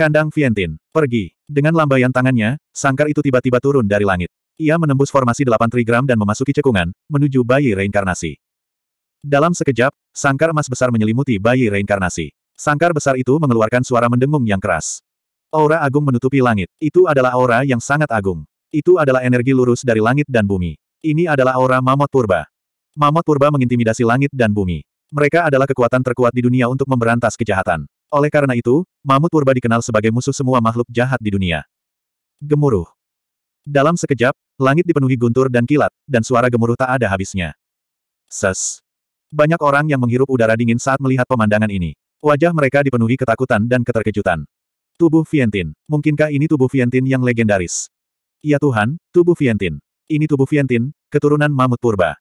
Kandang Vientin, pergi. Dengan lambaian tangannya, sangkar itu tiba-tiba turun dari langit. Ia menembus formasi delapan trigram dan memasuki cekungan, menuju bayi reinkarnasi. Dalam sekejap, sangkar emas besar menyelimuti bayi reinkarnasi. Sangkar besar itu mengeluarkan suara mendengung yang keras. Aura agung menutupi langit. Itu adalah aura yang sangat agung. Itu adalah energi lurus dari langit dan bumi. Ini adalah aura Mamot Purba. Mamot Purba mengintimidasi langit dan bumi. Mereka adalah kekuatan terkuat di dunia untuk memberantas kejahatan. Oleh karena itu, Mamut Purba dikenal sebagai musuh semua makhluk jahat di dunia. Gemuruh. Dalam sekejap, langit dipenuhi guntur dan kilat, dan suara gemuruh tak ada habisnya. Ses. Banyak orang yang menghirup udara dingin saat melihat pemandangan ini. Wajah mereka dipenuhi ketakutan dan keterkejutan. Tubuh Vientin. Mungkinkah ini tubuh Vientin yang legendaris? Ya Tuhan, tubuh Vientin. Ini tubuh Vientin, keturunan Mamut Purba.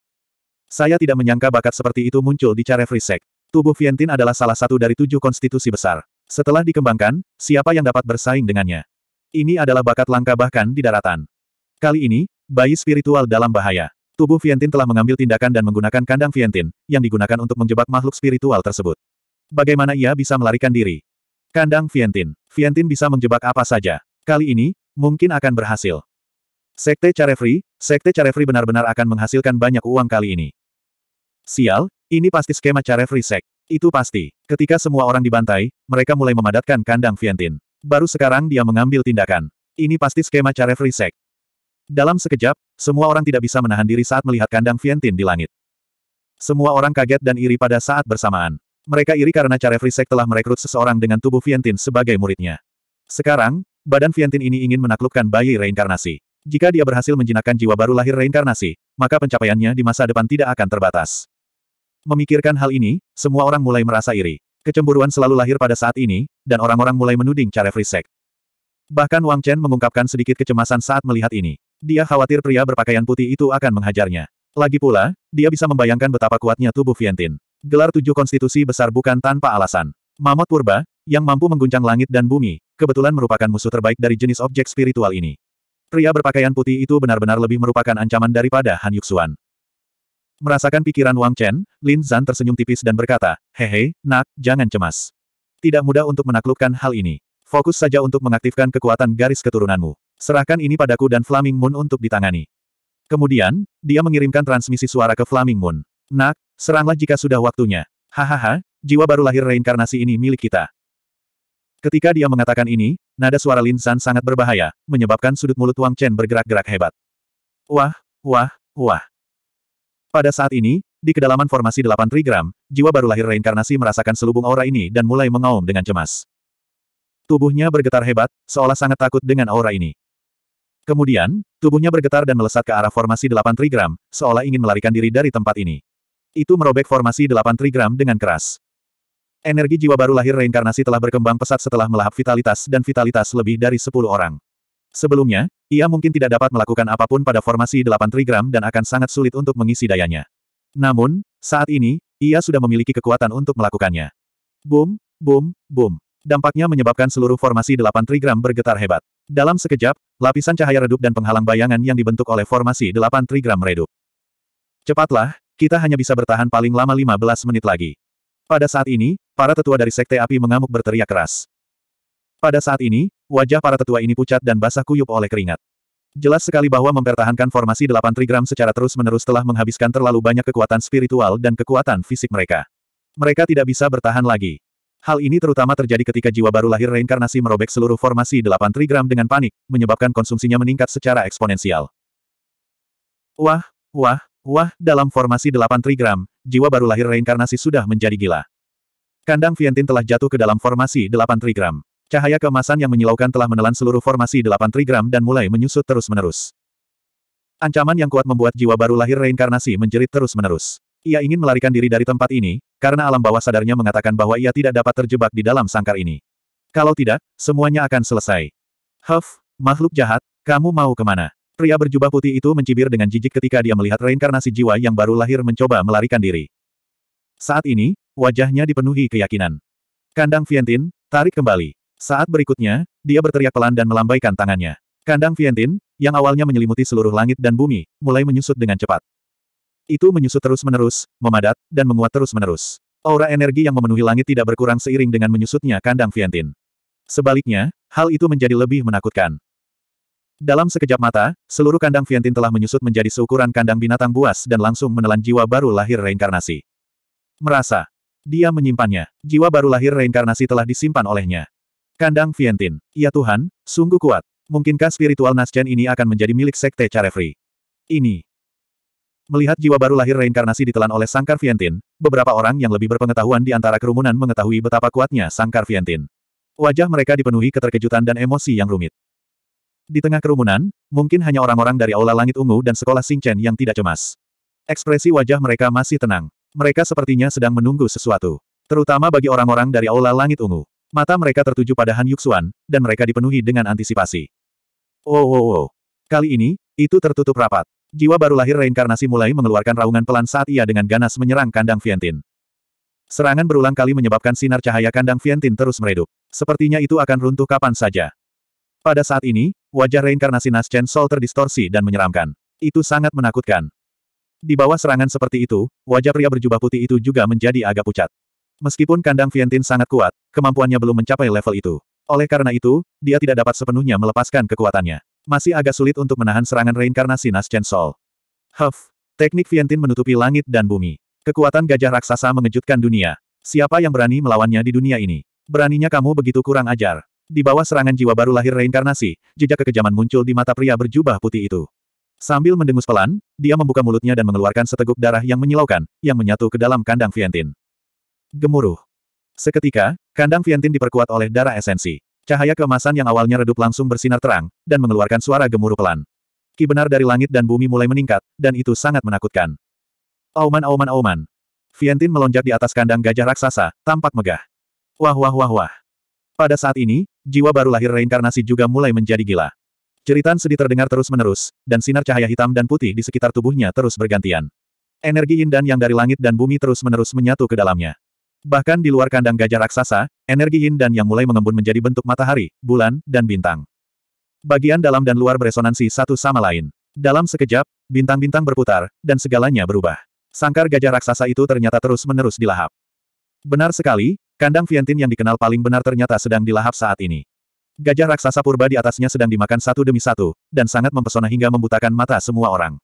Saya tidak menyangka bakat seperti itu muncul di Care Frisek. Tubuh Vientin adalah salah satu dari tujuh konstitusi besar. Setelah dikembangkan, siapa yang dapat bersaing dengannya? Ini adalah bakat langka bahkan di daratan. Kali ini, bayi spiritual dalam bahaya. Tubuh Vientin telah mengambil tindakan dan menggunakan kandang Vientin, yang digunakan untuk menjebak makhluk spiritual tersebut. Bagaimana ia bisa melarikan diri? Kandang Vientin. Vientin bisa menjebak apa saja. Kali ini, mungkin akan berhasil. Sekte Carefree, Sekte Carefree benar-benar akan menghasilkan banyak uang kali ini. Sial, ini pasti skema Carefree Sek. Itu pasti. Ketika semua orang dibantai, mereka mulai memadatkan kandang Vientin. Baru sekarang dia mengambil tindakan. Ini pasti skema Carefree Sek. Dalam sekejap, semua orang tidak bisa menahan diri saat melihat kandang Vientin di langit. Semua orang kaget dan iri pada saat bersamaan. Mereka iri karena Carefree Sek telah merekrut seseorang dengan tubuh Vientin sebagai muridnya. Sekarang, badan Vientin ini ingin menaklukkan bayi reinkarnasi. Jika dia berhasil menjinakkan jiwa baru lahir reinkarnasi, maka pencapaiannya di masa depan tidak akan terbatas. Memikirkan hal ini, semua orang mulai merasa iri. Kecemburuan selalu lahir pada saat ini, dan orang-orang mulai menuding cara Frisek. Bahkan Wang Chen mengungkapkan sedikit kecemasan saat melihat ini. Dia khawatir pria berpakaian putih itu akan menghajarnya. Lagi pula, dia bisa membayangkan betapa kuatnya tubuh Vientin. Gelar tujuh konstitusi besar bukan tanpa alasan. Mamot Purba, yang mampu mengguncang langit dan bumi, kebetulan merupakan musuh terbaik dari jenis objek spiritual ini. Pria berpakaian putih itu benar-benar lebih merupakan ancaman daripada Han Yuxuan. Merasakan pikiran Wang Chen, Lin Zhan tersenyum tipis dan berkata, Hehe, nak, jangan cemas. Tidak mudah untuk menaklukkan hal ini. Fokus saja untuk mengaktifkan kekuatan garis keturunanmu. Serahkan ini padaku dan Flaming Moon untuk ditangani. Kemudian, dia mengirimkan transmisi suara ke Flaming Moon. Nak, seranglah jika sudah waktunya. Hahaha, jiwa baru lahir reinkarnasi ini milik kita. Ketika dia mengatakan ini, nada suara Lin San sangat berbahaya, menyebabkan sudut mulut Wang Chen bergerak-gerak hebat. Wah, wah, wah. Pada saat ini, di kedalaman formasi 8 trigram, jiwa baru lahir reinkarnasi merasakan selubung aura ini dan mulai mengaum dengan cemas. Tubuhnya bergetar hebat, seolah sangat takut dengan aura ini. Kemudian, tubuhnya bergetar dan melesat ke arah formasi 8 trigram, seolah ingin melarikan diri dari tempat ini. Itu merobek formasi 8 trigram dengan keras. Energi jiwa baru lahir reinkarnasi telah berkembang pesat setelah melahap vitalitas dan vitalitas lebih dari 10 orang. Sebelumnya, ia mungkin tidak dapat melakukan apapun pada formasi 8 trigram dan akan sangat sulit untuk mengisi dayanya. Namun, saat ini, ia sudah memiliki kekuatan untuk melakukannya. Boom, boom, boom. Dampaknya menyebabkan seluruh formasi 8 trigram bergetar hebat. Dalam sekejap, lapisan cahaya redup dan penghalang bayangan yang dibentuk oleh formasi 8 trigram redup. Cepatlah, kita hanya bisa bertahan paling lama 15 menit lagi. Pada saat ini, para tetua dari Sekte Api mengamuk berteriak keras. Pada saat ini, wajah para tetua ini pucat dan basah kuyup oleh keringat. Jelas sekali bahwa mempertahankan formasi delapan trigram secara terus-menerus telah menghabiskan terlalu banyak kekuatan spiritual dan kekuatan fisik mereka. Mereka tidak bisa bertahan lagi. Hal ini terutama terjadi ketika jiwa baru lahir reinkarnasi merobek seluruh formasi delapan trigram dengan panik, menyebabkan konsumsinya meningkat secara eksponensial. Wah, wah, Wah, dalam formasi delapan trigram, jiwa baru lahir reinkarnasi sudah menjadi gila. Kandang Vientin telah jatuh ke dalam formasi delapan trigram. Cahaya keemasan yang menyilaukan telah menelan seluruh formasi delapan trigram dan mulai menyusut terus-menerus. Ancaman yang kuat membuat jiwa baru lahir reinkarnasi menjerit terus-menerus. Ia ingin melarikan diri dari tempat ini, karena alam bawah sadarnya mengatakan bahwa ia tidak dapat terjebak di dalam sangkar ini. Kalau tidak, semuanya akan selesai. Huff, makhluk jahat, kamu mau kemana? Pria berjubah putih itu mencibir dengan jijik ketika dia melihat reinkarnasi jiwa yang baru lahir mencoba melarikan diri. Saat ini, wajahnya dipenuhi keyakinan. Kandang Vientin, tarik kembali. Saat berikutnya, dia berteriak pelan dan melambaikan tangannya. Kandang Vientin, yang awalnya menyelimuti seluruh langit dan bumi, mulai menyusut dengan cepat. Itu menyusut terus-menerus, memadat, dan menguat terus-menerus. Aura energi yang memenuhi langit tidak berkurang seiring dengan menyusutnya kandang Vientin. Sebaliknya, hal itu menjadi lebih menakutkan. Dalam sekejap mata, seluruh kandang Vientin telah menyusut menjadi seukuran kandang binatang buas dan langsung menelan jiwa baru lahir reinkarnasi. Merasa. Dia menyimpannya. Jiwa baru lahir reinkarnasi telah disimpan olehnya. Kandang Vientin. Ya Tuhan, sungguh kuat. Mungkinkah spiritual Naschen ini akan menjadi milik Sekte Carefree? Ini. Melihat jiwa baru lahir reinkarnasi ditelan oleh Sangkar Vientin, beberapa orang yang lebih berpengetahuan di antara kerumunan mengetahui betapa kuatnya Sangkar Vientin. Wajah mereka dipenuhi keterkejutan dan emosi yang rumit. Di tengah kerumunan, mungkin hanya orang-orang dari Aula Langit Ungu dan Sekolah Singchen yang tidak cemas. Ekspresi wajah mereka masih tenang. Mereka sepertinya sedang menunggu sesuatu. Terutama bagi orang-orang dari Aula Langit Ungu. Mata mereka tertuju pada Han Yuxuan, dan mereka dipenuhi dengan antisipasi. Oh, oh, oh. Kali ini, itu tertutup rapat. Jiwa baru lahir reinkarnasi mulai mengeluarkan raungan pelan saat ia dengan ganas menyerang kandang Vientin. Serangan berulang kali menyebabkan sinar cahaya kandang Vientin terus meredup. Sepertinya itu akan runtuh kapan saja. Pada saat ini, wajah reinkarnasi Naschen Sol terdistorsi dan menyeramkan. Itu sangat menakutkan. Di bawah serangan seperti itu, wajah pria berjubah putih itu juga menjadi agak pucat. Meskipun kandang Vientin sangat kuat, kemampuannya belum mencapai level itu. Oleh karena itu, dia tidak dapat sepenuhnya melepaskan kekuatannya. Masih agak sulit untuk menahan serangan reinkarnasi Naschen Sol. Huff, teknik Vientin menutupi langit dan bumi. Kekuatan gajah raksasa mengejutkan dunia. Siapa yang berani melawannya di dunia ini? Beraninya kamu begitu kurang ajar. Di bawah serangan jiwa baru lahir reinkarnasi, jejak kekejaman muncul di mata pria berjubah putih itu. Sambil mendengus pelan, dia membuka mulutnya dan mengeluarkan seteguk darah yang menyilaukan, yang menyatu ke dalam kandang Vientin. Gemuruh. Seketika, kandang Vientin diperkuat oleh darah esensi. Cahaya keemasan yang awalnya redup langsung bersinar terang, dan mengeluarkan suara gemuruh pelan. Ki benar dari langit dan bumi mulai meningkat, dan itu sangat menakutkan. Auman auman auman. Vientin melonjak di atas kandang gajah raksasa, tampak megah. Wah wah wah wah. Pada saat ini, jiwa baru lahir reinkarnasi juga mulai menjadi gila. Jeritan sedih terdengar terus-menerus, dan sinar cahaya hitam dan putih di sekitar tubuhnya terus bergantian. Energi yin dan yang dari langit dan bumi terus-menerus menyatu ke dalamnya. Bahkan di luar kandang gajah raksasa, energi yin dan yang mulai mengembun menjadi bentuk matahari, bulan, dan bintang. Bagian dalam dan luar beresonansi satu sama lain. Dalam sekejap, bintang-bintang berputar, dan segalanya berubah. Sangkar gajah raksasa itu ternyata terus-menerus dilahap. Benar sekali, Kandang Vientin yang dikenal paling benar ternyata sedang dilahap saat ini. Gajah raksasa purba di atasnya sedang dimakan satu demi satu, dan sangat mempesona hingga membutakan mata semua orang.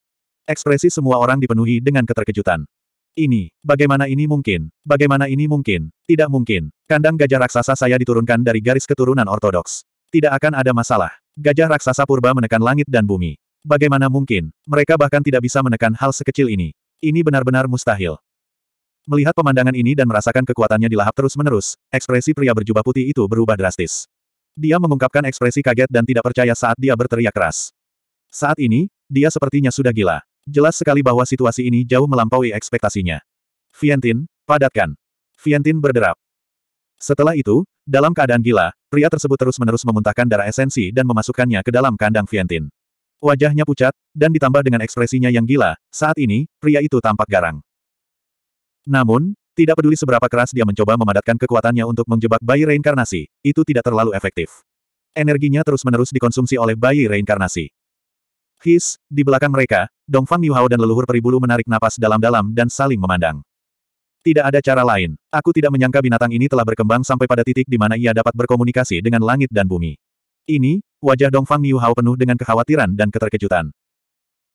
Ekspresi semua orang dipenuhi dengan keterkejutan. Ini, bagaimana ini mungkin? Bagaimana ini mungkin? Tidak mungkin. Kandang gajah raksasa saya diturunkan dari garis keturunan ortodoks. Tidak akan ada masalah. Gajah raksasa purba menekan langit dan bumi. Bagaimana mungkin? Mereka bahkan tidak bisa menekan hal sekecil ini. Ini benar-benar mustahil. Melihat pemandangan ini dan merasakan kekuatannya dilahap terus-menerus, ekspresi pria berjubah putih itu berubah drastis. Dia mengungkapkan ekspresi kaget dan tidak percaya saat dia berteriak keras. Saat ini, dia sepertinya sudah gila. Jelas sekali bahwa situasi ini jauh melampaui ekspektasinya. Vientin, padatkan. Vientin berderap. Setelah itu, dalam keadaan gila, pria tersebut terus-menerus memuntahkan darah esensi dan memasukkannya ke dalam kandang Vientin. Wajahnya pucat, dan ditambah dengan ekspresinya yang gila, saat ini, pria itu tampak garang. Namun, tidak peduli seberapa keras dia mencoba memadatkan kekuatannya untuk menjebak bayi reinkarnasi, itu tidak terlalu efektif. Energinya terus-menerus dikonsumsi oleh bayi reinkarnasi. His, di belakang mereka, Dongfang Hao dan leluhur peribulu menarik napas dalam-dalam dan saling memandang. Tidak ada cara lain. Aku tidak menyangka binatang ini telah berkembang sampai pada titik di mana ia dapat berkomunikasi dengan langit dan bumi. Ini, wajah Dongfang Niu Hao penuh dengan kekhawatiran dan keterkejutan.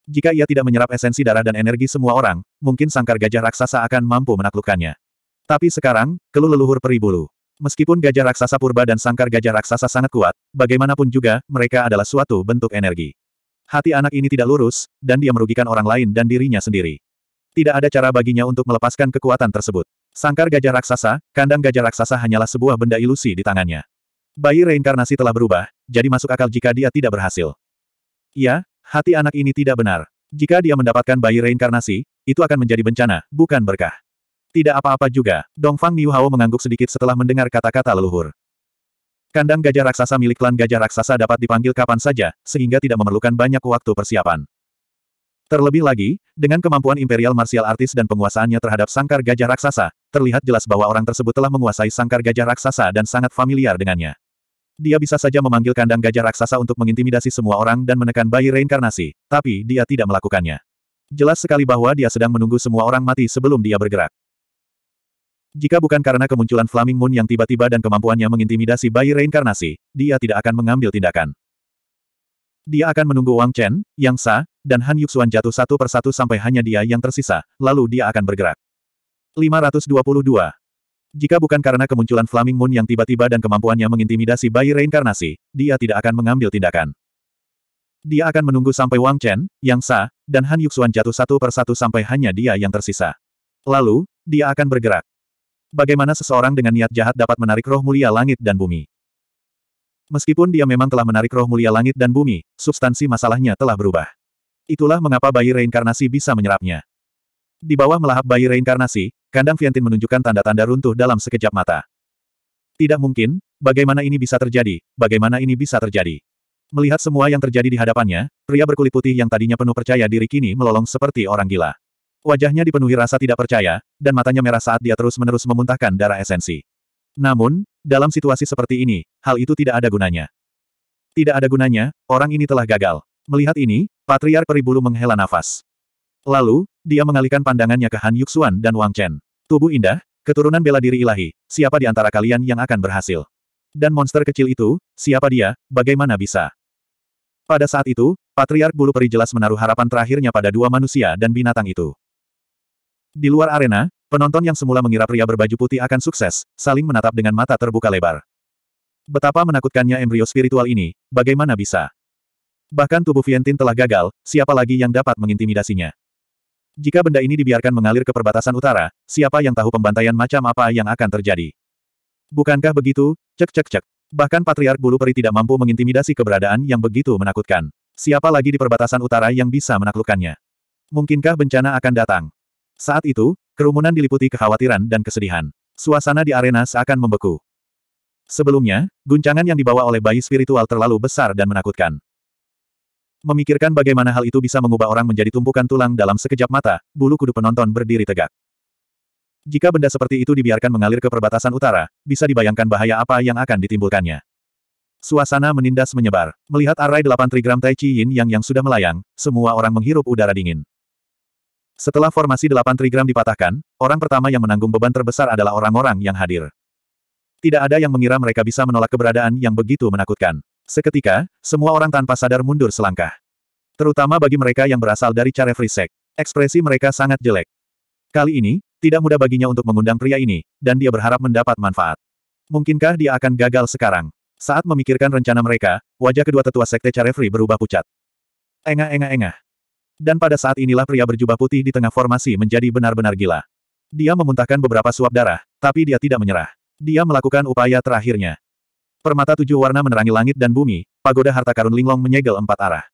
Jika ia tidak menyerap esensi darah dan energi semua orang, mungkin sangkar gajah raksasa akan mampu menaklukkannya. Tapi sekarang, keluh leluhur peribulu. Meskipun gajah raksasa purba dan sangkar gajah raksasa sangat kuat, bagaimanapun juga, mereka adalah suatu bentuk energi. Hati anak ini tidak lurus, dan dia merugikan orang lain dan dirinya sendiri. Tidak ada cara baginya untuk melepaskan kekuatan tersebut. Sangkar gajah raksasa, kandang gajah raksasa hanyalah sebuah benda ilusi di tangannya. Bayi reinkarnasi telah berubah, jadi masuk akal jika dia tidak berhasil. Ya. Hati anak ini tidak benar. Jika dia mendapatkan bayi reinkarnasi, itu akan menjadi bencana, bukan berkah. Tidak apa-apa juga, Dongfang Niuhao mengangguk sedikit setelah mendengar kata-kata leluhur. Kandang gajah raksasa milik klan gajah raksasa dapat dipanggil kapan saja, sehingga tidak memerlukan banyak waktu persiapan. Terlebih lagi, dengan kemampuan imperial martial artis dan penguasaannya terhadap sangkar gajah raksasa, terlihat jelas bahwa orang tersebut telah menguasai sangkar gajah raksasa dan sangat familiar dengannya. Dia bisa saja memanggil kandang gajah raksasa untuk mengintimidasi semua orang dan menekan bayi reinkarnasi, tapi dia tidak melakukannya. Jelas sekali bahwa dia sedang menunggu semua orang mati sebelum dia bergerak. Jika bukan karena kemunculan Flaming Moon yang tiba-tiba dan kemampuannya mengintimidasi bayi reinkarnasi, dia tidak akan mengambil tindakan. Dia akan menunggu Wang Chen, Yang Sa, dan Han Yuxuan jatuh satu persatu sampai hanya dia yang tersisa, lalu dia akan bergerak. 522. Jika bukan karena kemunculan Flaming Moon yang tiba-tiba dan kemampuannya mengintimidasi bayi reinkarnasi, dia tidak akan mengambil tindakan. Dia akan menunggu sampai Wang Chen, Yang Sa, dan Han Yuxuan jatuh satu persatu sampai hanya dia yang tersisa. Lalu, dia akan bergerak. Bagaimana seseorang dengan niat jahat dapat menarik roh mulia langit dan bumi? Meskipun dia memang telah menarik roh mulia langit dan bumi, substansi masalahnya telah berubah. Itulah mengapa bayi reinkarnasi bisa menyerapnya. Di bawah melahap bayi reinkarnasi, kandang Vientin menunjukkan tanda-tanda runtuh dalam sekejap mata. Tidak mungkin, bagaimana ini bisa terjadi, bagaimana ini bisa terjadi. Melihat semua yang terjadi di hadapannya, pria berkulit putih yang tadinya penuh percaya diri kini melolong seperti orang gila. Wajahnya dipenuhi rasa tidak percaya, dan matanya merah saat dia terus-menerus memuntahkan darah esensi. Namun, dalam situasi seperti ini, hal itu tidak ada gunanya. Tidak ada gunanya, orang ini telah gagal. Melihat ini, patriar Peribulu menghela nafas. Lalu, dia mengalihkan pandangannya ke Han Yuxuan dan Wang Chen. Tubuh indah, keturunan bela diri ilahi, siapa di antara kalian yang akan berhasil? Dan monster kecil itu, siapa dia, bagaimana bisa? Pada saat itu, Patriark Bulu Peri jelas menaruh harapan terakhirnya pada dua manusia dan binatang itu. Di luar arena, penonton yang semula mengira pria berbaju putih akan sukses, saling menatap dengan mata terbuka lebar. Betapa menakutkannya embrio spiritual ini, bagaimana bisa? Bahkan tubuh Vientin telah gagal, siapa lagi yang dapat mengintimidasinya? Jika benda ini dibiarkan mengalir ke perbatasan utara, siapa yang tahu pembantaian macam apa yang akan terjadi? Bukankah begitu? Cek cek cek. Bahkan Patriark Bulu Peri tidak mampu mengintimidasi keberadaan yang begitu menakutkan. Siapa lagi di perbatasan utara yang bisa menaklukkannya? Mungkinkah bencana akan datang? Saat itu, kerumunan diliputi kekhawatiran dan kesedihan. Suasana di arena seakan membeku. Sebelumnya, guncangan yang dibawa oleh bayi spiritual terlalu besar dan menakutkan. Memikirkan bagaimana hal itu bisa mengubah orang menjadi tumpukan tulang dalam sekejap mata, bulu kudu penonton berdiri tegak. Jika benda seperti itu dibiarkan mengalir ke perbatasan utara, bisa dibayangkan bahaya apa yang akan ditimbulkannya. Suasana menindas menyebar. Melihat arai delapan trigram Tai Chi Yin yang yang sudah melayang, semua orang menghirup udara dingin. Setelah formasi delapan trigram dipatahkan, orang pertama yang menanggung beban terbesar adalah orang-orang yang hadir. Tidak ada yang mengira mereka bisa menolak keberadaan yang begitu menakutkan. Seketika, semua orang tanpa sadar mundur selangkah. Terutama bagi mereka yang berasal dari Carefree Ekspresi mereka sangat jelek. Kali ini, tidak mudah baginya untuk mengundang pria ini, dan dia berharap mendapat manfaat. Mungkinkah dia akan gagal sekarang? Saat memikirkan rencana mereka, wajah kedua tetua Sekte Carefri berubah pucat. Engah engah engah. Dan pada saat inilah pria berjubah putih di tengah formasi menjadi benar-benar gila. Dia memuntahkan beberapa suap darah, tapi dia tidak menyerah. Dia melakukan upaya terakhirnya. Permata tujuh warna menerangi langit dan bumi, pagoda harta karun Linglong menyegel empat arah.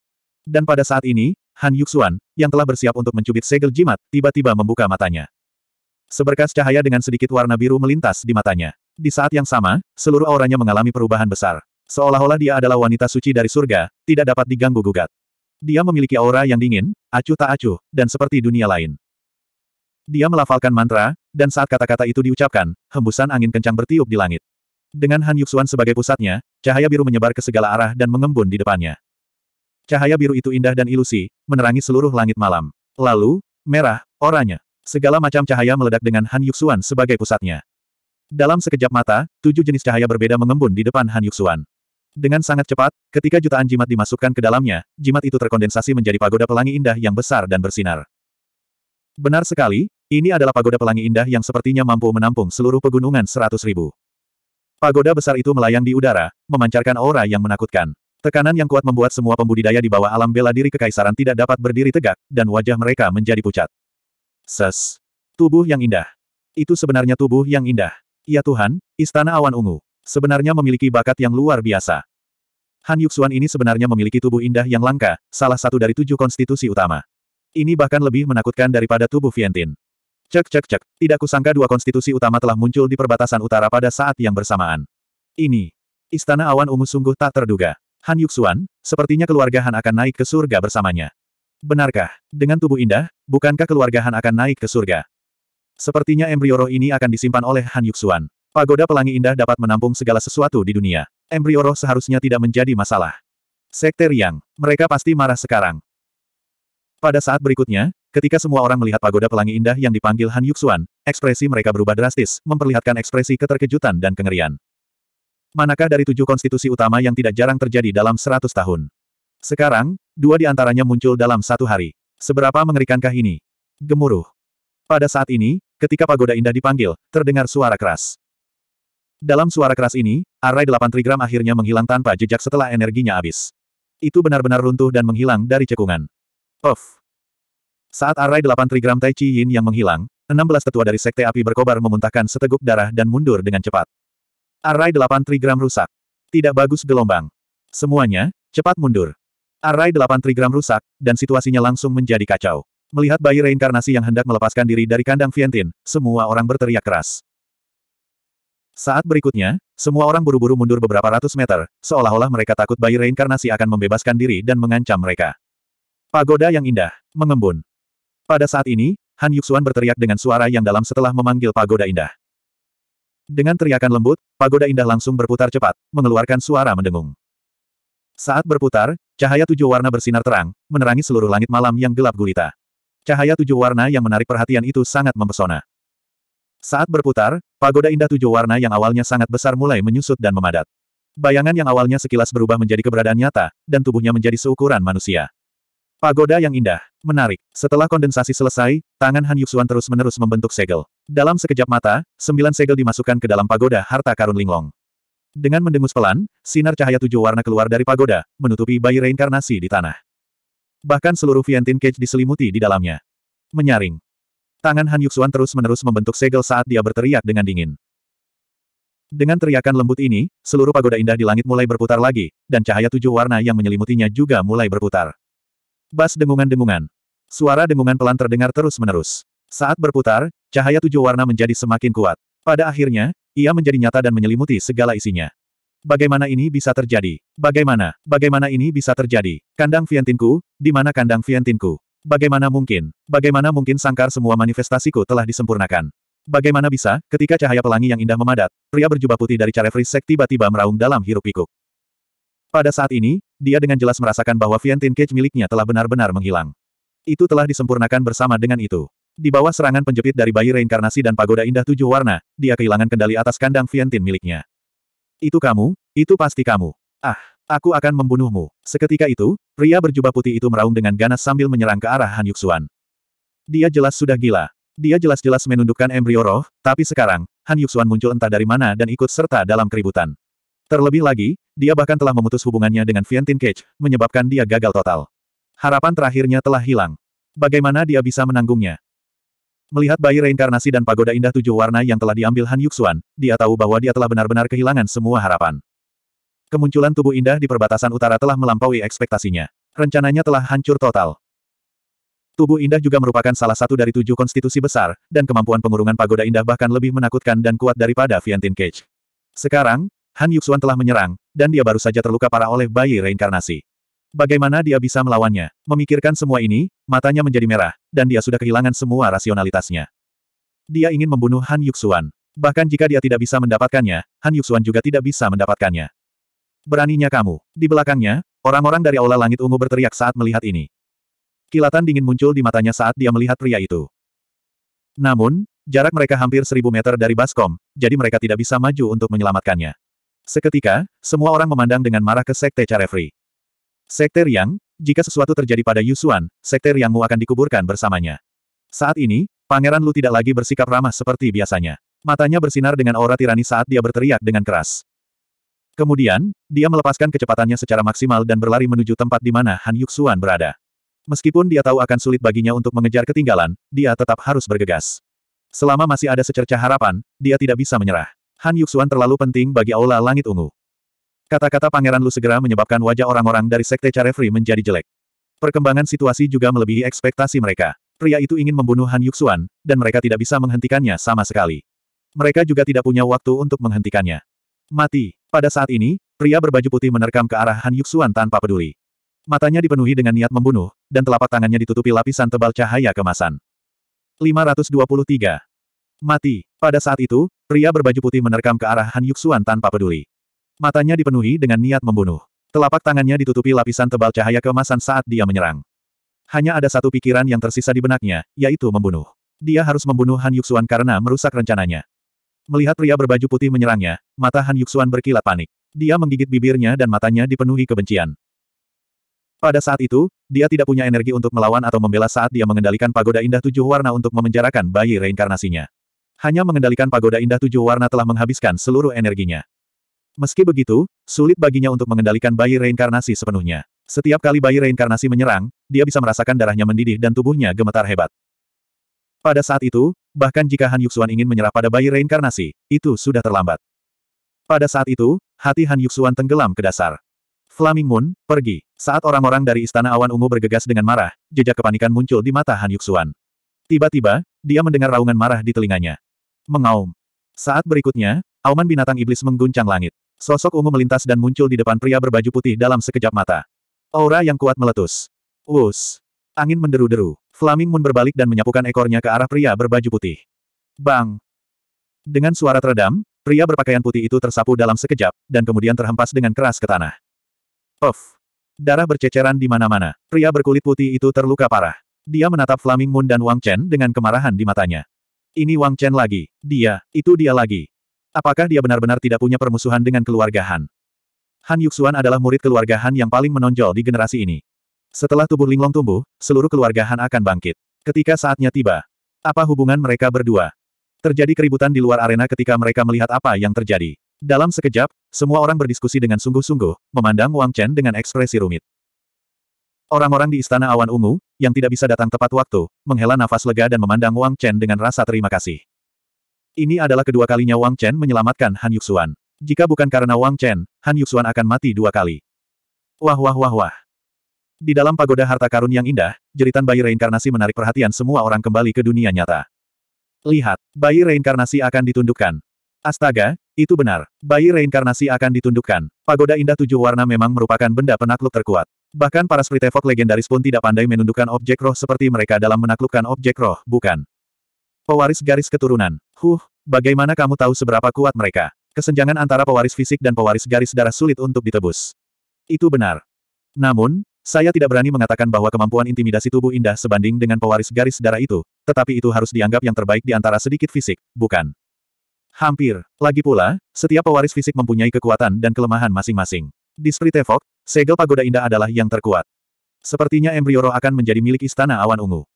Dan pada saat ini, Han Yuxuan, yang telah bersiap untuk mencubit segel jimat, tiba-tiba membuka matanya. Seberkas cahaya dengan sedikit warna biru melintas di matanya. Di saat yang sama, seluruh auranya mengalami perubahan besar. Seolah-olah dia adalah wanita suci dari surga, tidak dapat diganggu-gugat. Dia memiliki aura yang dingin, acuh tak acuh, dan seperti dunia lain. Dia melafalkan mantra, dan saat kata-kata itu diucapkan, hembusan angin kencang bertiup di langit. Dengan Han Yuxuan sebagai pusatnya, cahaya biru menyebar ke segala arah dan mengembun di depannya. Cahaya biru itu indah dan ilusi, menerangi seluruh langit malam. Lalu, merah, oranye, segala macam cahaya meledak dengan Han Yuxuan sebagai pusatnya. Dalam sekejap mata, tujuh jenis cahaya berbeda mengembun di depan Han Yuxuan. Dengan sangat cepat, ketika jutaan jimat dimasukkan ke dalamnya, jimat itu terkondensasi menjadi pagoda pelangi indah yang besar dan bersinar. Benar sekali, ini adalah pagoda pelangi indah yang sepertinya mampu menampung seluruh pegunungan seratus ribu. Pagoda besar itu melayang di udara, memancarkan aura yang menakutkan. Tekanan yang kuat membuat semua pembudidaya di bawah alam bela diri kekaisaran tidak dapat berdiri tegak, dan wajah mereka menjadi pucat. Ses. Tubuh yang indah. Itu sebenarnya tubuh yang indah. Ya Tuhan, Istana Awan Ungu. Sebenarnya memiliki bakat yang luar biasa. Han Yuxuan ini sebenarnya memiliki tubuh indah yang langka, salah satu dari tujuh konstitusi utama. Ini bahkan lebih menakutkan daripada tubuh Vientin. Cek cek cek, tidak kusangka dua konstitusi utama telah muncul di perbatasan utara pada saat yang bersamaan. Ini, Istana Awan Ungu sungguh tak terduga. Han Yuxuan, sepertinya keluarga Han akan naik ke surga bersamanya. Benarkah, dengan tubuh indah, bukankah keluarga Han akan naik ke surga? Sepertinya embrio ini akan disimpan oleh Han Yuxuan. Pagoda Pelangi Indah dapat menampung segala sesuatu di dunia. Embrio seharusnya tidak menjadi masalah. Sekte Riang, mereka pasti marah sekarang. Pada saat berikutnya, Ketika semua orang melihat pagoda pelangi indah yang dipanggil Han Yuxuan, ekspresi mereka berubah drastis, memperlihatkan ekspresi keterkejutan dan kengerian. Manakah dari tujuh konstitusi utama yang tidak jarang terjadi dalam seratus tahun? Sekarang, dua di antaranya muncul dalam satu hari. Seberapa mengerikankah ini? Gemuruh. Pada saat ini, ketika pagoda indah dipanggil, terdengar suara keras. Dalam suara keras ini, array delapan trigram akhirnya menghilang tanpa jejak setelah energinya habis. Itu benar-benar runtuh dan menghilang dari cekungan. Of, saat arai delapan trigram Tai Chi Yin yang menghilang, enam belas tetua dari sekte api berkobar memuntahkan seteguk darah dan mundur dengan cepat. Arai delapan trigram rusak. Tidak bagus gelombang. Semuanya, cepat mundur. Arai delapan trigram rusak, dan situasinya langsung menjadi kacau. Melihat bayi reinkarnasi yang hendak melepaskan diri dari kandang Vientin, semua orang berteriak keras. Saat berikutnya, semua orang buru-buru mundur beberapa ratus meter, seolah-olah mereka takut bayi reinkarnasi akan membebaskan diri dan mengancam mereka. Pagoda yang indah, mengembun. Pada saat ini, Han Yuxuan berteriak dengan suara yang dalam setelah memanggil pagoda indah. Dengan teriakan lembut, pagoda indah langsung berputar cepat, mengeluarkan suara mendengung. Saat berputar, cahaya tujuh warna bersinar terang, menerangi seluruh langit malam yang gelap gulita. Cahaya tujuh warna yang menarik perhatian itu sangat mempesona. Saat berputar, pagoda indah tujuh warna yang awalnya sangat besar mulai menyusut dan memadat. Bayangan yang awalnya sekilas berubah menjadi keberadaan nyata, dan tubuhnya menjadi seukuran manusia. Pagoda yang indah. Menarik. Setelah kondensasi selesai, tangan Han Yuxuan terus-menerus membentuk segel. Dalam sekejap mata, sembilan segel dimasukkan ke dalam pagoda harta karun linglong. Dengan mendengus pelan, sinar cahaya tujuh warna keluar dari pagoda, menutupi bayi reinkarnasi di tanah. Bahkan seluruh Vientin Cage diselimuti di dalamnya. Menyaring. Tangan Han Yuxuan terus-menerus membentuk segel saat dia berteriak dengan dingin. Dengan teriakan lembut ini, seluruh pagoda indah di langit mulai berputar lagi, dan cahaya tujuh warna yang menyelimutinya juga mulai berputar. Bas dengungan-dengungan. Suara dengungan pelan terdengar terus-menerus. Saat berputar, cahaya tujuh warna menjadi semakin kuat. Pada akhirnya, ia menjadi nyata dan menyelimuti segala isinya. Bagaimana ini bisa terjadi? Bagaimana? Bagaimana ini bisa terjadi? Kandang Vientinku, di mana kandang Vientinku? Bagaimana mungkin? Bagaimana mungkin sangkar semua manifestasiku telah disempurnakan? Bagaimana bisa, ketika cahaya pelangi yang indah memadat, pria berjubah putih dari Carefree Sek tiba-tiba meraung dalam hirup pikuk. Pada saat ini, dia dengan jelas merasakan bahwa Vientin Cage miliknya telah benar-benar menghilang. Itu telah disempurnakan bersama dengan itu. Di bawah serangan penjepit dari bayi reinkarnasi dan pagoda indah tujuh warna, dia kehilangan kendali atas kandang Vientin miliknya. Itu kamu, itu pasti kamu. Ah, aku akan membunuhmu. Seketika itu, pria berjubah putih itu meraung dengan ganas sambil menyerang ke arah Han Yuxuan. Dia jelas sudah gila. Dia jelas-jelas menundukkan embrio roh, tapi sekarang, Han Yuxuan muncul entah dari mana dan ikut serta dalam keributan. Terlebih lagi, dia bahkan telah memutus hubungannya dengan Vientin Cage, menyebabkan dia gagal total. Harapan terakhirnya telah hilang. Bagaimana dia bisa menanggungnya? Melihat bayi reinkarnasi dan pagoda indah tujuh warna yang telah diambil Han Yuxuan, dia tahu bahwa dia telah benar-benar kehilangan semua harapan. Kemunculan tubuh indah di perbatasan utara telah melampaui ekspektasinya. Rencananya telah hancur total. Tubuh indah juga merupakan salah satu dari tujuh konstitusi besar, dan kemampuan pengurungan pagoda indah bahkan lebih menakutkan dan kuat daripada Vientin Cage. Sekarang, Han Yuxuan telah menyerang, dan dia baru saja terluka parah oleh bayi reinkarnasi. Bagaimana dia bisa melawannya? Memikirkan semua ini, matanya menjadi merah, dan dia sudah kehilangan semua rasionalitasnya. Dia ingin membunuh Han Yuxuan. Bahkan jika dia tidak bisa mendapatkannya, Han Yuxuan juga tidak bisa mendapatkannya. Beraninya kamu. Di belakangnya, orang-orang dari Aula Langit Ungu berteriak saat melihat ini. Kilatan dingin muncul di matanya saat dia melihat pria itu. Namun, jarak mereka hampir seribu meter dari Baskom, jadi mereka tidak bisa maju untuk menyelamatkannya. Seketika, semua orang memandang dengan marah ke Sekte Carefree. Sekte Riang, jika sesuatu terjadi pada Yusuan, Sekte Riangmu akan dikuburkan bersamanya. Saat ini, Pangeran Lu tidak lagi bersikap ramah seperti biasanya. Matanya bersinar dengan aura tirani saat dia berteriak dengan keras. Kemudian, dia melepaskan kecepatannya secara maksimal dan berlari menuju tempat di mana Han Yuxuan berada. Meskipun dia tahu akan sulit baginya untuk mengejar ketinggalan, dia tetap harus bergegas. Selama masih ada secerca harapan, dia tidak bisa menyerah. Han Yuxuan terlalu penting bagi Aula Langit Ungu. Kata-kata Pangeran Lu segera menyebabkan wajah orang-orang dari Sekte Carefree menjadi jelek. Perkembangan situasi juga melebihi ekspektasi mereka. Pria itu ingin membunuh Han Yuxuan, dan mereka tidak bisa menghentikannya sama sekali. Mereka juga tidak punya waktu untuk menghentikannya. Mati. Pada saat ini, pria berbaju putih menerkam ke arah Han Yuxuan tanpa peduli. Matanya dipenuhi dengan niat membunuh, dan telapak tangannya ditutupi lapisan tebal cahaya kemasan. 523. Mati. Pada saat itu, pria berbaju putih menerkam ke arah Han Yuxuan tanpa peduli. Matanya dipenuhi dengan niat membunuh. Telapak tangannya ditutupi lapisan tebal cahaya keemasan saat dia menyerang. Hanya ada satu pikiran yang tersisa di benaknya, yaitu membunuh. Dia harus membunuh Han Yuxuan karena merusak rencananya. Melihat pria berbaju putih menyerangnya, mata Han Yuxuan berkilat panik. Dia menggigit bibirnya dan matanya dipenuhi kebencian. Pada saat itu, dia tidak punya energi untuk melawan atau membela saat dia mengendalikan pagoda indah tujuh warna untuk memenjarakan bayi reinkarnasinya. Hanya mengendalikan pagoda indah tujuh warna telah menghabiskan seluruh energinya. Meski begitu, sulit baginya untuk mengendalikan bayi reinkarnasi sepenuhnya. Setiap kali bayi reinkarnasi menyerang, dia bisa merasakan darahnya mendidih dan tubuhnya gemetar hebat. Pada saat itu, bahkan jika Han Yuxuan ingin menyerah pada bayi reinkarnasi, itu sudah terlambat. Pada saat itu, hati Han Yuxuan tenggelam ke dasar. Flaming Moon, pergi. Saat orang-orang dari Istana Awan Ungu bergegas dengan marah, jejak kepanikan muncul di mata Han Yuxuan. Tiba-tiba, dia mendengar raungan marah di telinganya. Mengaum. Saat berikutnya, auman binatang iblis mengguncang langit. Sosok ungu melintas dan muncul di depan pria berbaju putih dalam sekejap mata. Aura yang kuat meletus. Wus. Angin menderu-deru. Flaming Moon berbalik dan menyapukan ekornya ke arah pria berbaju putih. Bang. Dengan suara teredam, pria berpakaian putih itu tersapu dalam sekejap, dan kemudian terhempas dengan keras ke tanah. Puff. Darah berceceran di mana-mana. Pria berkulit putih itu terluka parah. Dia menatap Flaming Moon dan Wang Chen dengan kemarahan di matanya. Ini Wang Chen lagi. Dia, itu dia lagi. Apakah dia benar-benar tidak punya permusuhan dengan keluarga Han? Han Yuxuan adalah murid keluarga Han yang paling menonjol di generasi ini. Setelah tubuh Linglong tumbuh, seluruh keluarga Han akan bangkit. Ketika saatnya tiba, apa hubungan mereka berdua? Terjadi keributan di luar arena ketika mereka melihat apa yang terjadi. Dalam sekejap, semua orang berdiskusi dengan sungguh-sungguh, memandang Wang Chen dengan ekspresi rumit. Orang-orang di Istana Awan Ungu, yang tidak bisa datang tepat waktu, menghela nafas lega dan memandang Wang Chen dengan rasa terima kasih. Ini adalah kedua kalinya Wang Chen menyelamatkan Han Yuxuan. Jika bukan karena Wang Chen, Han Yuxuan akan mati dua kali. Wah wah wah wah. Di dalam pagoda harta karun yang indah, jeritan bayi reinkarnasi menarik perhatian semua orang kembali ke dunia nyata. Lihat, bayi reinkarnasi akan ditundukkan. Astaga, itu benar. Bayi reinkarnasi akan ditundukkan. Pagoda indah tujuh warna memang merupakan benda penakluk terkuat. Bahkan para Spirit Effort legendaris pun tidak pandai menundukkan objek roh seperti mereka dalam menaklukkan objek roh, bukan? Pewaris garis keturunan. Huh, bagaimana kamu tahu seberapa kuat mereka? Kesenjangan antara pewaris fisik dan pewaris garis darah sulit untuk ditebus. Itu benar. Namun, saya tidak berani mengatakan bahwa kemampuan intimidasi tubuh indah sebanding dengan pewaris garis darah itu, tetapi itu harus dianggap yang terbaik di antara sedikit fisik, bukan? Hampir. Lagi pula, setiap pewaris fisik mempunyai kekuatan dan kelemahan masing-masing. Di Street Evok, segel pagoda indah adalah yang terkuat. Sepertinya Embryoro akan menjadi milik Istana Awan Ungu.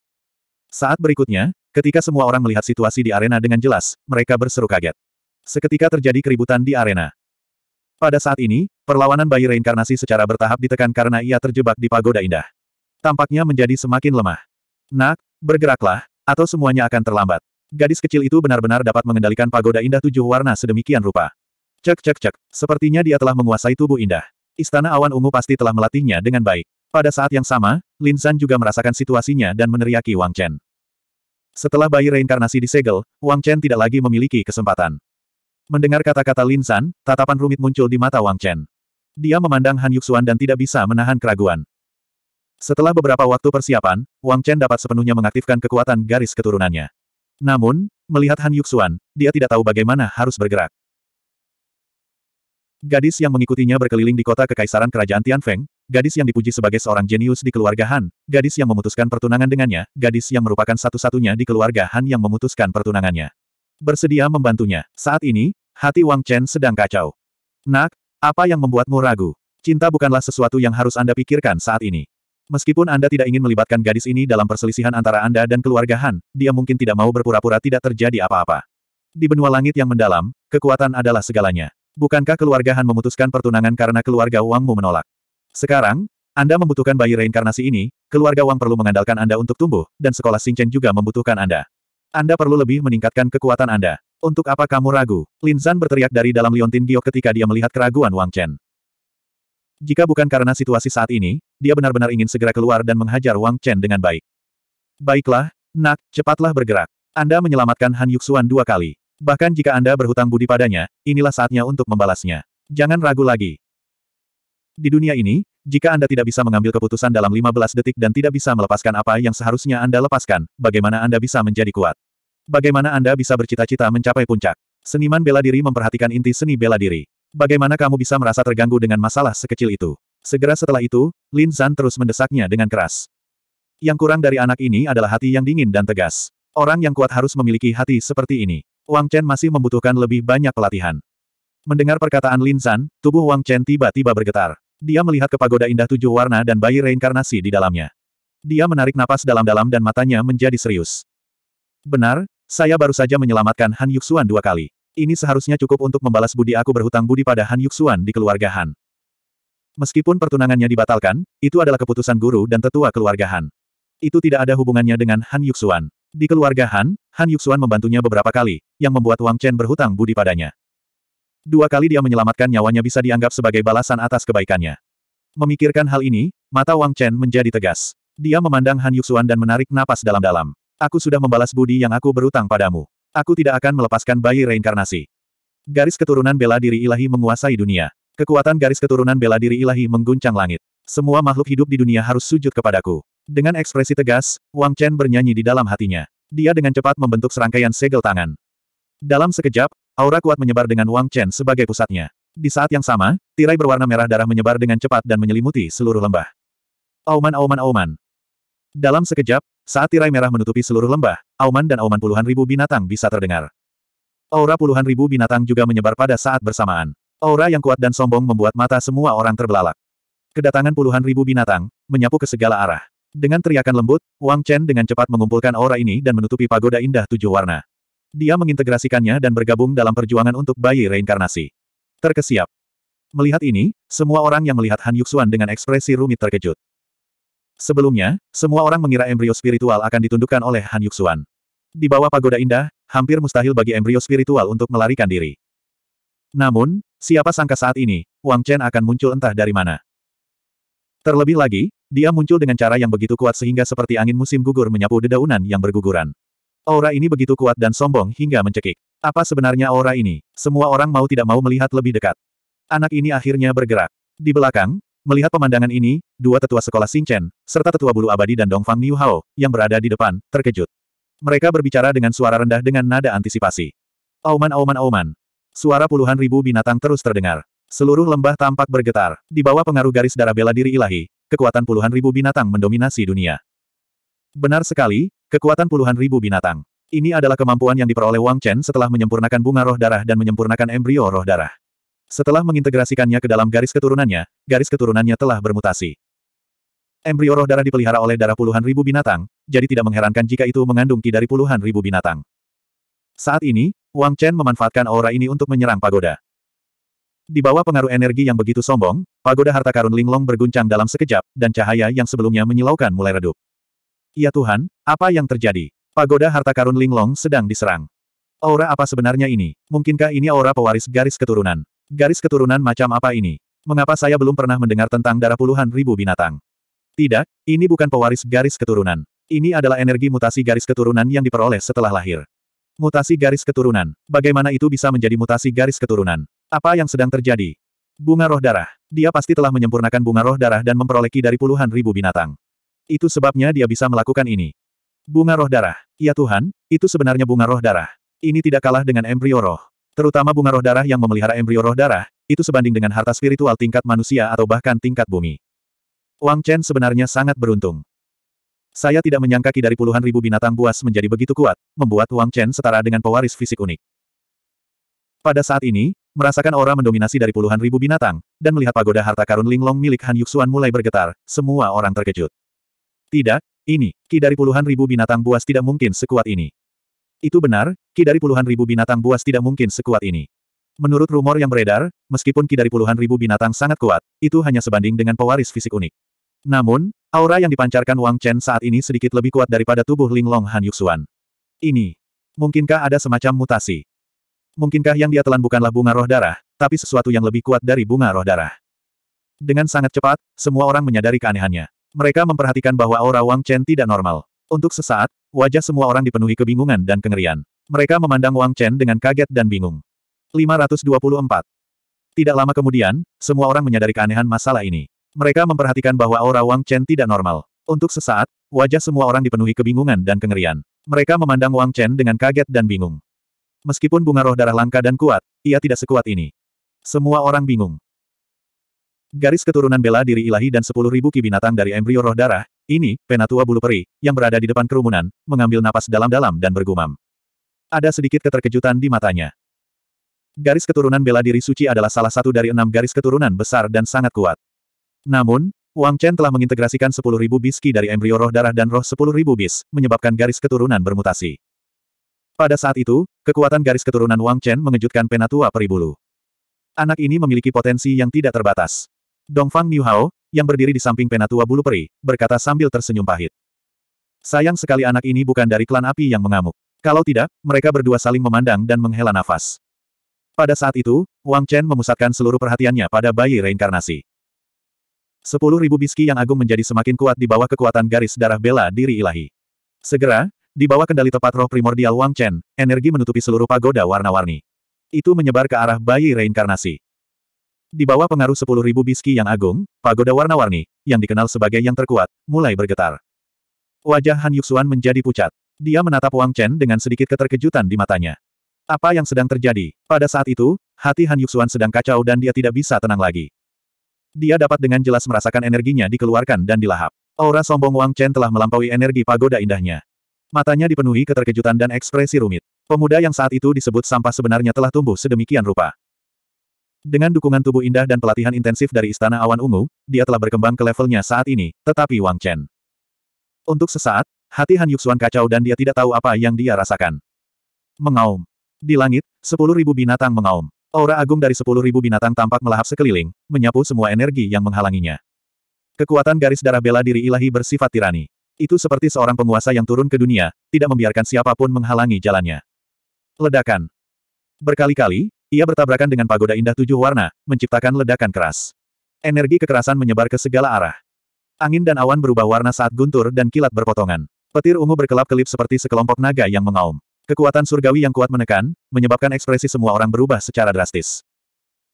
Saat berikutnya, ketika semua orang melihat situasi di arena dengan jelas, mereka berseru kaget. Seketika terjadi keributan di arena. Pada saat ini, perlawanan bayi reinkarnasi secara bertahap ditekan karena ia terjebak di pagoda indah. Tampaknya menjadi semakin lemah. Nak, bergeraklah, atau semuanya akan terlambat. Gadis kecil itu benar-benar dapat mengendalikan pagoda indah tujuh warna sedemikian rupa. Cek cek cek, sepertinya dia telah menguasai tubuh indah. Istana awan ungu pasti telah melatihnya dengan baik. Pada saat yang sama, Lin San juga merasakan situasinya dan meneriaki Wang Chen. Setelah bayi reinkarnasi disegel, Wang Chen tidak lagi memiliki kesempatan. Mendengar kata-kata Lin San, tatapan rumit muncul di mata Wang Chen. Dia memandang Han Yuxuan dan tidak bisa menahan keraguan. Setelah beberapa waktu persiapan, Wang Chen dapat sepenuhnya mengaktifkan kekuatan garis keturunannya. Namun, melihat Han Yuxuan, dia tidak tahu bagaimana harus bergerak. Gadis yang mengikutinya berkeliling di kota kekaisaran kerajaan Tianfeng, gadis yang dipuji sebagai seorang jenius di keluarga Han, gadis yang memutuskan pertunangan dengannya, gadis yang merupakan satu-satunya di keluarga Han yang memutuskan pertunangannya. Bersedia membantunya. Saat ini, hati Wang Chen sedang kacau. Nak, apa yang membuatmu ragu? Cinta bukanlah sesuatu yang harus Anda pikirkan saat ini. Meskipun Anda tidak ingin melibatkan gadis ini dalam perselisihan antara Anda dan keluarga Han, dia mungkin tidak mau berpura-pura tidak terjadi apa-apa. Di benua langit yang mendalam, kekuatan adalah segalanya. Bukankah keluarga Han memutuskan pertunangan karena keluarga Wangmu menolak? Sekarang, Anda membutuhkan bayi reinkarnasi ini, keluarga Wang perlu mengandalkan Anda untuk tumbuh, dan sekolah Xingchen juga membutuhkan Anda. Anda perlu lebih meningkatkan kekuatan Anda. Untuk apa kamu ragu? Lin Zan berteriak dari dalam liontin giok ketika dia melihat keraguan Wang Chen. Jika bukan karena situasi saat ini, dia benar-benar ingin segera keluar dan menghajar Wang Chen dengan baik. Baiklah, nak, cepatlah bergerak. Anda menyelamatkan Han Yuxuan dua kali. Bahkan jika Anda berhutang budi padanya, inilah saatnya untuk membalasnya. Jangan ragu lagi. Di dunia ini, jika Anda tidak bisa mengambil keputusan dalam 15 detik dan tidak bisa melepaskan apa yang seharusnya Anda lepaskan, bagaimana Anda bisa menjadi kuat? Bagaimana Anda bisa bercita-cita mencapai puncak? Seniman bela diri memperhatikan inti seni bela diri. Bagaimana kamu bisa merasa terganggu dengan masalah sekecil itu? Segera setelah itu, Lin Zhan terus mendesaknya dengan keras. Yang kurang dari anak ini adalah hati yang dingin dan tegas. Orang yang kuat harus memiliki hati seperti ini. Wang Chen masih membutuhkan lebih banyak pelatihan. Mendengar perkataan Lin San, tubuh Wang Chen tiba-tiba bergetar. Dia melihat ke pagoda indah tujuh warna dan bayi reinkarnasi di dalamnya. Dia menarik napas dalam-dalam dan matanya menjadi serius. Benar, saya baru saja menyelamatkan Han Yuxuan dua kali. Ini seharusnya cukup untuk membalas budi aku berhutang budi pada Han Yuxuan di keluarga Han. Meskipun pertunangannya dibatalkan, itu adalah keputusan guru dan tetua keluarga Han. Itu tidak ada hubungannya dengan Han Yuxuan. Di keluarga Han, Han Yuxuan membantunya beberapa kali, yang membuat Wang Chen berhutang budi padanya. Dua kali dia menyelamatkan nyawanya bisa dianggap sebagai balasan atas kebaikannya. Memikirkan hal ini, mata Wang Chen menjadi tegas. Dia memandang Han Yuxuan dan menarik napas dalam-dalam. Aku sudah membalas budi yang aku berutang padamu. Aku tidak akan melepaskan bayi reinkarnasi. Garis keturunan bela diri ilahi menguasai dunia. Kekuatan garis keturunan bela diri ilahi mengguncang langit. Semua makhluk hidup di dunia harus sujud kepadaku. Dengan ekspresi tegas, Wang Chen bernyanyi di dalam hatinya. Dia dengan cepat membentuk serangkaian segel tangan. Dalam sekejap, aura kuat menyebar dengan Wang Chen sebagai pusatnya. Di saat yang sama, tirai berwarna merah darah menyebar dengan cepat dan menyelimuti seluruh lembah. Auman auman auman. Dalam sekejap, saat tirai merah menutupi seluruh lembah, auman dan auman puluhan ribu binatang bisa terdengar. Aura puluhan ribu binatang juga menyebar pada saat bersamaan. Aura yang kuat dan sombong membuat mata semua orang terbelalak. Kedatangan puluhan ribu binatang, menyapu ke segala arah. Dengan teriakan lembut, Wang Chen dengan cepat mengumpulkan aura ini dan menutupi pagoda indah tujuh warna. Dia mengintegrasikannya dan bergabung dalam perjuangan untuk bayi reinkarnasi. Terkesiap. Melihat ini, semua orang yang melihat Han Yuxuan dengan ekspresi rumit terkejut. Sebelumnya, semua orang mengira embrio spiritual akan ditundukkan oleh Han Yuxuan. Di bawah pagoda indah, hampir mustahil bagi embrio spiritual untuk melarikan diri. Namun, siapa sangka saat ini, Wang Chen akan muncul entah dari mana. Terlebih lagi, dia muncul dengan cara yang begitu kuat sehingga seperti angin musim gugur menyapu dedaunan yang berguguran. Aura ini begitu kuat dan sombong hingga mencekik. Apa sebenarnya aura ini? Semua orang mau tidak mau melihat lebih dekat. Anak ini akhirnya bergerak. Di belakang, melihat pemandangan ini, dua tetua sekolah Xingchen, serta tetua bulu abadi dan Dongfang Niu Hao, yang berada di depan, terkejut. Mereka berbicara dengan suara rendah dengan nada antisipasi. Auman auman auman. Suara puluhan ribu binatang terus terdengar. Seluruh lembah tampak bergetar. Di bawah pengaruh garis darah bela diri ilahi, kekuatan puluhan ribu binatang mendominasi dunia. Benar sekali, kekuatan puluhan ribu binatang. Ini adalah kemampuan yang diperoleh Wang Chen setelah menyempurnakan bunga roh darah dan menyempurnakan embrio roh darah. Setelah mengintegrasikannya ke dalam garis keturunannya, garis keturunannya telah bermutasi. Embrio roh darah dipelihara oleh darah puluhan ribu binatang, jadi tidak mengherankan jika itu mengandung ki dari puluhan ribu binatang. Saat ini, Wang Chen memanfaatkan aura ini untuk menyerang pagoda. Di bawah pengaruh energi yang begitu sombong, Pagoda harta karun linglong berguncang dalam sekejap, dan cahaya yang sebelumnya menyilaukan mulai redup. Ya Tuhan, apa yang terjadi? Pagoda harta karun linglong sedang diserang. Aura apa sebenarnya ini? Mungkinkah ini aura pewaris garis keturunan? Garis keturunan macam apa ini? Mengapa saya belum pernah mendengar tentang darah puluhan ribu binatang? Tidak, ini bukan pewaris garis keturunan. Ini adalah energi mutasi garis keturunan yang diperoleh setelah lahir. Mutasi garis keturunan. Bagaimana itu bisa menjadi mutasi garis keturunan? Apa yang sedang terjadi? Bunga roh darah. Dia pasti telah menyempurnakan bunga roh darah dan memperoleh dari puluhan ribu binatang. Itu sebabnya dia bisa melakukan ini. Bunga roh darah. Ya Tuhan, itu sebenarnya bunga roh darah. Ini tidak kalah dengan embrio roh. Terutama bunga roh darah yang memelihara embrio roh darah, itu sebanding dengan harta spiritual tingkat manusia atau bahkan tingkat bumi. Wang Chen sebenarnya sangat beruntung. Saya tidak menyangka ki dari puluhan ribu binatang buas menjadi begitu kuat, membuat Wang Chen setara dengan pewaris fisik unik. Pada saat ini, Merasakan aura mendominasi dari puluhan ribu binatang, dan melihat pagoda harta karun linglong milik Han Yuxuan mulai bergetar, semua orang terkejut. Tidak, ini, ki dari puluhan ribu binatang buas tidak mungkin sekuat ini. Itu benar, ki dari puluhan ribu binatang buas tidak mungkin sekuat ini. Menurut rumor yang beredar, meskipun ki dari puluhan ribu binatang sangat kuat, itu hanya sebanding dengan pewaris fisik unik. Namun, aura yang dipancarkan Wang Chen saat ini sedikit lebih kuat daripada tubuh linglong Han Yuxuan. Ini, mungkinkah ada semacam mutasi? Mungkinkah yang dia telan bukanlah bunga roh darah, tapi sesuatu yang lebih kuat dari bunga roh darah? Dengan sangat cepat, semua orang menyadari keanehannya. Mereka memperhatikan bahwa aura Wang Chen tidak normal. Untuk sesaat, wajah semua orang dipenuhi kebingungan dan kengerian. Mereka memandang Wang Chen dengan kaget dan bingung. 524. Tidak lama kemudian, semua orang menyadari keanehan masalah ini. Mereka memperhatikan bahwa aura Wang Chen tidak normal. Untuk sesaat, wajah semua orang dipenuhi kebingungan dan kengerian. Mereka memandang Wang Chen dengan kaget dan bingung. Meskipun bunga roh darah langka dan kuat, ia tidak sekuat ini. Semua orang bingung. Garis keturunan bela diri ilahi dan sepuluh ribu ki binatang dari embrio roh darah, ini, penatua bulu peri, yang berada di depan kerumunan, mengambil napas dalam-dalam dan bergumam. Ada sedikit keterkejutan di matanya. Garis keturunan bela diri suci adalah salah satu dari enam garis keturunan besar dan sangat kuat. Namun, Wang Chen telah mengintegrasikan sepuluh ribu biski dari embrio roh darah dan roh sepuluh ribu bis, menyebabkan garis keturunan bermutasi. Pada saat itu, kekuatan garis keturunan Wang Chen mengejutkan penatua peribulu. Anak ini memiliki potensi yang tidak terbatas. Dongfang Hao, yang berdiri di samping penatua bulu peri, berkata sambil tersenyum pahit. Sayang sekali anak ini bukan dari klan api yang mengamuk. Kalau tidak, mereka berdua saling memandang dan menghela nafas. Pada saat itu, Wang Chen memusatkan seluruh perhatiannya pada bayi reinkarnasi. Sepuluh ribu biski yang agung menjadi semakin kuat di bawah kekuatan garis darah bela diri ilahi. Segera, di bawah kendali tepat roh primordial Wang Chen, energi menutupi seluruh pagoda warna-warni. Itu menyebar ke arah bayi reinkarnasi. Di bawah pengaruh sepuluh ribu biski yang agung, pagoda warna-warni, yang dikenal sebagai yang terkuat, mulai bergetar. Wajah Han Yuxuan menjadi pucat. Dia menatap Wang Chen dengan sedikit keterkejutan di matanya. Apa yang sedang terjadi? Pada saat itu, hati Han Yuxuan sedang kacau dan dia tidak bisa tenang lagi. Dia dapat dengan jelas merasakan energinya dikeluarkan dan dilahap. Aura sombong Wang Chen telah melampaui energi pagoda indahnya. Matanya dipenuhi keterkejutan dan ekspresi rumit. Pemuda yang saat itu disebut sampah sebenarnya telah tumbuh sedemikian rupa. Dengan dukungan tubuh indah dan pelatihan intensif dari Istana Awan Ungu, dia telah berkembang ke levelnya saat ini, tetapi Wang Chen. Untuk sesaat, hati Han Yuxuan kacau dan dia tidak tahu apa yang dia rasakan. Mengaum. Di langit, sepuluh ribu binatang mengaum. Aura agung dari sepuluh ribu binatang tampak melahap sekeliling, menyapu semua energi yang menghalanginya. Kekuatan garis darah bela diri ilahi bersifat tirani. Itu seperti seorang penguasa yang turun ke dunia, tidak membiarkan siapapun menghalangi jalannya. Ledakan. Berkali-kali, ia bertabrakan dengan pagoda indah tujuh warna, menciptakan ledakan keras. Energi kekerasan menyebar ke segala arah. Angin dan awan berubah warna saat guntur dan kilat berpotongan. Petir ungu berkelap-kelip seperti sekelompok naga yang mengaum. Kekuatan surgawi yang kuat menekan, menyebabkan ekspresi semua orang berubah secara drastis.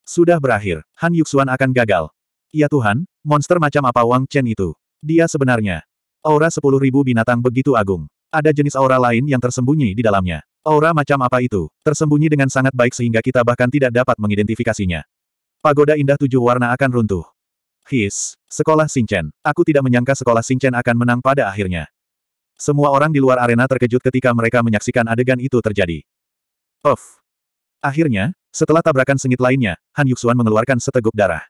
Sudah berakhir, Han Yuxuan akan gagal. Ya Tuhan, monster macam apa Wang Chen itu? Dia sebenarnya, Aura sepuluh ribu binatang begitu agung. Ada jenis aura lain yang tersembunyi di dalamnya. Aura macam apa itu? Tersembunyi dengan sangat baik sehingga kita bahkan tidak dapat mengidentifikasinya. Pagoda indah tujuh warna akan runtuh. His, sekolah Sinchen. Aku tidak menyangka sekolah Sinchen akan menang pada akhirnya. Semua orang di luar arena terkejut ketika mereka menyaksikan adegan itu terjadi. Of. Akhirnya, setelah tabrakan sengit lainnya, Han Yuxuan mengeluarkan seteguk darah.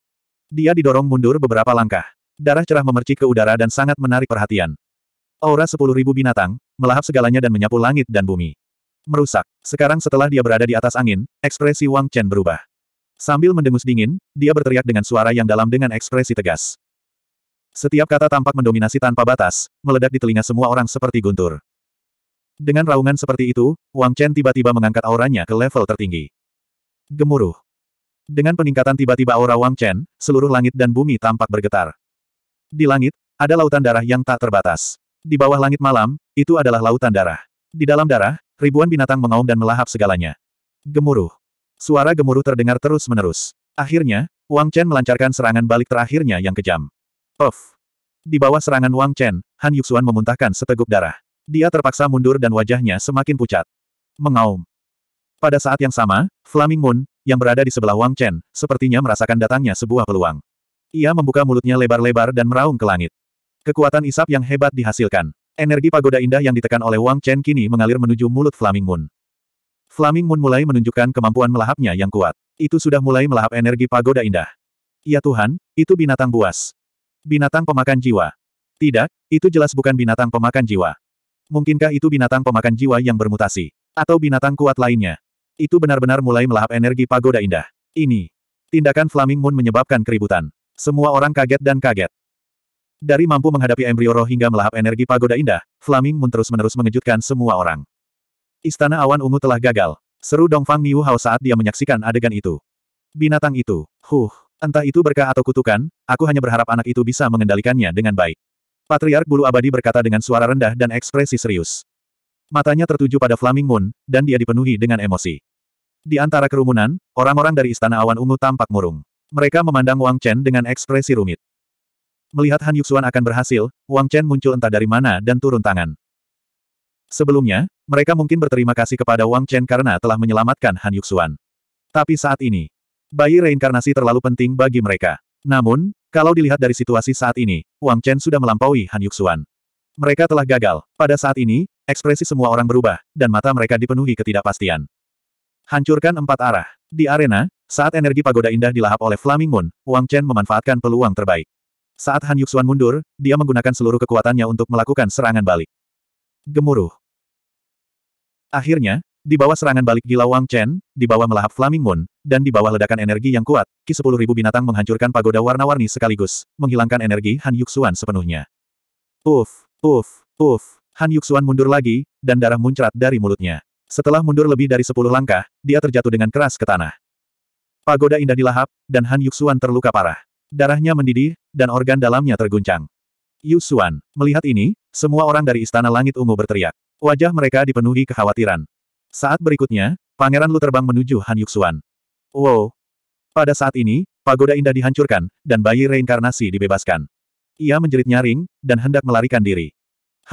Dia didorong mundur beberapa langkah. Darah cerah memercik ke udara dan sangat menarik perhatian. Aura sepuluh ribu binatang, melahap segalanya dan menyapu langit dan bumi. Merusak. Sekarang setelah dia berada di atas angin, ekspresi Wang Chen berubah. Sambil mendengus dingin, dia berteriak dengan suara yang dalam dengan ekspresi tegas. Setiap kata tampak mendominasi tanpa batas, meledak di telinga semua orang seperti guntur. Dengan raungan seperti itu, Wang Chen tiba-tiba mengangkat auranya ke level tertinggi. Gemuruh. Dengan peningkatan tiba-tiba aura Wang Chen, seluruh langit dan bumi tampak bergetar. Di langit, ada lautan darah yang tak terbatas. Di bawah langit malam, itu adalah lautan darah. Di dalam darah, ribuan binatang mengaum dan melahap segalanya. Gemuruh. Suara gemuruh terdengar terus-menerus. Akhirnya, Wang Chen melancarkan serangan balik terakhirnya yang kejam. Of. Di bawah serangan Wang Chen, Han Yuxuan memuntahkan seteguk darah. Dia terpaksa mundur dan wajahnya semakin pucat. Mengaum. Pada saat yang sama, Flaming Moon, yang berada di sebelah Wang Chen, sepertinya merasakan datangnya sebuah peluang. Ia membuka mulutnya lebar-lebar dan meraung ke langit. Kekuatan isap yang hebat dihasilkan. Energi pagoda indah yang ditekan oleh Wang Chen kini mengalir menuju mulut Flaming Moon. Flaming Moon mulai menunjukkan kemampuan melahapnya yang kuat. Itu sudah mulai melahap energi pagoda indah. Ya Tuhan, itu binatang buas. Binatang pemakan jiwa. Tidak, itu jelas bukan binatang pemakan jiwa. Mungkinkah itu binatang pemakan jiwa yang bermutasi? Atau binatang kuat lainnya? Itu benar-benar mulai melahap energi pagoda indah. Ini. Tindakan Flaming Moon menyebabkan keributan. Semua orang kaget dan kaget. Dari mampu menghadapi embrio roh hingga melahap energi pagoda indah, Flaming Moon terus-menerus mengejutkan semua orang. Istana awan ungu telah gagal. Seru Dongfang Niu Hao saat dia menyaksikan adegan itu. Binatang itu, huh, entah itu berkah atau kutukan, aku hanya berharap anak itu bisa mengendalikannya dengan baik. Patriark Bulu Abadi berkata dengan suara rendah dan ekspresi serius. Matanya tertuju pada Flaming Moon, dan dia dipenuhi dengan emosi. Di antara kerumunan, orang-orang dari Istana Awan Ungu tampak murung. Mereka memandang Wang Chen dengan ekspresi rumit. Melihat Han Yuxuan akan berhasil, Wang Chen muncul entah dari mana dan turun tangan. Sebelumnya, mereka mungkin berterima kasih kepada Wang Chen karena telah menyelamatkan Han Yuxuan. Tapi saat ini, bayi reinkarnasi terlalu penting bagi mereka. Namun, kalau dilihat dari situasi saat ini, Wang Chen sudah melampaui Han Yuxuan. Mereka telah gagal. Pada saat ini, ekspresi semua orang berubah, dan mata mereka dipenuhi ketidakpastian. Hancurkan empat arah. Di arena, saat energi pagoda indah dilahap oleh Flaming Moon, Wang Chen memanfaatkan peluang terbaik. Saat Han Yuxuan mundur, dia menggunakan seluruh kekuatannya untuk melakukan serangan balik. Gemuruh. Akhirnya, di bawah serangan balik gila Wang Chen, di bawah melahap Flaming Moon, dan di bawah ledakan energi yang kuat, Ki 10.000 binatang menghancurkan pagoda warna-warni sekaligus, menghilangkan energi Han Yuxuan sepenuhnya. Uf, uf, uf, Han Yuxuan mundur lagi, dan darah muncrat dari mulutnya. Setelah mundur lebih dari 10 langkah, dia terjatuh dengan keras ke tanah. Pagoda indah dilahap, dan Han Yuxuan terluka parah. Darahnya mendidih, dan organ dalamnya terguncang. Yuxuan, melihat ini, semua orang dari Istana Langit Ungu berteriak. Wajah mereka dipenuhi kekhawatiran. Saat berikutnya, Pangeran Lu terbang menuju Han Yuxuan. Wow! Pada saat ini, pagoda indah dihancurkan, dan bayi reinkarnasi dibebaskan. Ia menjerit nyaring, dan hendak melarikan diri.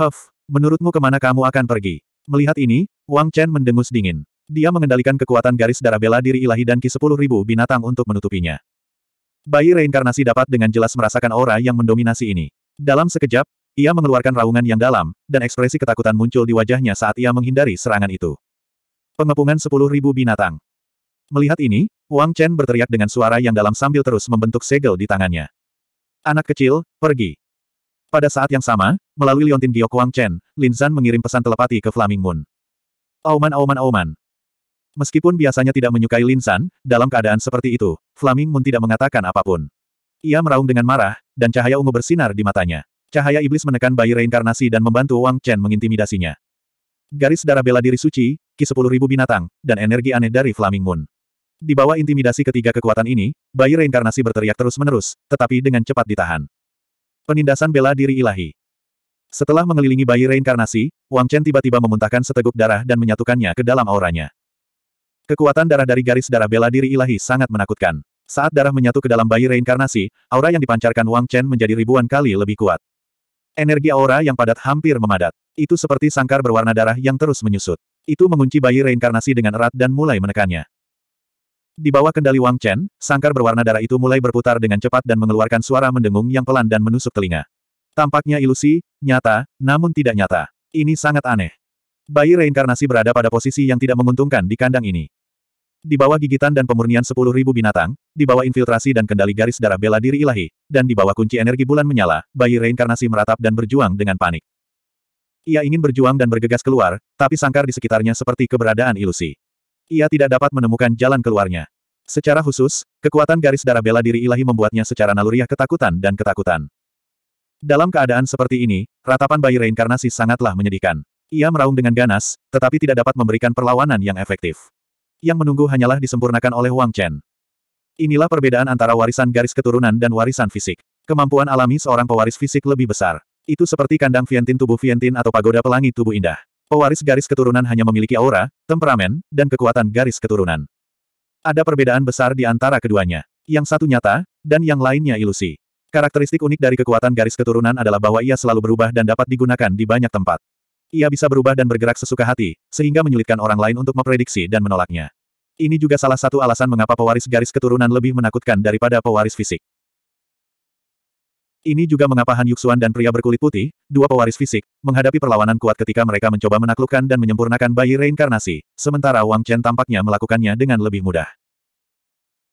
Huff, menurutmu kemana kamu akan pergi? Melihat ini, Wang Chen mendengus dingin. Dia mengendalikan kekuatan garis darah bela diri ilahi dan ki sepuluh ribu binatang untuk menutupinya. Bayi reinkarnasi dapat dengan jelas merasakan aura yang mendominasi ini. Dalam sekejap, ia mengeluarkan raungan yang dalam, dan ekspresi ketakutan muncul di wajahnya saat ia menghindari serangan itu. Pengepungan sepuluh ribu binatang. Melihat ini, Wang Chen berteriak dengan suara yang dalam sambil terus membentuk segel di tangannya. Anak kecil, pergi. Pada saat yang sama, melalui liontin giok Wang Chen, Lin Zan mengirim pesan telepati ke Flaming Moon. Auman auman auman. Meskipun biasanya tidak menyukai Linsan, dalam keadaan seperti itu, Flaming Moon tidak mengatakan apapun. Ia meraung dengan marah, dan cahaya ungu bersinar di matanya. Cahaya iblis menekan bayi reinkarnasi dan membantu Wang Chen mengintimidasinya. Garis darah bela diri suci, ki ribu binatang, dan energi aneh dari Flaming Moon. Di bawah intimidasi ketiga kekuatan ini, bayi reinkarnasi berteriak terus-menerus, tetapi dengan cepat ditahan. Penindasan bela diri ilahi. Setelah mengelilingi bayi reinkarnasi, Wang Chen tiba-tiba memuntahkan seteguk darah dan menyatukannya ke dalam auranya. Kekuatan darah dari garis darah bela diri ilahi sangat menakutkan. Saat darah menyatu ke dalam bayi reinkarnasi, aura yang dipancarkan Wang Chen menjadi ribuan kali lebih kuat. Energi aura yang padat hampir memadat. Itu seperti sangkar berwarna darah yang terus menyusut. Itu mengunci bayi reinkarnasi dengan erat dan mulai menekannya. Di bawah kendali Wang Chen, sangkar berwarna darah itu mulai berputar dengan cepat dan mengeluarkan suara mendengung yang pelan dan menusuk telinga. Tampaknya ilusi, nyata, namun tidak nyata. Ini sangat aneh. Bayi reinkarnasi berada pada posisi yang tidak menguntungkan di kandang ini. Di bawah gigitan dan pemurnian 10.000 binatang, di bawah infiltrasi dan kendali garis darah bela diri ilahi, dan di bawah kunci energi bulan menyala, bayi reinkarnasi meratap dan berjuang dengan panik. Ia ingin berjuang dan bergegas keluar, tapi sangkar di sekitarnya seperti keberadaan ilusi. Ia tidak dapat menemukan jalan keluarnya. Secara khusus, kekuatan garis darah bela diri ilahi membuatnya secara naluriah ketakutan dan ketakutan. Dalam keadaan seperti ini, ratapan bayi reinkarnasi sangatlah menyedihkan. Ia meraung dengan ganas, tetapi tidak dapat memberikan perlawanan yang efektif. Yang menunggu hanyalah disempurnakan oleh Wang Chen. Inilah perbedaan antara warisan garis keturunan dan warisan fisik. Kemampuan alami seorang pewaris fisik lebih besar. Itu seperti kandang Vientin tubuh Vientin atau pagoda pelangi tubuh indah. Pewaris garis keturunan hanya memiliki aura, temperamen, dan kekuatan garis keturunan. Ada perbedaan besar di antara keduanya. Yang satu nyata, dan yang lainnya ilusi. Karakteristik unik dari kekuatan garis keturunan adalah bahwa ia selalu berubah dan dapat digunakan di banyak tempat. Ia bisa berubah dan bergerak sesuka hati, sehingga menyulitkan orang lain untuk memprediksi dan menolaknya. Ini juga salah satu alasan mengapa pewaris garis keturunan lebih menakutkan daripada pewaris fisik. Ini juga mengapa Han Yuxuan dan pria berkulit putih, dua pewaris fisik, menghadapi perlawanan kuat ketika mereka mencoba menaklukkan dan menyempurnakan bayi reinkarnasi, sementara Wang Chen tampaknya melakukannya dengan lebih mudah.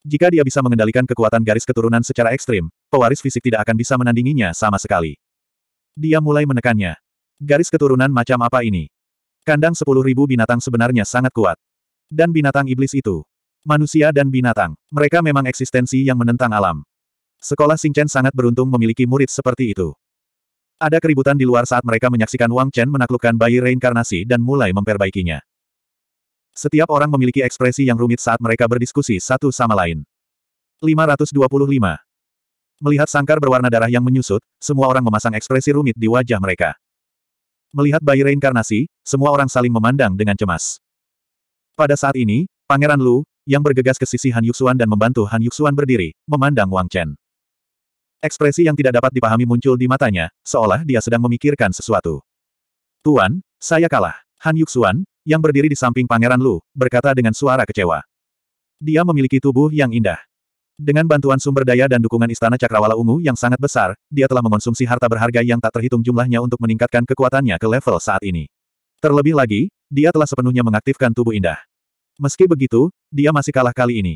Jika dia bisa mengendalikan kekuatan garis keturunan secara ekstrim, pewaris fisik tidak akan bisa menandinginya sama sekali. Dia mulai menekannya. Garis keturunan macam apa ini? Kandang sepuluh ribu binatang sebenarnya sangat kuat. Dan binatang iblis itu. Manusia dan binatang. Mereka memang eksistensi yang menentang alam. Sekolah Singchen sangat beruntung memiliki murid seperti itu. Ada keributan di luar saat mereka menyaksikan Wang Chen menaklukkan bayi reinkarnasi dan mulai memperbaikinya. Setiap orang memiliki ekspresi yang rumit saat mereka berdiskusi satu sama lain. 525. Melihat sangkar berwarna darah yang menyusut, semua orang memasang ekspresi rumit di wajah mereka. Melihat bayi reinkarnasi, semua orang saling memandang dengan cemas. Pada saat ini, Pangeran Lu, yang bergegas ke sisi Han Yuxuan dan membantu Han Yuxuan berdiri, memandang Wang Chen. Ekspresi yang tidak dapat dipahami muncul di matanya, seolah dia sedang memikirkan sesuatu. Tuan, saya kalah. Han Yuxuan, yang berdiri di samping Pangeran Lu, berkata dengan suara kecewa. Dia memiliki tubuh yang indah. Dengan bantuan sumber daya dan dukungan Istana Cakrawala Ungu yang sangat besar, dia telah mengonsumsi harta berharga yang tak terhitung jumlahnya untuk meningkatkan kekuatannya ke level saat ini. Terlebih lagi, dia telah sepenuhnya mengaktifkan tubuh indah. Meski begitu, dia masih kalah kali ini.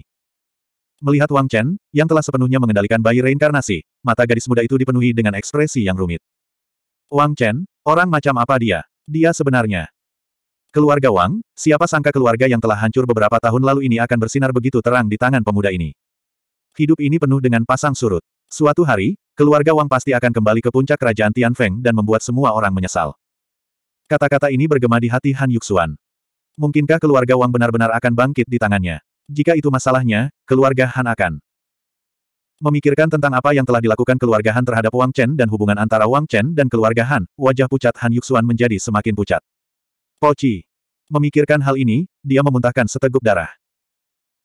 Melihat Wang Chen, yang telah sepenuhnya mengendalikan bayi reinkarnasi, mata gadis muda itu dipenuhi dengan ekspresi yang rumit. Wang Chen, orang macam apa dia? Dia sebenarnya. Keluarga Wang, siapa sangka keluarga yang telah hancur beberapa tahun lalu ini akan bersinar begitu terang di tangan pemuda ini. Hidup ini penuh dengan pasang surut. Suatu hari, keluarga Wang pasti akan kembali ke puncak kerajaan Tian Feng dan membuat semua orang menyesal. Kata-kata ini bergema di hati Han Yuxuan. Mungkinkah keluarga Wang benar-benar akan bangkit di tangannya? Jika itu masalahnya, keluarga Han akan memikirkan tentang apa yang telah dilakukan keluarga Han terhadap Wang Chen dan hubungan antara Wang Chen dan keluarga Han, wajah pucat Han Yuxuan menjadi semakin pucat. Pochi, Memikirkan hal ini, dia memuntahkan seteguk darah.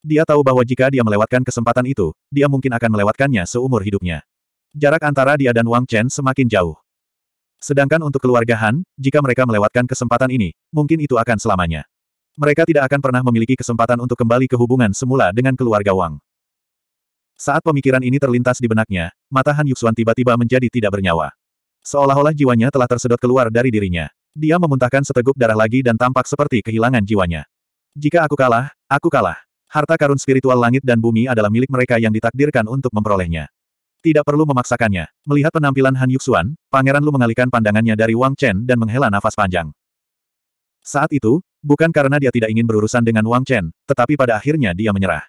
Dia tahu bahwa jika dia melewatkan kesempatan itu, dia mungkin akan melewatkannya seumur hidupnya. Jarak antara dia dan Wang Chen semakin jauh. Sedangkan untuk keluarga Han, jika mereka melewatkan kesempatan ini, mungkin itu akan selamanya. Mereka tidak akan pernah memiliki kesempatan untuk kembali ke hubungan semula dengan keluarga Wang. Saat pemikiran ini terlintas di benaknya, mata Han Yuxuan tiba-tiba menjadi tidak bernyawa. Seolah-olah jiwanya telah tersedot keluar dari dirinya. Dia memuntahkan seteguk darah lagi dan tampak seperti kehilangan jiwanya. Jika aku kalah, aku kalah. Harta karun spiritual langit dan bumi adalah milik mereka yang ditakdirkan untuk memperolehnya. Tidak perlu memaksakannya. Melihat penampilan Han Yuxuan, Pangeran Lu mengalihkan pandangannya dari Wang Chen dan menghela nafas panjang. Saat itu, bukan karena dia tidak ingin berurusan dengan Wang Chen, tetapi pada akhirnya dia menyerah.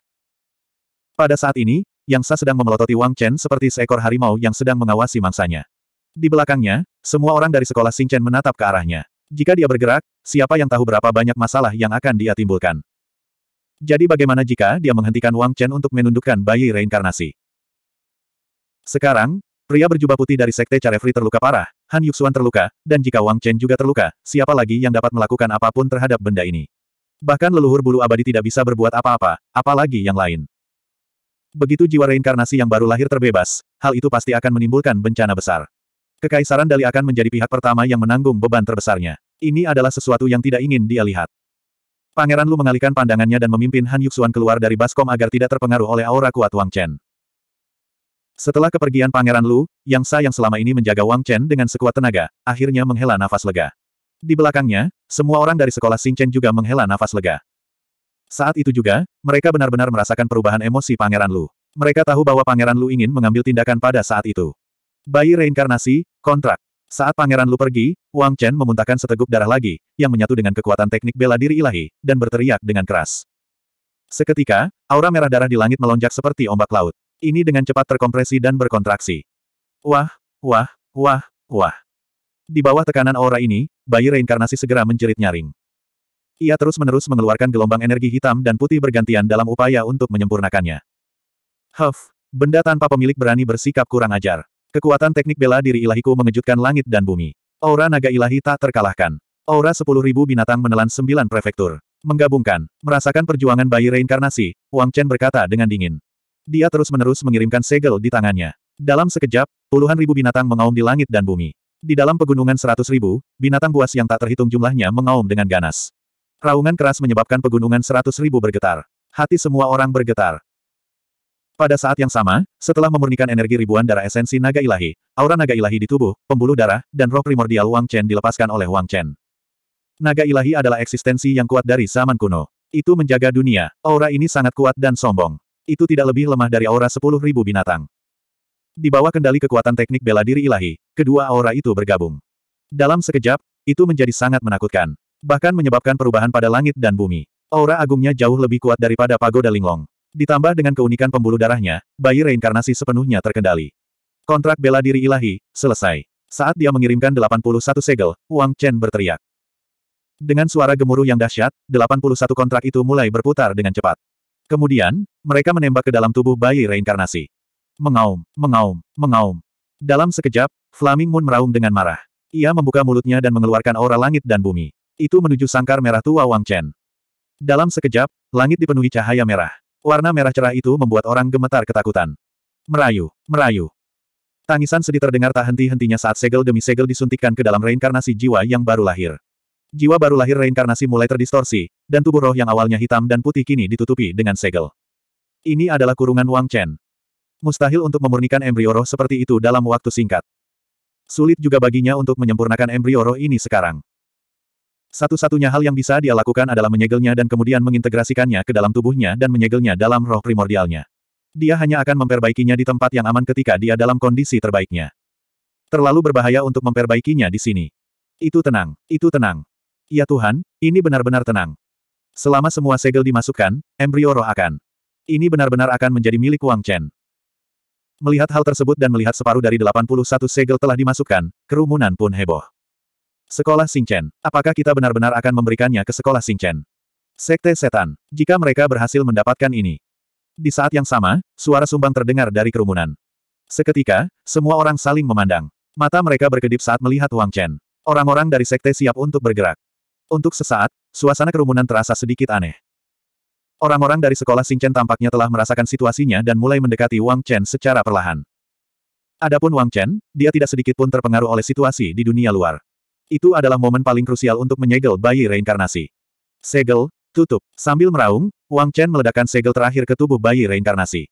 Pada saat ini, Yang Sa sedang memelototi Wang Chen seperti seekor harimau yang sedang mengawasi mangsanya. Di belakangnya, semua orang dari sekolah Xing Chen menatap ke arahnya. Jika dia bergerak, siapa yang tahu berapa banyak masalah yang akan dia timbulkan. Jadi bagaimana jika dia menghentikan Wang Chen untuk menundukkan bayi reinkarnasi? Sekarang, pria berjubah putih dari Sekte Carefree terluka parah, Han Yuxuan terluka, dan jika Wang Chen juga terluka, siapa lagi yang dapat melakukan apapun terhadap benda ini? Bahkan leluhur bulu abadi tidak bisa berbuat apa-apa, apalagi yang lain. Begitu jiwa reinkarnasi yang baru lahir terbebas, hal itu pasti akan menimbulkan bencana besar. Kekaisaran Dali akan menjadi pihak pertama yang menanggung beban terbesarnya. Ini adalah sesuatu yang tidak ingin dia lihat. Pangeran Lu mengalihkan pandangannya dan memimpin Han Yuxuan keluar dari baskom agar tidak terpengaruh oleh aura kuat Wang Chen. Setelah kepergian Pangeran Lu, Yang Sa yang selama ini menjaga Wang Chen dengan sekuat tenaga, akhirnya menghela nafas lega. Di belakangnya, semua orang dari sekolah Xing Chen juga menghela nafas lega. Saat itu juga, mereka benar-benar merasakan perubahan emosi Pangeran Lu. Mereka tahu bahwa Pangeran Lu ingin mengambil tindakan pada saat itu. Bayi reinkarnasi, kontrak. Saat Pangeran Lu pergi, Wang Chen memuntahkan seteguk darah lagi, yang menyatu dengan kekuatan teknik bela diri ilahi, dan berteriak dengan keras. Seketika, aura merah darah di langit melonjak seperti ombak laut. Ini dengan cepat terkompresi dan berkontraksi. Wah, wah, wah, wah. Di bawah tekanan aura ini, bayi reinkarnasi segera menjerit nyaring. Ia terus-menerus mengeluarkan gelombang energi hitam dan putih bergantian dalam upaya untuk menyempurnakannya. Huff, benda tanpa pemilik berani bersikap kurang ajar. Kekuatan teknik bela diri ilahiku mengejutkan langit dan bumi. Aura naga ilahi tak terkalahkan. Aura sepuluh ribu binatang menelan sembilan prefektur. Menggabungkan, merasakan perjuangan bayi reinkarnasi, Wang Chen berkata dengan dingin. Dia terus-menerus mengirimkan segel di tangannya. Dalam sekejap, puluhan ribu binatang mengaum di langit dan bumi. Di dalam pegunungan seratus ribu, binatang buas yang tak terhitung jumlahnya mengaum dengan ganas. Raungan keras menyebabkan pegunungan seratus ribu bergetar. Hati semua orang bergetar. Pada saat yang sama, setelah memurnikan energi ribuan darah esensi naga ilahi, aura naga ilahi di tubuh, pembuluh darah, dan roh primordial Wang Chen dilepaskan oleh Wang Chen. Naga ilahi adalah eksistensi yang kuat dari zaman kuno. Itu menjaga dunia, aura ini sangat kuat dan sombong. Itu tidak lebih lemah dari aura 10.000 binatang. Di bawah kendali kekuatan teknik bela diri ilahi, kedua aura itu bergabung. Dalam sekejap, itu menjadi sangat menakutkan. Bahkan menyebabkan perubahan pada langit dan bumi. Aura agungnya jauh lebih kuat daripada pagoda linglong. Ditambah dengan keunikan pembuluh darahnya, bayi reinkarnasi sepenuhnya terkendali. Kontrak bela diri ilahi, selesai. Saat dia mengirimkan 81 segel, Wang Chen berteriak. Dengan suara gemuruh yang dahsyat, 81 kontrak itu mulai berputar dengan cepat. Kemudian, mereka menembak ke dalam tubuh bayi reinkarnasi. Mengaum, mengaum, mengaum. Dalam sekejap, Flaming Moon meraung dengan marah. Ia membuka mulutnya dan mengeluarkan aura langit dan bumi. Itu menuju sangkar merah tua Wang Chen. Dalam sekejap, langit dipenuhi cahaya merah. Warna merah cerah itu membuat orang gemetar ketakutan. Merayu, merayu. Tangisan sedih terdengar tak henti-hentinya saat segel demi segel disuntikkan ke dalam reinkarnasi jiwa yang baru lahir. Jiwa baru lahir reinkarnasi mulai terdistorsi, dan tubuh roh yang awalnya hitam dan putih kini ditutupi dengan segel. Ini adalah kurungan Wang Chen. Mustahil untuk memurnikan embrio roh seperti itu dalam waktu singkat. Sulit juga baginya untuk menyempurnakan embrio roh ini sekarang. Satu-satunya hal yang bisa dia lakukan adalah menyegelnya dan kemudian mengintegrasikannya ke dalam tubuhnya dan menyegelnya dalam roh primordialnya. Dia hanya akan memperbaikinya di tempat yang aman ketika dia dalam kondisi terbaiknya. Terlalu berbahaya untuk memperbaikinya di sini. Itu tenang, itu tenang. Ya Tuhan, ini benar-benar tenang. Selama semua segel dimasukkan, embrio roh akan. Ini benar-benar akan menjadi milik Wang Chen. Melihat hal tersebut dan melihat separuh dari 81 segel telah dimasukkan, kerumunan pun heboh. Sekolah Singchen. Apakah kita benar-benar akan memberikannya ke sekolah Singchen? Sekte setan. Jika mereka berhasil mendapatkan ini. Di saat yang sama, suara sumbang terdengar dari kerumunan. Seketika, semua orang saling memandang. Mata mereka berkedip saat melihat Wang Chen. Orang-orang dari sekte siap untuk bergerak. Untuk sesaat, suasana kerumunan terasa sedikit aneh. Orang-orang dari sekolah Singchen tampaknya telah merasakan situasinya dan mulai mendekati Wang Chen secara perlahan. Adapun Wang Chen, dia tidak sedikit pun terpengaruh oleh situasi di dunia luar. Itu adalah momen paling krusial untuk menyegel bayi reinkarnasi. Segel, tutup. Sambil meraung, Wang Chen meledakkan segel terakhir ke tubuh bayi reinkarnasi.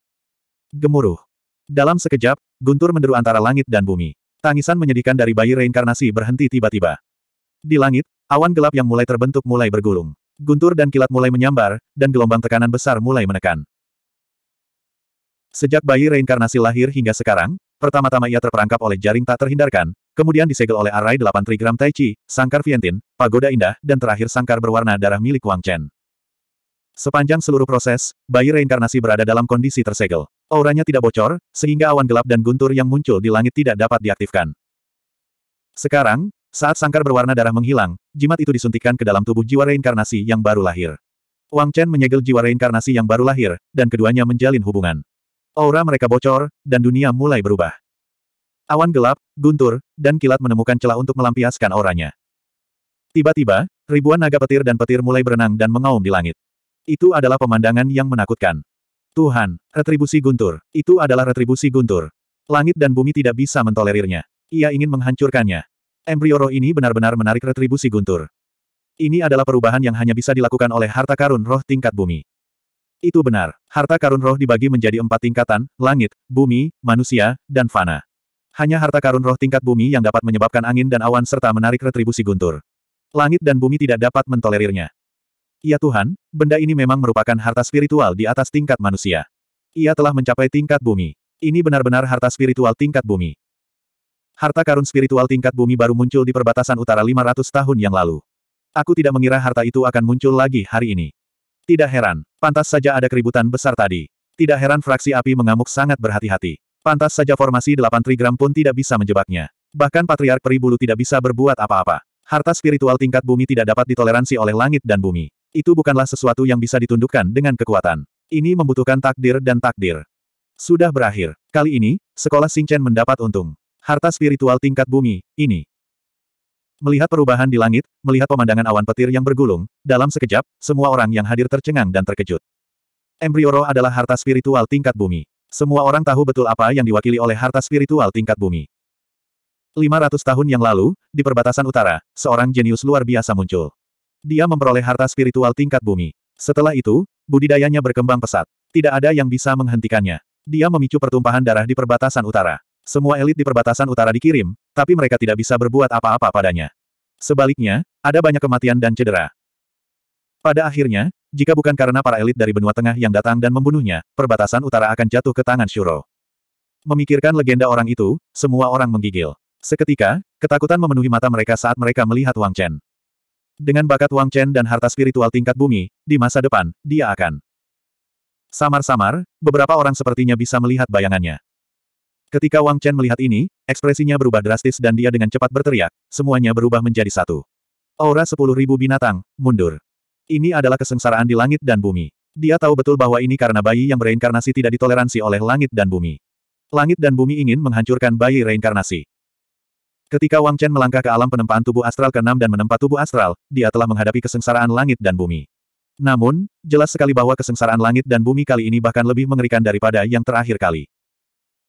Gemuruh. Dalam sekejap, guntur menderu antara langit dan bumi. Tangisan menyedihkan dari bayi reinkarnasi berhenti tiba-tiba. Di langit, awan gelap yang mulai terbentuk mulai bergulung. Guntur dan kilat mulai menyambar, dan gelombang tekanan besar mulai menekan. Sejak bayi reinkarnasi lahir hingga sekarang, Pertama-tama ia terperangkap oleh jaring tak terhindarkan, kemudian disegel oleh arai delapan trigram tai chi, sangkar vientin, pagoda indah, dan terakhir sangkar berwarna darah milik Wang Chen. Sepanjang seluruh proses, bayi reinkarnasi berada dalam kondisi tersegel. Auranya tidak bocor, sehingga awan gelap dan guntur yang muncul di langit tidak dapat diaktifkan. Sekarang, saat sangkar berwarna darah menghilang, jimat itu disuntikan ke dalam tubuh jiwa reinkarnasi yang baru lahir. Wang Chen menyegel jiwa reinkarnasi yang baru lahir, dan keduanya menjalin hubungan. Aura mereka bocor, dan dunia mulai berubah. Awan gelap, guntur, dan kilat menemukan celah untuk melampiaskan auranya. Tiba-tiba, ribuan naga petir dan petir mulai berenang dan mengaum di langit. Itu adalah pemandangan yang menakutkan. Tuhan, retribusi guntur, itu adalah retribusi guntur. Langit dan bumi tidak bisa mentolerirnya. Ia ingin menghancurkannya. Embryoro ini benar-benar menarik retribusi guntur. Ini adalah perubahan yang hanya bisa dilakukan oleh harta karun roh tingkat bumi. Itu benar. Harta karun roh dibagi menjadi empat tingkatan, langit, bumi, manusia, dan fana. Hanya harta karun roh tingkat bumi yang dapat menyebabkan angin dan awan serta menarik retribusi guntur. Langit dan bumi tidak dapat mentolerirnya. Ya Tuhan, benda ini memang merupakan harta spiritual di atas tingkat manusia. Ia telah mencapai tingkat bumi. Ini benar-benar harta spiritual tingkat bumi. Harta karun spiritual tingkat bumi baru muncul di perbatasan utara 500 tahun yang lalu. Aku tidak mengira harta itu akan muncul lagi hari ini. Tidak heran, pantas saja ada keributan besar tadi. Tidak heran fraksi api mengamuk sangat berhati-hati. Pantas saja formasi delapan trigram pun tidak bisa menjebaknya. Bahkan Patriark Peribulu tidak bisa berbuat apa-apa. Harta spiritual tingkat bumi tidak dapat ditoleransi oleh langit dan bumi. Itu bukanlah sesuatu yang bisa ditundukkan dengan kekuatan. Ini membutuhkan takdir dan takdir. Sudah berakhir. Kali ini, sekolah Singchen mendapat untung. Harta spiritual tingkat bumi, ini. Melihat perubahan di langit, melihat pemandangan awan petir yang bergulung, dalam sekejap, semua orang yang hadir tercengang dan terkejut. roh adalah harta spiritual tingkat bumi. Semua orang tahu betul apa yang diwakili oleh harta spiritual tingkat bumi. 500 tahun yang lalu, di perbatasan utara, seorang jenius luar biasa muncul. Dia memperoleh harta spiritual tingkat bumi. Setelah itu, budidayanya berkembang pesat. Tidak ada yang bisa menghentikannya. Dia memicu pertumpahan darah di perbatasan utara. Semua elit di perbatasan utara dikirim, tapi mereka tidak bisa berbuat apa-apa padanya. Sebaliknya, ada banyak kematian dan cedera. Pada akhirnya, jika bukan karena para elit dari benua tengah yang datang dan membunuhnya, perbatasan utara akan jatuh ke tangan Shuro. Memikirkan legenda orang itu, semua orang menggigil. Seketika, ketakutan memenuhi mata mereka saat mereka melihat Wang Chen. Dengan bakat Wang Chen dan harta spiritual tingkat bumi, di masa depan, dia akan. Samar-samar, beberapa orang sepertinya bisa melihat bayangannya. Ketika Wang Chen melihat ini, ekspresinya berubah drastis dan dia dengan cepat berteriak, semuanya berubah menjadi satu. Aura sepuluh ribu binatang, mundur. Ini adalah kesengsaraan di langit dan bumi. Dia tahu betul bahwa ini karena bayi yang bereinkarnasi tidak ditoleransi oleh langit dan bumi. Langit dan bumi ingin menghancurkan bayi reinkarnasi. Ketika Wang Chen melangkah ke alam penempaan tubuh astral ke-6 dan menempat tubuh astral, dia telah menghadapi kesengsaraan langit dan bumi. Namun, jelas sekali bahwa kesengsaraan langit dan bumi kali ini bahkan lebih mengerikan daripada yang terakhir kali.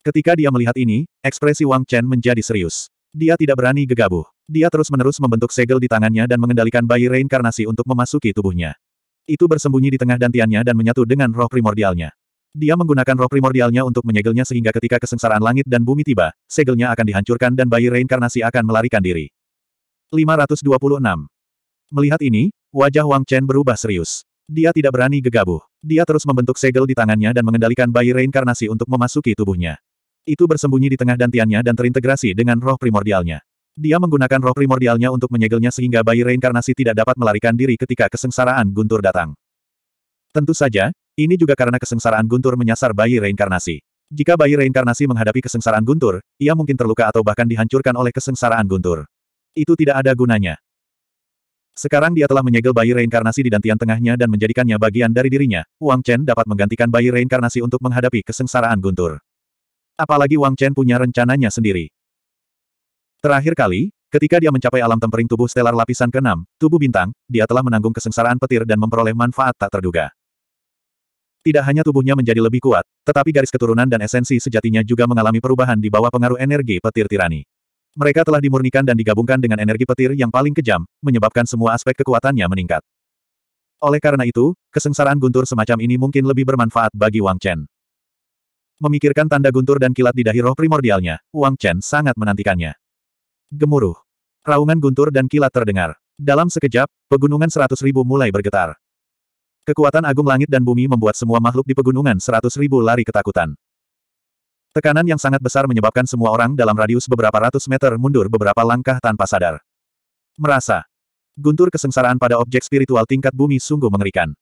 Ketika dia melihat ini, ekspresi Wang Chen menjadi serius. Dia tidak berani gegabah. Dia terus-menerus membentuk segel di tangannya dan mengendalikan bayi reinkarnasi untuk memasuki tubuhnya. Itu bersembunyi di tengah dantiannya dan menyatu dengan roh primordialnya. Dia menggunakan roh primordialnya untuk menyegelnya sehingga ketika kesengsaraan langit dan bumi tiba, segelnya akan dihancurkan dan bayi reinkarnasi akan melarikan diri. 526. Melihat ini, wajah Wang Chen berubah serius. Dia tidak berani gegabah. Dia terus membentuk segel di tangannya dan mengendalikan bayi reinkarnasi untuk memasuki tubuhnya. Itu bersembunyi di tengah dantiannya dan terintegrasi dengan roh primordialnya. Dia menggunakan roh primordialnya untuk menyegelnya sehingga bayi reinkarnasi tidak dapat melarikan diri ketika kesengsaraan guntur datang. Tentu saja, ini juga karena kesengsaraan guntur menyasar bayi reinkarnasi. Jika bayi reinkarnasi menghadapi kesengsaraan guntur, ia mungkin terluka atau bahkan dihancurkan oleh kesengsaraan guntur. Itu tidak ada gunanya. Sekarang dia telah menyegel bayi reinkarnasi di dantian tengahnya dan menjadikannya bagian dari dirinya. Wang Chen dapat menggantikan bayi reinkarnasi untuk menghadapi kesengsaraan guntur. Apalagi Wang Chen punya rencananya sendiri. Terakhir kali, ketika dia mencapai alam tempering tubuh stelar lapisan keenam tubuh bintang, dia telah menanggung kesengsaraan petir dan memperoleh manfaat tak terduga. Tidak hanya tubuhnya menjadi lebih kuat, tetapi garis keturunan dan esensi sejatinya juga mengalami perubahan di bawah pengaruh energi petir tirani. Mereka telah dimurnikan dan digabungkan dengan energi petir yang paling kejam, menyebabkan semua aspek kekuatannya meningkat. Oleh karena itu, kesengsaraan guntur semacam ini mungkin lebih bermanfaat bagi Wang Chen. Memikirkan tanda guntur dan kilat di dahi roh primordialnya, Wang Chen sangat menantikannya. Gemuruh. Raungan guntur dan kilat terdengar. Dalam sekejap, pegunungan seratus ribu mulai bergetar. Kekuatan agung langit dan bumi membuat semua makhluk di pegunungan seratus ribu lari ketakutan. Tekanan yang sangat besar menyebabkan semua orang dalam radius beberapa ratus meter mundur beberapa langkah tanpa sadar. Merasa. Guntur kesengsaraan pada objek spiritual tingkat bumi sungguh mengerikan.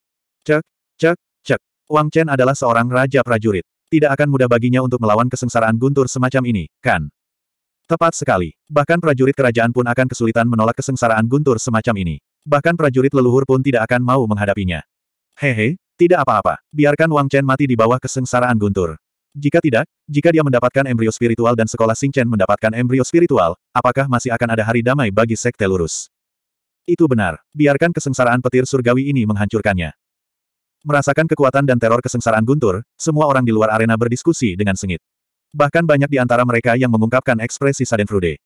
Cek, cek, cek. Wang Chen adalah seorang raja prajurit. Tidak akan mudah baginya untuk melawan kesengsaraan guntur semacam ini, kan? Tepat sekali. Bahkan prajurit kerajaan pun akan kesulitan menolak kesengsaraan guntur semacam ini. Bahkan prajurit leluhur pun tidak akan mau menghadapinya. Hehe, tidak apa-apa. Biarkan Wang Chen mati di bawah kesengsaraan guntur. Jika tidak, jika dia mendapatkan embrio spiritual dan sekolah Chen mendapatkan embrio spiritual, apakah masih akan ada hari damai bagi sekte lurus? Itu benar. Biarkan kesengsaraan petir surgawi ini menghancurkannya. Merasakan kekuatan dan teror kesengsaraan guntur, semua orang di luar arena berdiskusi dengan sengit. Bahkan banyak di antara mereka yang mengungkapkan ekspresi Sadenfrude.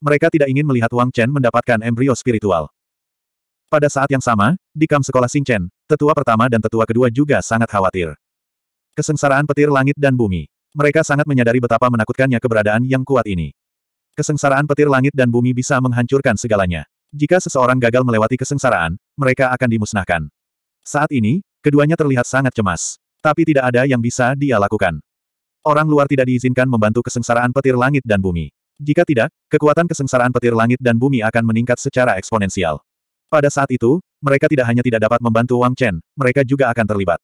Mereka tidak ingin melihat Wang Chen mendapatkan embrio spiritual. Pada saat yang sama, di kam sekolah Xing Chen, tetua pertama dan tetua kedua juga sangat khawatir. Kesengsaraan petir langit dan bumi. Mereka sangat menyadari betapa menakutkannya keberadaan yang kuat ini. Kesengsaraan petir langit dan bumi bisa menghancurkan segalanya. Jika seseorang gagal melewati kesengsaraan, mereka akan dimusnahkan. Saat ini, Keduanya terlihat sangat cemas. Tapi tidak ada yang bisa dia lakukan. Orang luar tidak diizinkan membantu kesengsaraan petir langit dan bumi. Jika tidak, kekuatan kesengsaraan petir langit dan bumi akan meningkat secara eksponensial. Pada saat itu, mereka tidak hanya tidak dapat membantu Wang Chen, mereka juga akan terlibat.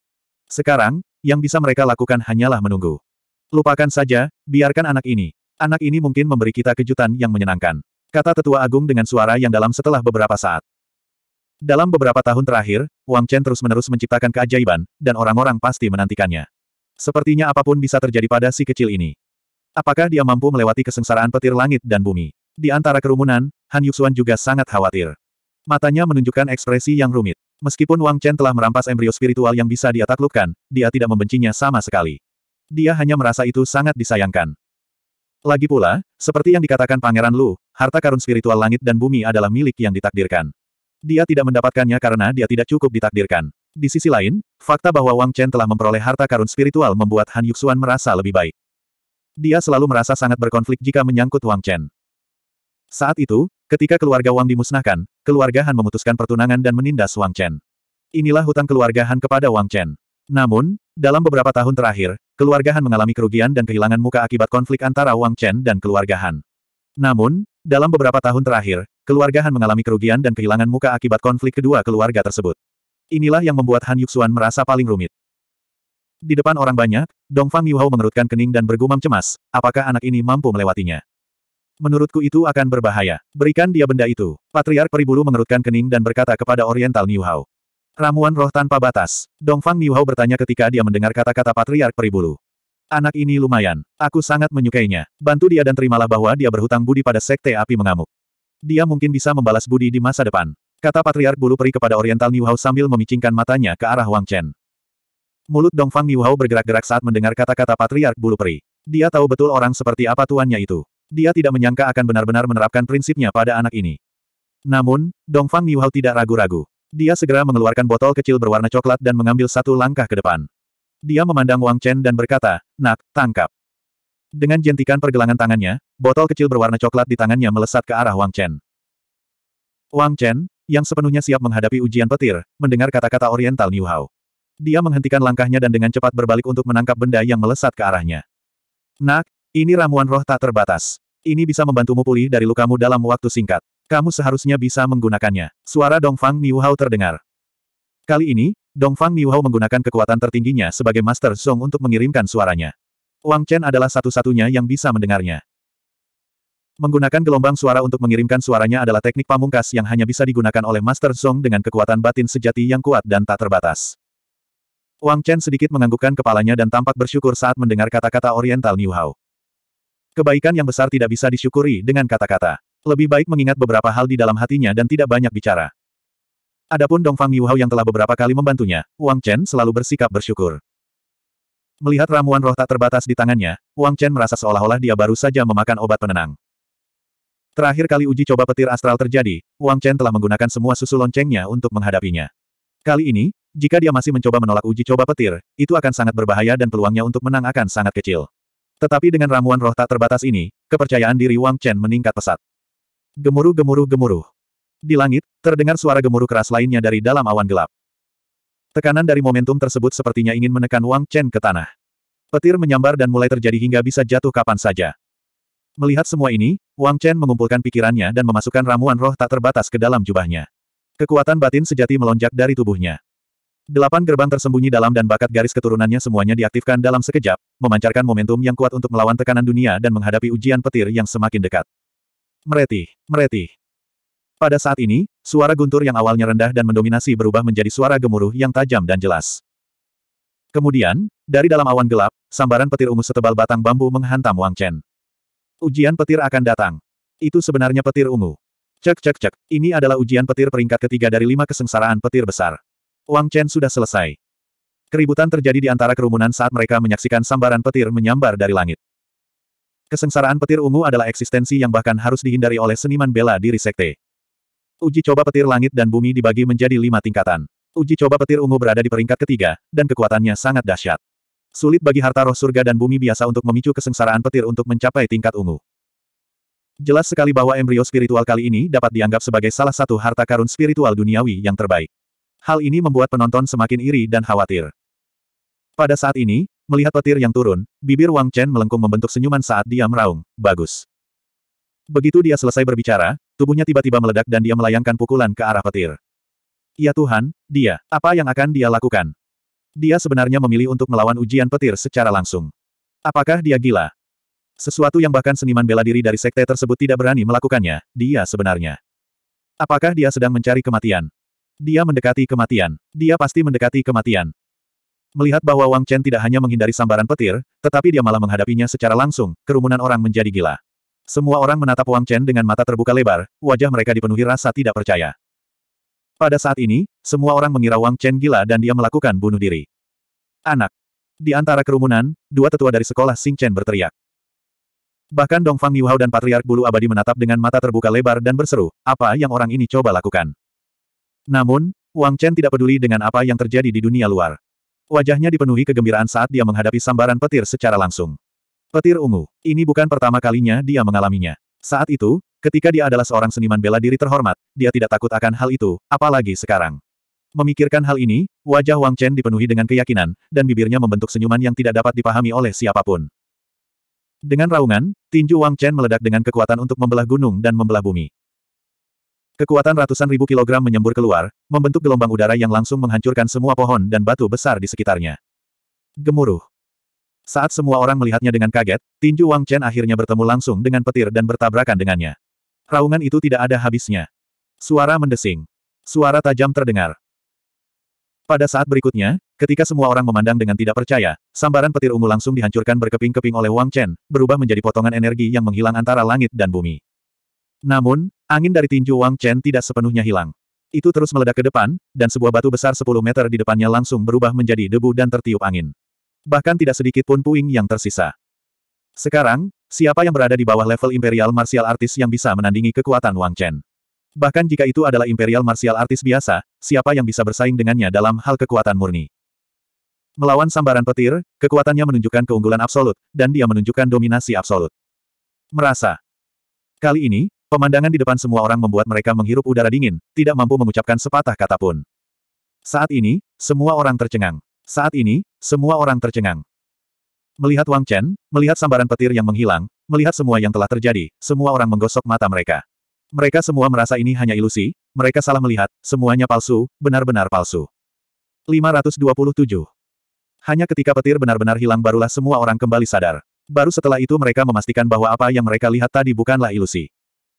Sekarang, yang bisa mereka lakukan hanyalah menunggu. Lupakan saja, biarkan anak ini. Anak ini mungkin memberi kita kejutan yang menyenangkan. Kata Tetua Agung dengan suara yang dalam setelah beberapa saat. Dalam beberapa tahun terakhir, Wang Chen terus-menerus menciptakan keajaiban, dan orang-orang pasti menantikannya. Sepertinya apapun bisa terjadi pada si kecil ini. Apakah dia mampu melewati kesengsaraan petir langit dan bumi? Di antara kerumunan, Han Yuxuan juga sangat khawatir. Matanya menunjukkan ekspresi yang rumit. Meskipun Wang Chen telah merampas embrio spiritual yang bisa dia taklukkan, dia tidak membencinya sama sekali. Dia hanya merasa itu sangat disayangkan. Lagi pula, seperti yang dikatakan Pangeran Lu, harta karun spiritual langit dan bumi adalah milik yang ditakdirkan. Dia tidak mendapatkannya karena dia tidak cukup ditakdirkan. Di sisi lain, fakta bahwa Wang Chen telah memperoleh harta karun spiritual membuat Han Yuxuan merasa lebih baik. Dia selalu merasa sangat berkonflik jika menyangkut Wang Chen. Saat itu, ketika keluarga Wang dimusnahkan, keluarga Han memutuskan pertunangan dan menindas Wang Chen. Inilah hutang keluarga Han kepada Wang Chen. Namun, dalam beberapa tahun terakhir, keluarga Han mengalami kerugian dan kehilangan muka akibat konflik antara Wang Chen dan keluarga Han. Namun, dalam beberapa tahun terakhir, Keluarga Han mengalami kerugian dan kehilangan muka akibat konflik kedua keluarga tersebut. Inilah yang membuat Han Yuxuan merasa paling rumit. Di depan orang banyak, Dongfang Yuhao mengerutkan kening dan bergumam cemas, apakah anak ini mampu melewatinya. Menurutku itu akan berbahaya. Berikan dia benda itu. Patriark Peribulu mengerutkan kening dan berkata kepada Oriental Niuhao. Ramuan roh tanpa batas. Dongfang Niuhao bertanya ketika dia mendengar kata-kata Patriark Peribulu. Anak ini lumayan. Aku sangat menyukainya. Bantu dia dan terimalah bahwa dia berhutang budi pada Sekte Api Mengamuk. Dia mungkin bisa membalas budi di masa depan. Kata Patriark Bulu Peri kepada Oriental Niuhao sambil memicingkan matanya ke arah Wang Chen. Mulut Dongfang Niuhao bergerak-gerak saat mendengar kata-kata Patriark Bulu Peri. Dia tahu betul orang seperti apa tuannya itu. Dia tidak menyangka akan benar-benar menerapkan prinsipnya pada anak ini. Namun, Dongfang Niuhao tidak ragu-ragu. Dia segera mengeluarkan botol kecil berwarna coklat dan mengambil satu langkah ke depan. Dia memandang Wang Chen dan berkata, Nak, tangkap. Dengan jentikan pergelangan tangannya, botol kecil berwarna coklat di tangannya melesat ke arah Wang Chen. Wang Chen, yang sepenuhnya siap menghadapi ujian petir, mendengar kata-kata Oriental New Hao. Dia menghentikan langkahnya dan dengan cepat berbalik untuk menangkap benda yang melesat ke arahnya. Nak, ini ramuan roh tak terbatas. Ini bisa membantumu pulih dari lukamu dalam waktu singkat. Kamu seharusnya bisa menggunakannya. Suara Dongfang Niu Hao terdengar. Kali ini, Dongfang Niu Hao menggunakan kekuatan tertingginya sebagai Master Song untuk mengirimkan suaranya. Wang Chen adalah satu-satunya yang bisa mendengarnya. Menggunakan gelombang suara untuk mengirimkan suaranya adalah teknik pamungkas yang hanya bisa digunakan oleh Master Song dengan kekuatan batin sejati yang kuat dan tak terbatas. Wang Chen sedikit menganggukkan kepalanya dan tampak bersyukur saat mendengar kata-kata Oriental New Hao. Kebaikan yang besar tidak bisa disyukuri dengan kata-kata. Lebih baik mengingat beberapa hal di dalam hatinya dan tidak banyak bicara. Adapun Dongfang Yuhao Hao yang telah beberapa kali membantunya, Wang Chen selalu bersikap bersyukur. Melihat ramuan roh tak terbatas di tangannya, Wang Chen merasa seolah-olah dia baru saja memakan obat penenang. Terakhir kali uji coba petir astral terjadi, Wang Chen telah menggunakan semua susu loncengnya untuk menghadapinya. Kali ini, jika dia masih mencoba menolak uji coba petir, itu akan sangat berbahaya dan peluangnya untuk menang akan sangat kecil. Tetapi dengan ramuan roh tak terbatas ini, kepercayaan diri Wang Chen meningkat pesat. Gemuruh gemuruh gemuruh. Di langit, terdengar suara gemuruh keras lainnya dari dalam awan gelap. Tekanan dari momentum tersebut sepertinya ingin menekan Wang Chen ke tanah. Petir menyambar dan mulai terjadi hingga bisa jatuh kapan saja. Melihat semua ini, Wang Chen mengumpulkan pikirannya dan memasukkan ramuan roh tak terbatas ke dalam jubahnya. Kekuatan batin sejati melonjak dari tubuhnya. Delapan gerbang tersembunyi dalam dan bakat garis keturunannya semuanya diaktifkan dalam sekejap, memancarkan momentum yang kuat untuk melawan tekanan dunia dan menghadapi ujian petir yang semakin dekat. Meretih, meretih. Pada saat ini, suara guntur yang awalnya rendah dan mendominasi berubah menjadi suara gemuruh yang tajam dan jelas. Kemudian, dari dalam awan gelap, sambaran petir ungu setebal batang bambu menghantam Wang Chen. Ujian petir akan datang. Itu sebenarnya petir ungu. Cek cek cek, ini adalah ujian petir peringkat ketiga dari lima kesengsaraan petir besar. Wang Chen sudah selesai. Keributan terjadi di antara kerumunan saat mereka menyaksikan sambaran petir menyambar dari langit. Kesengsaraan petir ungu adalah eksistensi yang bahkan harus dihindari oleh seniman bela diri sekte. Uji coba petir langit dan bumi dibagi menjadi lima tingkatan. Uji coba petir ungu berada di peringkat ketiga, dan kekuatannya sangat dahsyat. Sulit bagi harta roh surga dan bumi biasa untuk memicu kesengsaraan petir untuk mencapai tingkat ungu. Jelas sekali bahwa embrio spiritual kali ini dapat dianggap sebagai salah satu harta karun spiritual duniawi yang terbaik. Hal ini membuat penonton semakin iri dan khawatir. Pada saat ini, melihat petir yang turun, bibir Wang Chen melengkung membentuk senyuman saat dia meraung, bagus. Begitu dia selesai berbicara, Tubuhnya tiba-tiba meledak dan dia melayangkan pukulan ke arah petir. Ya Tuhan, dia, apa yang akan dia lakukan? Dia sebenarnya memilih untuk melawan ujian petir secara langsung. Apakah dia gila? Sesuatu yang bahkan seniman bela diri dari sekte tersebut tidak berani melakukannya, dia sebenarnya. Apakah dia sedang mencari kematian? Dia mendekati kematian. Dia pasti mendekati kematian. Melihat bahwa Wang Chen tidak hanya menghindari sambaran petir, tetapi dia malah menghadapinya secara langsung, kerumunan orang menjadi gila. Semua orang menatap Wang Chen dengan mata terbuka lebar, wajah mereka dipenuhi rasa tidak percaya. Pada saat ini, semua orang mengira Wang Chen gila dan dia melakukan bunuh diri. Anak. Di antara kerumunan, dua tetua dari sekolah Xing Chen berteriak. Bahkan Dongfang Niuhao dan Patriark Bulu Abadi menatap dengan mata terbuka lebar dan berseru, apa yang orang ini coba lakukan. Namun, Wang Chen tidak peduli dengan apa yang terjadi di dunia luar. Wajahnya dipenuhi kegembiraan saat dia menghadapi sambaran petir secara langsung. Petir ungu. Ini bukan pertama kalinya dia mengalaminya. Saat itu, ketika dia adalah seorang seniman bela diri terhormat, dia tidak takut akan hal itu, apalagi sekarang. Memikirkan hal ini, wajah Wang Chen dipenuhi dengan keyakinan, dan bibirnya membentuk senyuman yang tidak dapat dipahami oleh siapapun. Dengan raungan, tinju Wang Chen meledak dengan kekuatan untuk membelah gunung dan membelah bumi. Kekuatan ratusan ribu kilogram menyembur keluar, membentuk gelombang udara yang langsung menghancurkan semua pohon dan batu besar di sekitarnya. Gemuruh. Saat semua orang melihatnya dengan kaget, tinju Wang Chen akhirnya bertemu langsung dengan petir dan bertabrakan dengannya. Raungan itu tidak ada habisnya. Suara mendesing. Suara tajam terdengar. Pada saat berikutnya, ketika semua orang memandang dengan tidak percaya, sambaran petir ungu langsung dihancurkan berkeping-keping oleh Wang Chen, berubah menjadi potongan energi yang menghilang antara langit dan bumi. Namun, angin dari tinju Wang Chen tidak sepenuhnya hilang. Itu terus meledak ke depan, dan sebuah batu besar 10 meter di depannya langsung berubah menjadi debu dan tertiup angin. Bahkan tidak sedikit pun puing yang tersisa. Sekarang, siapa yang berada di bawah level Imperial Martial Artist yang bisa menandingi kekuatan Wang Chen? Bahkan jika itu adalah Imperial Martial Artist biasa, siapa yang bisa bersaing dengannya dalam hal kekuatan murni? Melawan sambaran petir, kekuatannya menunjukkan keunggulan absolut, dan dia menunjukkan dominasi absolut. Merasa. Kali ini, pemandangan di depan semua orang membuat mereka menghirup udara dingin, tidak mampu mengucapkan sepatah kata pun. Saat ini, semua orang tercengang. Saat ini, semua orang tercengang. Melihat Wang Chen, melihat sambaran petir yang menghilang, melihat semua yang telah terjadi, semua orang menggosok mata mereka. Mereka semua merasa ini hanya ilusi, mereka salah melihat, semuanya palsu, benar-benar palsu. 527. Hanya ketika petir benar-benar hilang barulah semua orang kembali sadar. Baru setelah itu mereka memastikan bahwa apa yang mereka lihat tadi bukanlah ilusi.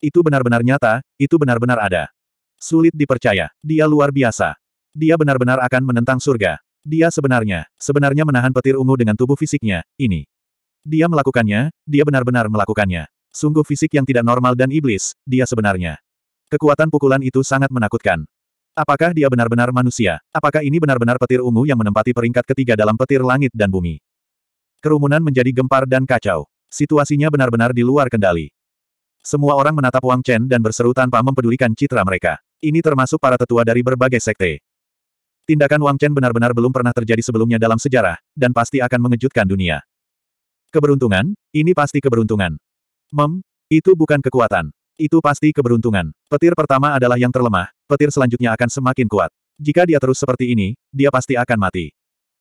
Itu benar-benar nyata, itu benar-benar ada. Sulit dipercaya, dia luar biasa. Dia benar-benar akan menentang surga. Dia sebenarnya, sebenarnya menahan petir ungu dengan tubuh fisiknya, ini. Dia melakukannya, dia benar-benar melakukannya. Sungguh fisik yang tidak normal dan iblis, dia sebenarnya. Kekuatan pukulan itu sangat menakutkan. Apakah dia benar-benar manusia? Apakah ini benar-benar petir ungu yang menempati peringkat ketiga dalam petir langit dan bumi? Kerumunan menjadi gempar dan kacau. Situasinya benar-benar di luar kendali. Semua orang menatap Wang Chen dan berseru tanpa mempedulikan citra mereka. Ini termasuk para tetua dari berbagai sekte. Tindakan Wang Chen benar-benar belum pernah terjadi sebelumnya dalam sejarah, dan pasti akan mengejutkan dunia. Keberuntungan? Ini pasti keberuntungan. Mem, itu bukan kekuatan. Itu pasti keberuntungan. Petir pertama adalah yang terlemah, petir selanjutnya akan semakin kuat. Jika dia terus seperti ini, dia pasti akan mati.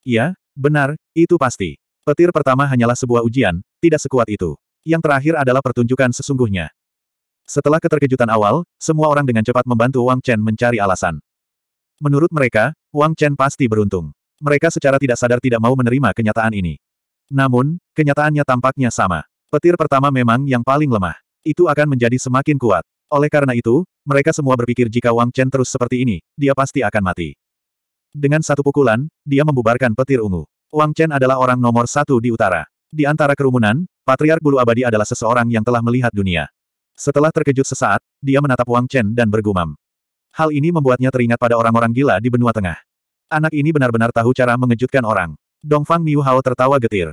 Iya, benar, itu pasti. Petir pertama hanyalah sebuah ujian, tidak sekuat itu. Yang terakhir adalah pertunjukan sesungguhnya. Setelah keterkejutan awal, semua orang dengan cepat membantu Wang Chen mencari alasan. Menurut mereka, Wang Chen pasti beruntung. Mereka secara tidak sadar tidak mau menerima kenyataan ini. Namun, kenyataannya tampaknya sama. Petir pertama memang yang paling lemah. Itu akan menjadi semakin kuat. Oleh karena itu, mereka semua berpikir jika Wang Chen terus seperti ini, dia pasti akan mati. Dengan satu pukulan, dia membubarkan petir ungu. Wang Chen adalah orang nomor satu di utara. Di antara kerumunan, Patriark Bulu Abadi adalah seseorang yang telah melihat dunia. Setelah terkejut sesaat, dia menatap Wang Chen dan bergumam. Hal ini membuatnya teringat pada orang-orang gila di benua tengah. Anak ini benar-benar tahu cara mengejutkan orang. Dongfang Niu Hao tertawa getir.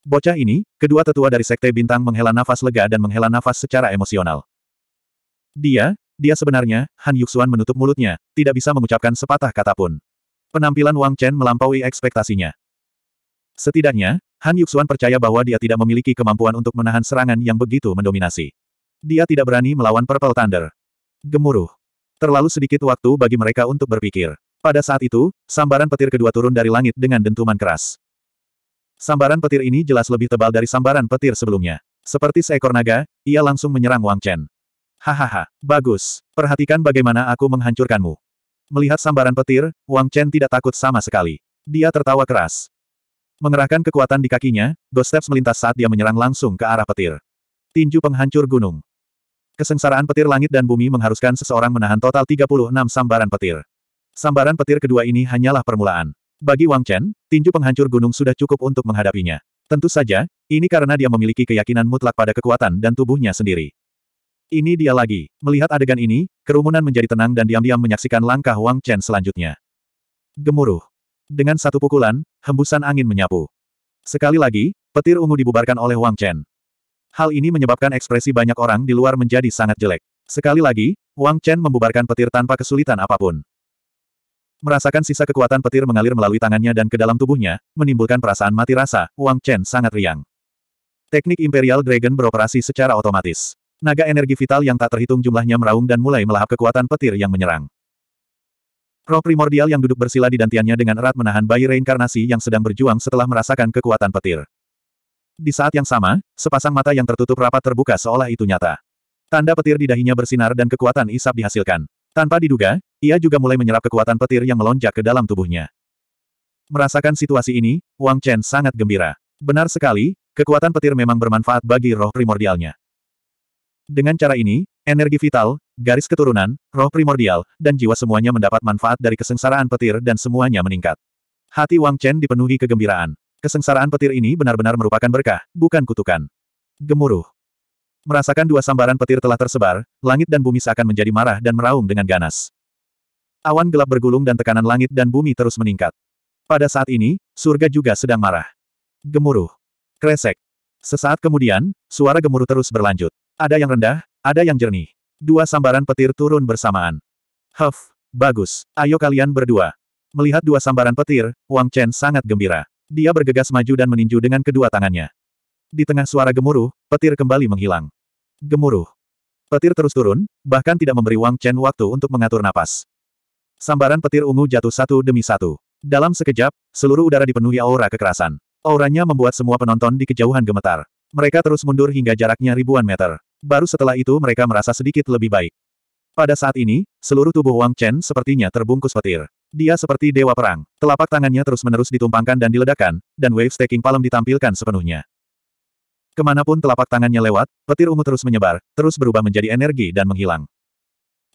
Bocah ini, kedua tetua dari Sekte Bintang menghela nafas lega dan menghela nafas secara emosional. Dia, dia sebenarnya, Han Yuxuan menutup mulutnya, tidak bisa mengucapkan sepatah kata pun. Penampilan Wang Chen melampaui ekspektasinya. Setidaknya, Han Yuxuan percaya bahwa dia tidak memiliki kemampuan untuk menahan serangan yang begitu mendominasi. Dia tidak berani melawan Purple Thunder. Gemuruh. Terlalu sedikit waktu bagi mereka untuk berpikir. Pada saat itu, sambaran petir kedua turun dari langit dengan dentuman keras. Sambaran petir ini jelas lebih tebal dari sambaran petir sebelumnya. Seperti seekor naga, ia langsung menyerang Wang Chen. Hahaha, bagus. Perhatikan bagaimana aku menghancurkanmu. Melihat sambaran petir, Wang Chen tidak takut sama sekali. Dia tertawa keras. Mengerahkan kekuatan di kakinya, Ghost Steps melintas saat dia menyerang langsung ke arah petir. Tinju penghancur gunung. Kesengsaraan petir langit dan bumi mengharuskan seseorang menahan total 36 sambaran petir. Sambaran petir kedua ini hanyalah permulaan. Bagi Wang Chen, tinju penghancur gunung sudah cukup untuk menghadapinya. Tentu saja, ini karena dia memiliki keyakinan mutlak pada kekuatan dan tubuhnya sendiri. Ini dia lagi. Melihat adegan ini, kerumunan menjadi tenang dan diam-diam menyaksikan langkah Wang Chen selanjutnya. Gemuruh. Dengan satu pukulan, hembusan angin menyapu. Sekali lagi, petir ungu dibubarkan oleh Wang Chen. Hal ini menyebabkan ekspresi banyak orang di luar menjadi sangat jelek. Sekali lagi, Wang Chen membubarkan petir tanpa kesulitan apapun. Merasakan sisa kekuatan petir mengalir melalui tangannya dan ke dalam tubuhnya, menimbulkan perasaan mati rasa, Wang Chen sangat riang. Teknik Imperial Dragon beroperasi secara otomatis. Naga energi vital yang tak terhitung jumlahnya meraung dan mulai melahap kekuatan petir yang menyerang. Roh primordial yang duduk bersila di dantiannya dengan erat menahan bayi reinkarnasi yang sedang berjuang setelah merasakan kekuatan petir. Di saat yang sama, sepasang mata yang tertutup rapat terbuka seolah itu nyata. Tanda petir di dahinya bersinar dan kekuatan isap dihasilkan. Tanpa diduga, ia juga mulai menyerap kekuatan petir yang melonjak ke dalam tubuhnya. Merasakan situasi ini, Wang Chen sangat gembira. Benar sekali, kekuatan petir memang bermanfaat bagi roh primordialnya. Dengan cara ini, energi vital, garis keturunan, roh primordial, dan jiwa semuanya mendapat manfaat dari kesengsaraan petir dan semuanya meningkat. Hati Wang Chen dipenuhi kegembiraan. Kesengsaraan petir ini benar-benar merupakan berkah, bukan kutukan. Gemuruh. Merasakan dua sambaran petir telah tersebar, langit dan bumi seakan menjadi marah dan meraung dengan ganas. Awan gelap bergulung dan tekanan langit dan bumi terus meningkat. Pada saat ini, surga juga sedang marah. Gemuruh. Kresek. Sesaat kemudian, suara gemuruh terus berlanjut. Ada yang rendah, ada yang jernih. Dua sambaran petir turun bersamaan. Huff, bagus. Ayo kalian berdua. Melihat dua sambaran petir, Wang Chen sangat gembira. Dia bergegas maju dan meninju dengan kedua tangannya. Di tengah suara gemuruh, petir kembali menghilang. Gemuruh. Petir terus turun, bahkan tidak memberi Wang Chen waktu untuk mengatur napas. Sambaran petir ungu jatuh satu demi satu. Dalam sekejap, seluruh udara dipenuhi aura kekerasan. Auranya membuat semua penonton di kejauhan gemetar. Mereka terus mundur hingga jaraknya ribuan meter. Baru setelah itu mereka merasa sedikit lebih baik. Pada saat ini, seluruh tubuh Wang Chen sepertinya terbungkus petir. Dia seperti dewa perang, telapak tangannya terus-menerus ditumpangkan dan diledakkan, dan wave staking palem ditampilkan sepenuhnya. Kemanapun telapak tangannya lewat, petir ungu terus menyebar, terus berubah menjadi energi dan menghilang.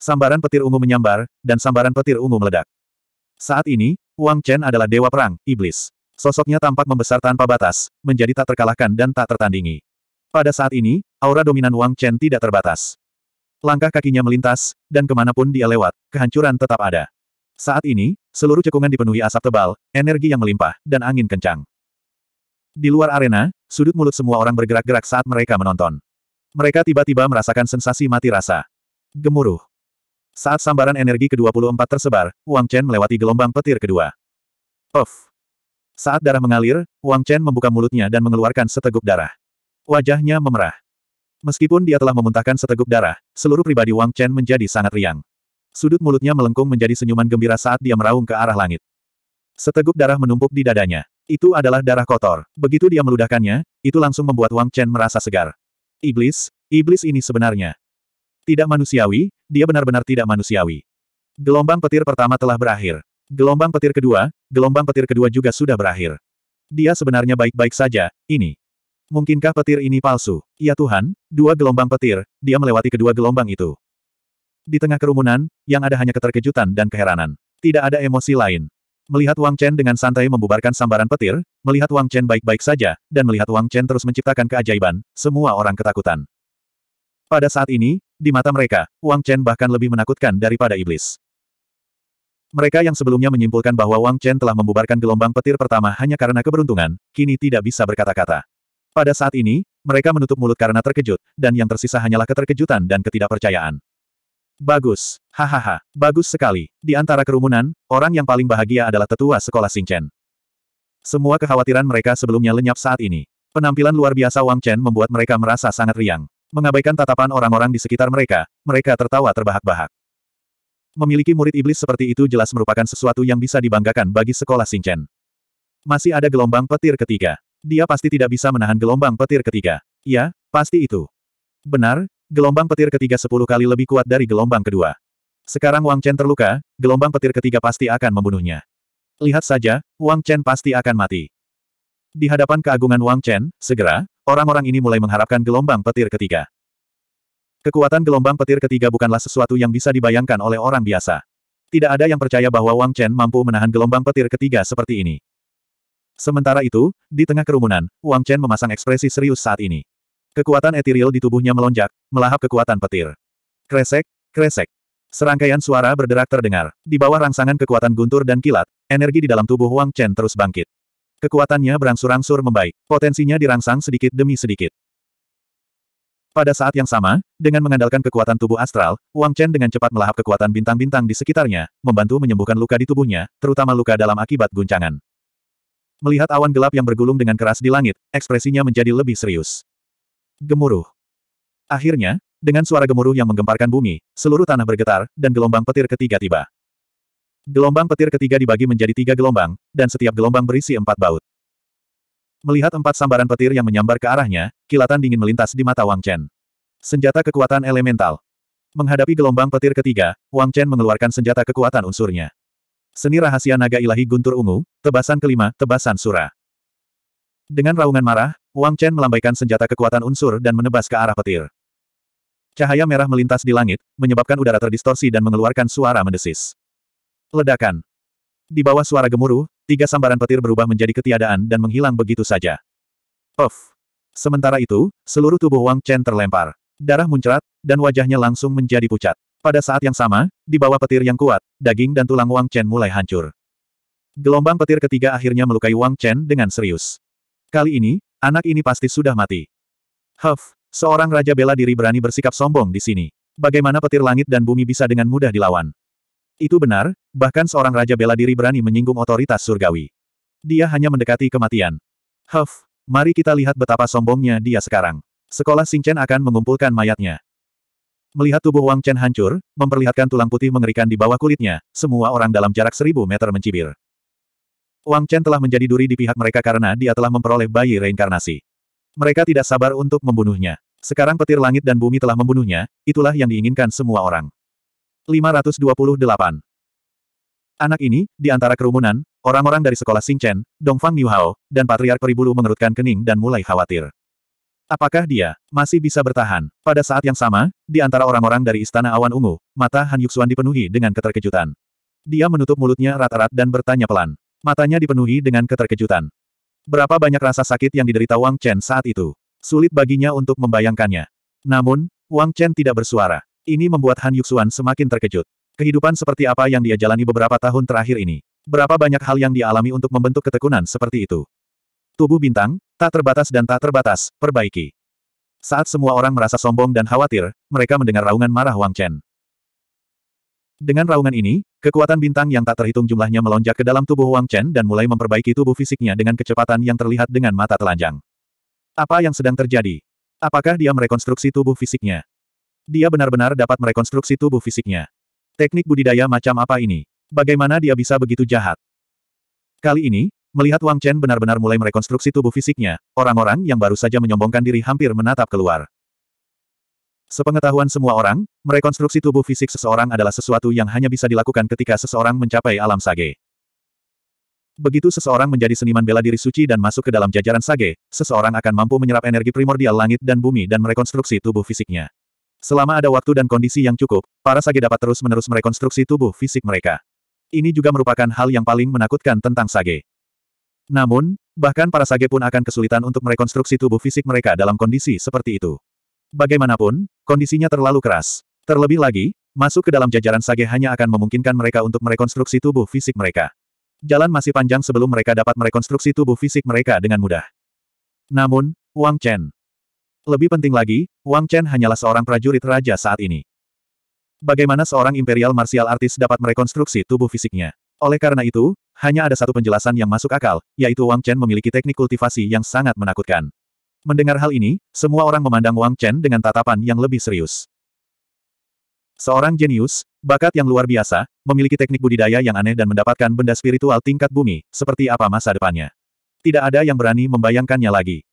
Sambaran petir ungu menyambar, dan sambaran petir ungu meledak. Saat ini, Wang Chen adalah dewa perang, iblis. Sosoknya tampak membesar tanpa batas, menjadi tak terkalahkan dan tak tertandingi. Pada saat ini, aura dominan Wang Chen tidak terbatas. Langkah kakinya melintas, dan kemanapun dia lewat, kehancuran tetap ada. Saat ini, seluruh cekungan dipenuhi asap tebal, energi yang melimpah, dan angin kencang. Di luar arena, sudut mulut semua orang bergerak-gerak saat mereka menonton. Mereka tiba-tiba merasakan sensasi mati rasa. Gemuruh. Saat sambaran energi ke-24 tersebar, Wang Chen melewati gelombang petir kedua. Of. Saat darah mengalir, Wang Chen membuka mulutnya dan mengeluarkan seteguk darah. Wajahnya memerah. Meskipun dia telah memuntahkan seteguk darah, seluruh pribadi Wang Chen menjadi sangat riang. Sudut mulutnya melengkung menjadi senyuman gembira saat dia meraung ke arah langit. Seteguk darah menumpuk di dadanya. Itu adalah darah kotor. Begitu dia meludahkannya, itu langsung membuat Wang Chen merasa segar. Iblis, iblis ini sebenarnya. Tidak manusiawi, dia benar-benar tidak manusiawi. Gelombang petir pertama telah berakhir. Gelombang petir kedua, gelombang petir kedua juga sudah berakhir. Dia sebenarnya baik-baik saja, ini. Mungkinkah petir ini palsu? Ya Tuhan, dua gelombang petir, dia melewati kedua gelombang itu. Di tengah kerumunan, yang ada hanya keterkejutan dan keheranan. Tidak ada emosi lain. Melihat Wang Chen dengan santai membubarkan sambaran petir, melihat Wang Chen baik-baik saja, dan melihat Wang Chen terus menciptakan keajaiban, semua orang ketakutan. Pada saat ini, di mata mereka, Wang Chen bahkan lebih menakutkan daripada iblis. Mereka yang sebelumnya menyimpulkan bahwa Wang Chen telah membubarkan gelombang petir pertama hanya karena keberuntungan, kini tidak bisa berkata-kata. Pada saat ini, mereka menutup mulut karena terkejut, dan yang tersisa hanyalah keterkejutan dan ketidakpercayaan. Bagus. Hahaha. Bagus sekali. Di antara kerumunan, orang yang paling bahagia adalah tetua sekolah Singchen. Semua kekhawatiran mereka sebelumnya lenyap saat ini. Penampilan luar biasa Wang Chen membuat mereka merasa sangat riang. Mengabaikan tatapan orang-orang di sekitar mereka, mereka tertawa terbahak-bahak. Memiliki murid iblis seperti itu jelas merupakan sesuatu yang bisa dibanggakan bagi sekolah Singchen. Masih ada gelombang petir ketiga. Dia pasti tidak bisa menahan gelombang petir ketiga. Ya, pasti itu. Benar, gelombang petir ketiga sepuluh kali lebih kuat dari gelombang kedua. Sekarang Wang Chen terluka, gelombang petir ketiga pasti akan membunuhnya. Lihat saja, Wang Chen pasti akan mati. Di hadapan keagungan Wang Chen, segera, orang-orang ini mulai mengharapkan gelombang petir ketiga. Kekuatan gelombang petir ketiga bukanlah sesuatu yang bisa dibayangkan oleh orang biasa. Tidak ada yang percaya bahwa Wang Chen mampu menahan gelombang petir ketiga seperti ini. Sementara itu, di tengah kerumunan, Wang Chen memasang ekspresi serius saat ini. Kekuatan etiril di tubuhnya melonjak, melahap kekuatan petir. Kresek, kresek. Serangkaian suara berderak terdengar. Di bawah rangsangan kekuatan guntur dan kilat, energi di dalam tubuh Wang Chen terus bangkit. Kekuatannya berangsur-angsur membaik, potensinya dirangsang sedikit demi sedikit. Pada saat yang sama, dengan mengandalkan kekuatan tubuh astral, Wang Chen dengan cepat melahap kekuatan bintang-bintang di sekitarnya, membantu menyembuhkan luka di tubuhnya, terutama luka dalam akibat guncangan. Melihat awan gelap yang bergulung dengan keras di langit, ekspresinya menjadi lebih serius. Gemuruh. Akhirnya, dengan suara gemuruh yang menggemparkan bumi, seluruh tanah bergetar, dan gelombang petir ketiga tiba. Gelombang petir ketiga dibagi menjadi tiga gelombang, dan setiap gelombang berisi empat baut. Melihat empat sambaran petir yang menyambar ke arahnya, kilatan dingin melintas di mata Wang Chen. Senjata kekuatan elemental. Menghadapi gelombang petir ketiga, Wang Chen mengeluarkan senjata kekuatan unsurnya. Seni rahasia naga ilahi guntur ungu, tebasan kelima, tebasan sura. Dengan raungan marah, Wang Chen melambaikan senjata kekuatan unsur dan menebas ke arah petir. Cahaya merah melintas di langit, menyebabkan udara terdistorsi dan mengeluarkan suara mendesis. Ledakan. Di bawah suara gemuruh, tiga sambaran petir berubah menjadi ketiadaan dan menghilang begitu saja. Of. Sementara itu, seluruh tubuh Wang Chen terlempar. Darah muncrat, dan wajahnya langsung menjadi pucat. Pada saat yang sama, di bawah petir yang kuat, daging dan tulang Wang Chen mulai hancur. Gelombang petir ketiga akhirnya melukai Wang Chen dengan serius. Kali ini, anak ini pasti sudah mati. Huff, seorang raja bela diri berani bersikap sombong di sini. Bagaimana petir langit dan bumi bisa dengan mudah dilawan? Itu benar, bahkan seorang raja bela diri berani menyinggung otoritas surgawi. Dia hanya mendekati kematian. Huff, mari kita lihat betapa sombongnya dia sekarang. Sekolah Singchen akan mengumpulkan mayatnya. Melihat tubuh Wang Chen hancur, memperlihatkan tulang putih mengerikan di bawah kulitnya, semua orang dalam jarak seribu meter mencibir. Wang Chen telah menjadi duri di pihak mereka karena dia telah memperoleh bayi reinkarnasi. Mereka tidak sabar untuk membunuhnya. Sekarang petir langit dan bumi telah membunuhnya, itulah yang diinginkan semua orang. 528. Anak ini, di antara kerumunan, orang-orang dari sekolah Chen, Dongfang Niuhao, dan Patriark Peribulu mengerutkan kening dan mulai khawatir. Apakah dia masih bisa bertahan? Pada saat yang sama, di antara orang-orang dari Istana Awan Ungu, mata Han Yuxuan dipenuhi dengan keterkejutan. Dia menutup mulutnya rata-rat dan bertanya pelan. Matanya dipenuhi dengan keterkejutan. Berapa banyak rasa sakit yang diderita Wang Chen saat itu. Sulit baginya untuk membayangkannya. Namun, Wang Chen tidak bersuara. Ini membuat Han Yuxuan semakin terkejut. Kehidupan seperti apa yang dia jalani beberapa tahun terakhir ini. Berapa banyak hal yang dialami untuk membentuk ketekunan seperti itu. Tubuh bintang, tak terbatas dan tak terbatas, perbaiki. Saat semua orang merasa sombong dan khawatir, mereka mendengar raungan marah Wang Chen. Dengan raungan ini, kekuatan bintang yang tak terhitung jumlahnya melonjak ke dalam tubuh Wang Chen dan mulai memperbaiki tubuh fisiknya dengan kecepatan yang terlihat dengan mata telanjang. Apa yang sedang terjadi? Apakah dia merekonstruksi tubuh fisiknya? Dia benar-benar dapat merekonstruksi tubuh fisiknya. Teknik budidaya macam apa ini? Bagaimana dia bisa begitu jahat? Kali ini, melihat Wang Chen benar-benar mulai merekonstruksi tubuh fisiknya, orang-orang yang baru saja menyombongkan diri hampir menatap keluar. Sepengetahuan semua orang, merekonstruksi tubuh fisik seseorang adalah sesuatu yang hanya bisa dilakukan ketika seseorang mencapai alam sage. Begitu seseorang menjadi seniman bela diri suci dan masuk ke dalam jajaran sage, seseorang akan mampu menyerap energi primordial langit dan bumi dan merekonstruksi tubuh fisiknya. Selama ada waktu dan kondisi yang cukup, para sage dapat terus-menerus merekonstruksi tubuh fisik mereka. Ini juga merupakan hal yang paling menakutkan tentang sage. Namun, bahkan para sage pun akan kesulitan untuk merekonstruksi tubuh fisik mereka dalam kondisi seperti itu. Bagaimanapun, kondisinya terlalu keras. Terlebih lagi, masuk ke dalam jajaran sage hanya akan memungkinkan mereka untuk merekonstruksi tubuh fisik mereka. Jalan masih panjang sebelum mereka dapat merekonstruksi tubuh fisik mereka dengan mudah. Namun, Wang Chen. Lebih penting lagi, Wang Chen hanyalah seorang prajurit raja saat ini. Bagaimana seorang imperial martial artis dapat merekonstruksi tubuh fisiknya? Oleh karena itu, hanya ada satu penjelasan yang masuk akal, yaitu Wang Chen memiliki teknik kultivasi yang sangat menakutkan. Mendengar hal ini, semua orang memandang Wang Chen dengan tatapan yang lebih serius. Seorang jenius, bakat yang luar biasa, memiliki teknik budidaya yang aneh dan mendapatkan benda spiritual tingkat bumi, seperti apa masa depannya. Tidak ada yang berani membayangkannya lagi.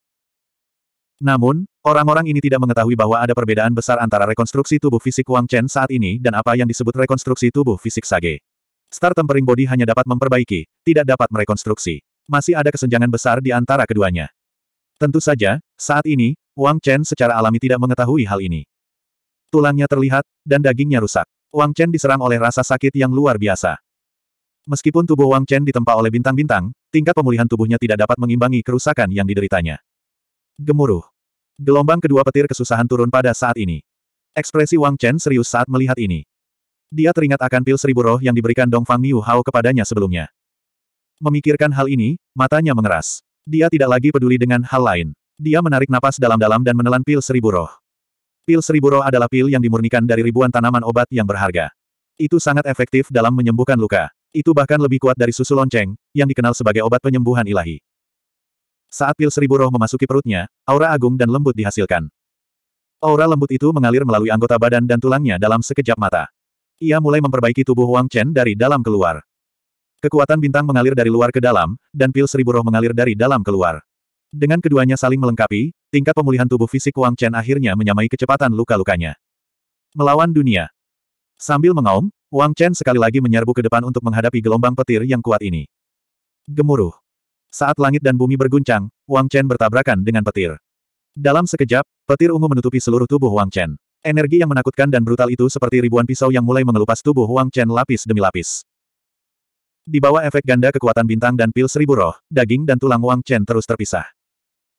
Namun, orang-orang ini tidak mengetahui bahwa ada perbedaan besar antara rekonstruksi tubuh fisik Wang Chen saat ini dan apa yang disebut rekonstruksi tubuh fisik Sage. Star tempering body hanya dapat memperbaiki, tidak dapat merekonstruksi. Masih ada kesenjangan besar di antara keduanya. Tentu saja, saat ini, Wang Chen secara alami tidak mengetahui hal ini. Tulangnya terlihat, dan dagingnya rusak. Wang Chen diserang oleh rasa sakit yang luar biasa. Meskipun tubuh Wang Chen ditempa oleh bintang-bintang, tingkat pemulihan tubuhnya tidak dapat mengimbangi kerusakan yang dideritanya. Gemuruh. Gelombang kedua petir kesusahan turun pada saat ini. Ekspresi Wang Chen serius saat melihat ini. Dia teringat akan pil seribu roh yang diberikan Dong Fang Niu Hao kepadanya sebelumnya. Memikirkan hal ini, matanya mengeras. Dia tidak lagi peduli dengan hal lain. Dia menarik napas dalam-dalam dan menelan pil seribu roh. Pil seribu roh adalah pil yang dimurnikan dari ribuan tanaman obat yang berharga. Itu sangat efektif dalam menyembuhkan luka. Itu bahkan lebih kuat dari susu lonceng, yang dikenal sebagai obat penyembuhan ilahi. Saat pil seribu roh memasuki perutnya, aura agung dan lembut dihasilkan. Aura lembut itu mengalir melalui anggota badan dan tulangnya dalam sekejap mata. Ia mulai memperbaiki tubuh Wang Chen dari dalam keluar. Kekuatan bintang mengalir dari luar ke dalam, dan pil seribu roh mengalir dari dalam keluar. Dengan keduanya saling melengkapi, tingkat pemulihan tubuh fisik Wang Chen akhirnya menyamai kecepatan luka-lukanya. Melawan dunia. Sambil mengaum, Wang Chen sekali lagi menyerbu ke depan untuk menghadapi gelombang petir yang kuat ini. Gemuruh. Saat langit dan bumi berguncang, Wang Chen bertabrakan dengan petir. Dalam sekejap, petir ungu menutupi seluruh tubuh Wang Chen. Energi yang menakutkan dan brutal itu seperti ribuan pisau yang mulai mengelupas tubuh Wang Chen lapis demi lapis. Di bawah efek ganda kekuatan bintang dan pil seribu roh, daging dan tulang Wang Chen terus terpisah.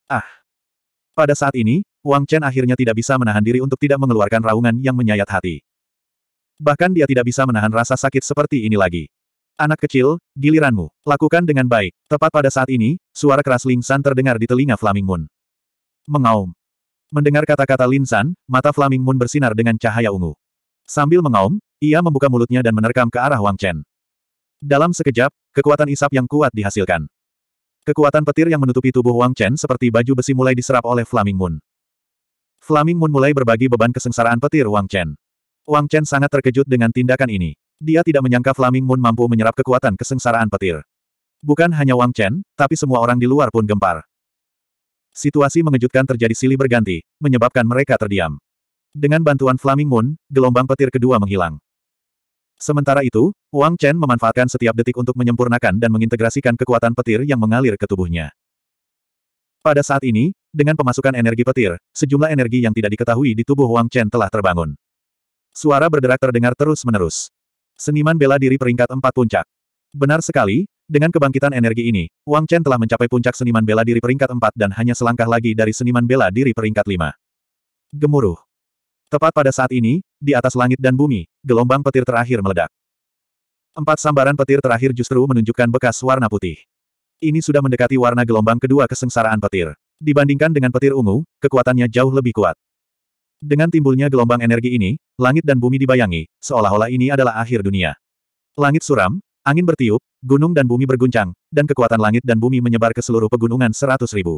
Ah! Pada saat ini, Wang Chen akhirnya tidak bisa menahan diri untuk tidak mengeluarkan raungan yang menyayat hati. Bahkan dia tidak bisa menahan rasa sakit seperti ini lagi. Anak kecil, giliranmu. Lakukan dengan baik. Tepat pada saat ini, suara keras Ling San terdengar di telinga Flaming Moon. Mengaum. Mendengar kata-kata Lin San, mata Flaming Moon bersinar dengan cahaya ungu. Sambil mengaum, ia membuka mulutnya dan menerkam ke arah Wang Chen. Dalam sekejap, kekuatan isap yang kuat dihasilkan. Kekuatan petir yang menutupi tubuh Wang Chen seperti baju besi mulai diserap oleh Flaming Moon. Flaming Moon mulai berbagi beban kesengsaraan petir Wang Chen. Wang Chen sangat terkejut dengan tindakan ini. Dia tidak menyangka Flaming Moon mampu menyerap kekuatan kesengsaraan petir. Bukan hanya Wang Chen, tapi semua orang di luar pun gempar. Situasi mengejutkan terjadi silih berganti, menyebabkan mereka terdiam. Dengan bantuan Flaming Moon, gelombang petir kedua menghilang. Sementara itu, Wang Chen memanfaatkan setiap detik untuk menyempurnakan dan mengintegrasikan kekuatan petir yang mengalir ke tubuhnya. Pada saat ini, dengan pemasukan energi petir, sejumlah energi yang tidak diketahui di tubuh Wang Chen telah terbangun. Suara berderak terdengar terus-menerus. Seniman bela diri peringkat empat puncak. Benar sekali, dengan kebangkitan energi ini, Wang Chen telah mencapai puncak seniman bela diri peringkat empat dan hanya selangkah lagi dari seniman bela diri peringkat lima. Gemuruh. Tepat pada saat ini, di atas langit dan bumi, gelombang petir terakhir meledak. Empat sambaran petir terakhir justru menunjukkan bekas warna putih. Ini sudah mendekati warna gelombang kedua kesengsaraan petir. Dibandingkan dengan petir ungu, kekuatannya jauh lebih kuat. Dengan timbulnya gelombang energi ini, langit dan bumi dibayangi, seolah-olah ini adalah akhir dunia. Langit suram, angin bertiup, gunung dan bumi berguncang, dan kekuatan langit dan bumi menyebar ke seluruh pegunungan seratus ribu.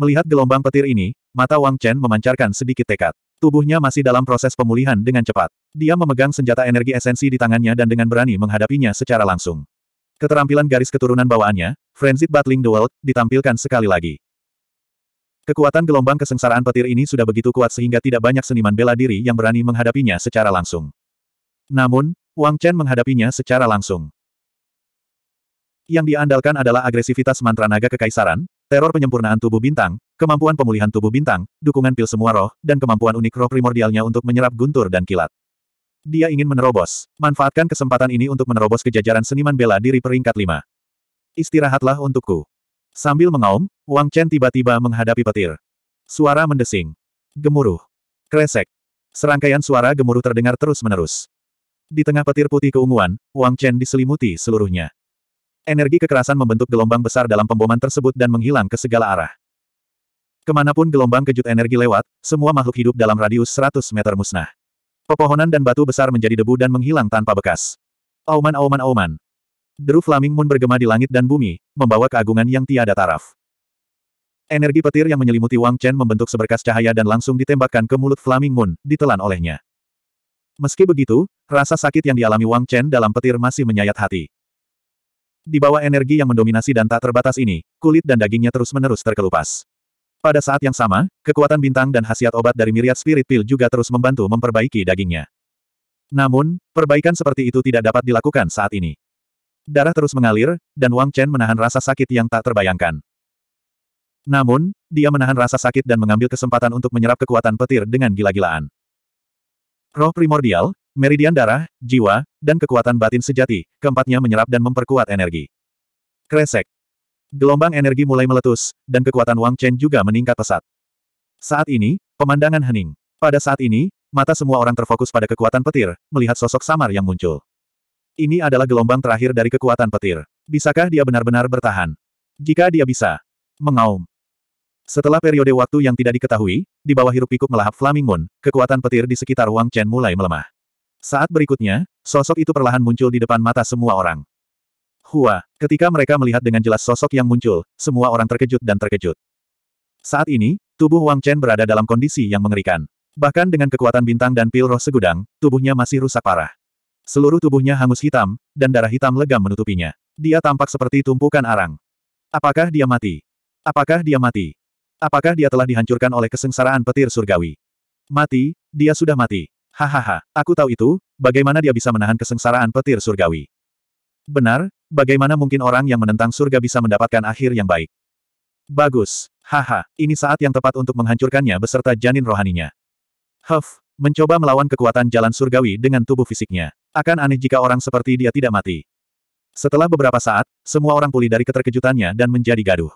Melihat gelombang petir ini, mata Wang Chen memancarkan sedikit tekad. Tubuhnya masih dalam proses pemulihan dengan cepat. Dia memegang senjata energi esensi di tangannya dan dengan berani menghadapinya secara langsung. Keterampilan garis keturunan bawaannya, Frenzied Battling the world, ditampilkan sekali lagi. Kekuatan gelombang kesengsaraan petir ini sudah begitu kuat sehingga tidak banyak seniman bela diri yang berani menghadapinya secara langsung. Namun, Wang Chen menghadapinya secara langsung. Yang diandalkan adalah agresivitas mantra naga kekaisaran, Teror penyempurnaan tubuh bintang, kemampuan pemulihan tubuh bintang, dukungan pil semua roh, dan kemampuan unik roh primordialnya untuk menyerap guntur dan kilat. Dia ingin menerobos. Manfaatkan kesempatan ini untuk menerobos kejajaran seniman bela diri peringkat 5. Istirahatlah untukku. Sambil mengaum, Wang Chen tiba-tiba menghadapi petir. Suara mendesing. Gemuruh. Kresek. Serangkaian suara gemuruh terdengar terus-menerus. Di tengah petir putih keunguan, Wang Chen diselimuti seluruhnya. Energi kekerasan membentuk gelombang besar dalam pemboman tersebut dan menghilang ke segala arah. Kemanapun gelombang kejut energi lewat, semua makhluk hidup dalam radius 100 meter musnah. Pepohonan dan batu besar menjadi debu dan menghilang tanpa bekas. Auman auman auman. Deru Flaming Moon bergema di langit dan bumi, membawa keagungan yang tiada taraf. Energi petir yang menyelimuti Wang Chen membentuk seberkas cahaya dan langsung ditembakkan ke mulut Flaming Moon, ditelan olehnya. Meski begitu, rasa sakit yang dialami Wang Chen dalam petir masih menyayat hati. Di bawah energi yang mendominasi dan tak terbatas ini, kulit dan dagingnya terus-menerus terkelupas. Pada saat yang sama, kekuatan bintang dan khasiat obat dari miriat spirit pill juga terus membantu memperbaiki dagingnya. Namun, perbaikan seperti itu tidak dapat dilakukan saat ini. Darah terus mengalir, dan Wang Chen menahan rasa sakit yang tak terbayangkan. Namun, dia menahan rasa sakit dan mengambil kesempatan untuk menyerap kekuatan petir dengan gila-gilaan. Roh primordial, meridian darah, jiwa, dan kekuatan batin sejati, keempatnya menyerap dan memperkuat energi. Kresek. Gelombang energi mulai meletus, dan kekuatan Wang Chen juga meningkat pesat. Saat ini, pemandangan hening. Pada saat ini, mata semua orang terfokus pada kekuatan petir, melihat sosok samar yang muncul. Ini adalah gelombang terakhir dari kekuatan petir. Bisakah dia benar-benar bertahan? Jika dia bisa, mengaum. Setelah periode waktu yang tidak diketahui, di bawah hirup pikuk melahap Flaming Moon, kekuatan petir di sekitar Wang Chen mulai melemah. Saat berikutnya, sosok itu perlahan muncul di depan mata semua orang. Hua, ketika mereka melihat dengan jelas sosok yang muncul, semua orang terkejut dan terkejut. Saat ini, tubuh Wang Chen berada dalam kondisi yang mengerikan. Bahkan dengan kekuatan bintang dan pil roh segudang, tubuhnya masih rusak parah. Seluruh tubuhnya hangus hitam, dan darah hitam legam menutupinya. Dia tampak seperti tumpukan arang. Apakah dia mati? Apakah dia mati? Apakah dia telah dihancurkan oleh kesengsaraan petir surgawi? Mati, dia sudah mati. Hahaha, aku tahu itu, bagaimana dia bisa menahan kesengsaraan petir surgawi. Benar, bagaimana mungkin orang yang menentang surga bisa mendapatkan akhir yang baik. Bagus, haha, ini saat yang tepat untuk menghancurkannya beserta janin rohaninya. Huff, mencoba melawan kekuatan jalan surgawi dengan tubuh fisiknya. Akan aneh jika orang seperti dia tidak mati. Setelah beberapa saat, semua orang pulih dari keterkejutannya dan menjadi gaduh.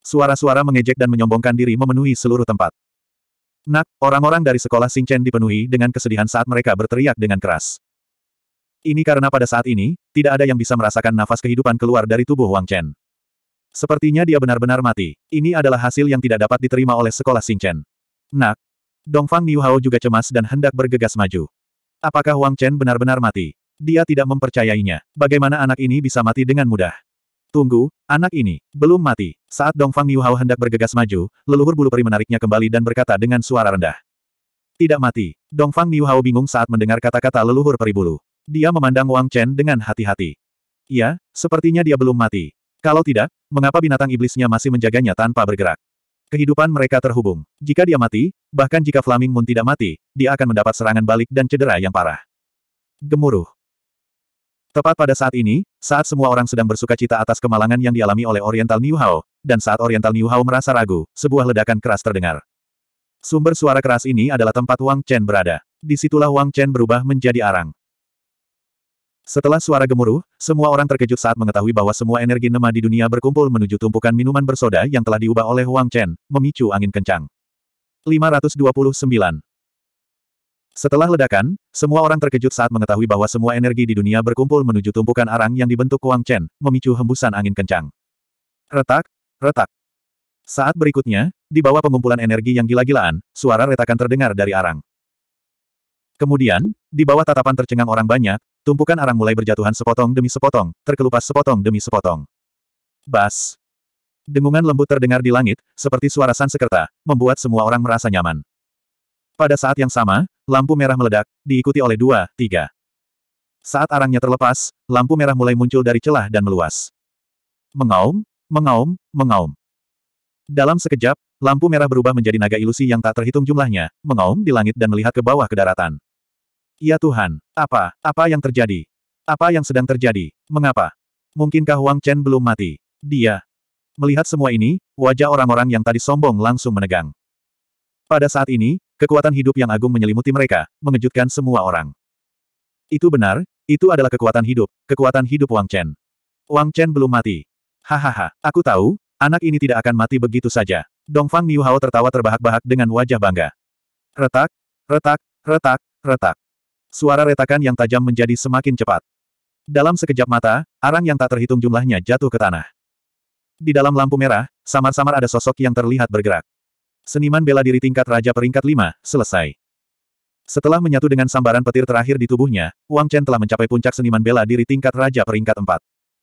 Suara-suara mengejek dan menyombongkan diri memenuhi seluruh tempat. Nak, orang-orang dari sekolah Singchen dipenuhi dengan kesedihan saat mereka berteriak dengan keras. Ini karena pada saat ini, tidak ada yang bisa merasakan nafas kehidupan keluar dari tubuh Wang Chen. Sepertinya dia benar-benar mati. Ini adalah hasil yang tidak dapat diterima oleh sekolah Singchen. Nak, Dongfang Niuhao juga cemas dan hendak bergegas maju. Apakah Wang Chen benar-benar mati? Dia tidak mempercayainya. Bagaimana anak ini bisa mati dengan mudah? Tunggu, anak ini, belum mati. Saat Dongfang Niuhao hendak bergegas maju, leluhur bulu peri menariknya kembali dan berkata dengan suara rendah. Tidak mati. Dongfang Niuhao bingung saat mendengar kata-kata leluhur peri bulu. Dia memandang Wang Chen dengan hati-hati. Iya, sepertinya dia belum mati. Kalau tidak, mengapa binatang iblisnya masih menjaganya tanpa bergerak? Kehidupan mereka terhubung. Jika dia mati, bahkan jika Flaming Moon tidak mati, dia akan mendapat serangan balik dan cedera yang parah. Gemuruh. Tepat pada saat ini, saat semua orang sedang bersuka cita atas kemalangan yang dialami oleh Oriental New Hao, dan saat Oriental New Hao merasa ragu, sebuah ledakan keras terdengar. Sumber suara keras ini adalah tempat Wang Chen berada. Disitulah Wang Chen berubah menjadi arang. Setelah suara gemuruh, semua orang terkejut saat mengetahui bahwa semua energi nema di dunia berkumpul menuju tumpukan minuman bersoda yang telah diubah oleh Wang Chen, memicu angin kencang. 529 setelah ledakan, semua orang terkejut saat mengetahui bahwa semua energi di dunia berkumpul menuju tumpukan arang yang dibentuk Kuang Chen, memicu hembusan angin kencang. Retak, retak. Saat berikutnya, di bawah pengumpulan energi yang gila-gilaan, suara retakan terdengar dari arang. Kemudian, di bawah tatapan tercengang orang banyak, tumpukan arang mulai berjatuhan sepotong demi sepotong, terkelupas sepotong demi sepotong. Bas. Dengungan lembut terdengar di langit, seperti suara sansekerta, membuat semua orang merasa nyaman. Pada saat yang sama, lampu merah meledak, diikuti oleh dua, tiga. Saat arangnya terlepas, lampu merah mulai muncul dari celah dan meluas. Mengaum, mengaum, mengaum. Dalam sekejap, lampu merah berubah menjadi naga ilusi yang tak terhitung jumlahnya, mengaum di langit dan melihat ke bawah ke daratan. Ya Tuhan, apa, apa yang terjadi? Apa yang sedang terjadi? Mengapa? Mungkinkah Wang Chen belum mati? Dia. Melihat semua ini, wajah orang-orang yang tadi sombong langsung menegang. Pada saat ini, Kekuatan hidup yang agung menyelimuti mereka, mengejutkan semua orang. Itu benar, itu adalah kekuatan hidup, kekuatan hidup Wang Chen. Wang Chen belum mati. Hahaha, aku tahu, anak ini tidak akan mati begitu saja. Dongfang Hao tertawa terbahak-bahak dengan wajah bangga. Retak, retak, retak, retak. Suara retakan yang tajam menjadi semakin cepat. Dalam sekejap mata, arang yang tak terhitung jumlahnya jatuh ke tanah. Di dalam lampu merah, samar-samar ada sosok yang terlihat bergerak. Seniman bela diri tingkat Raja peringkat 5, selesai. Setelah menyatu dengan sambaran petir terakhir di tubuhnya, Wang Chen telah mencapai puncak seniman bela diri tingkat Raja peringkat 4.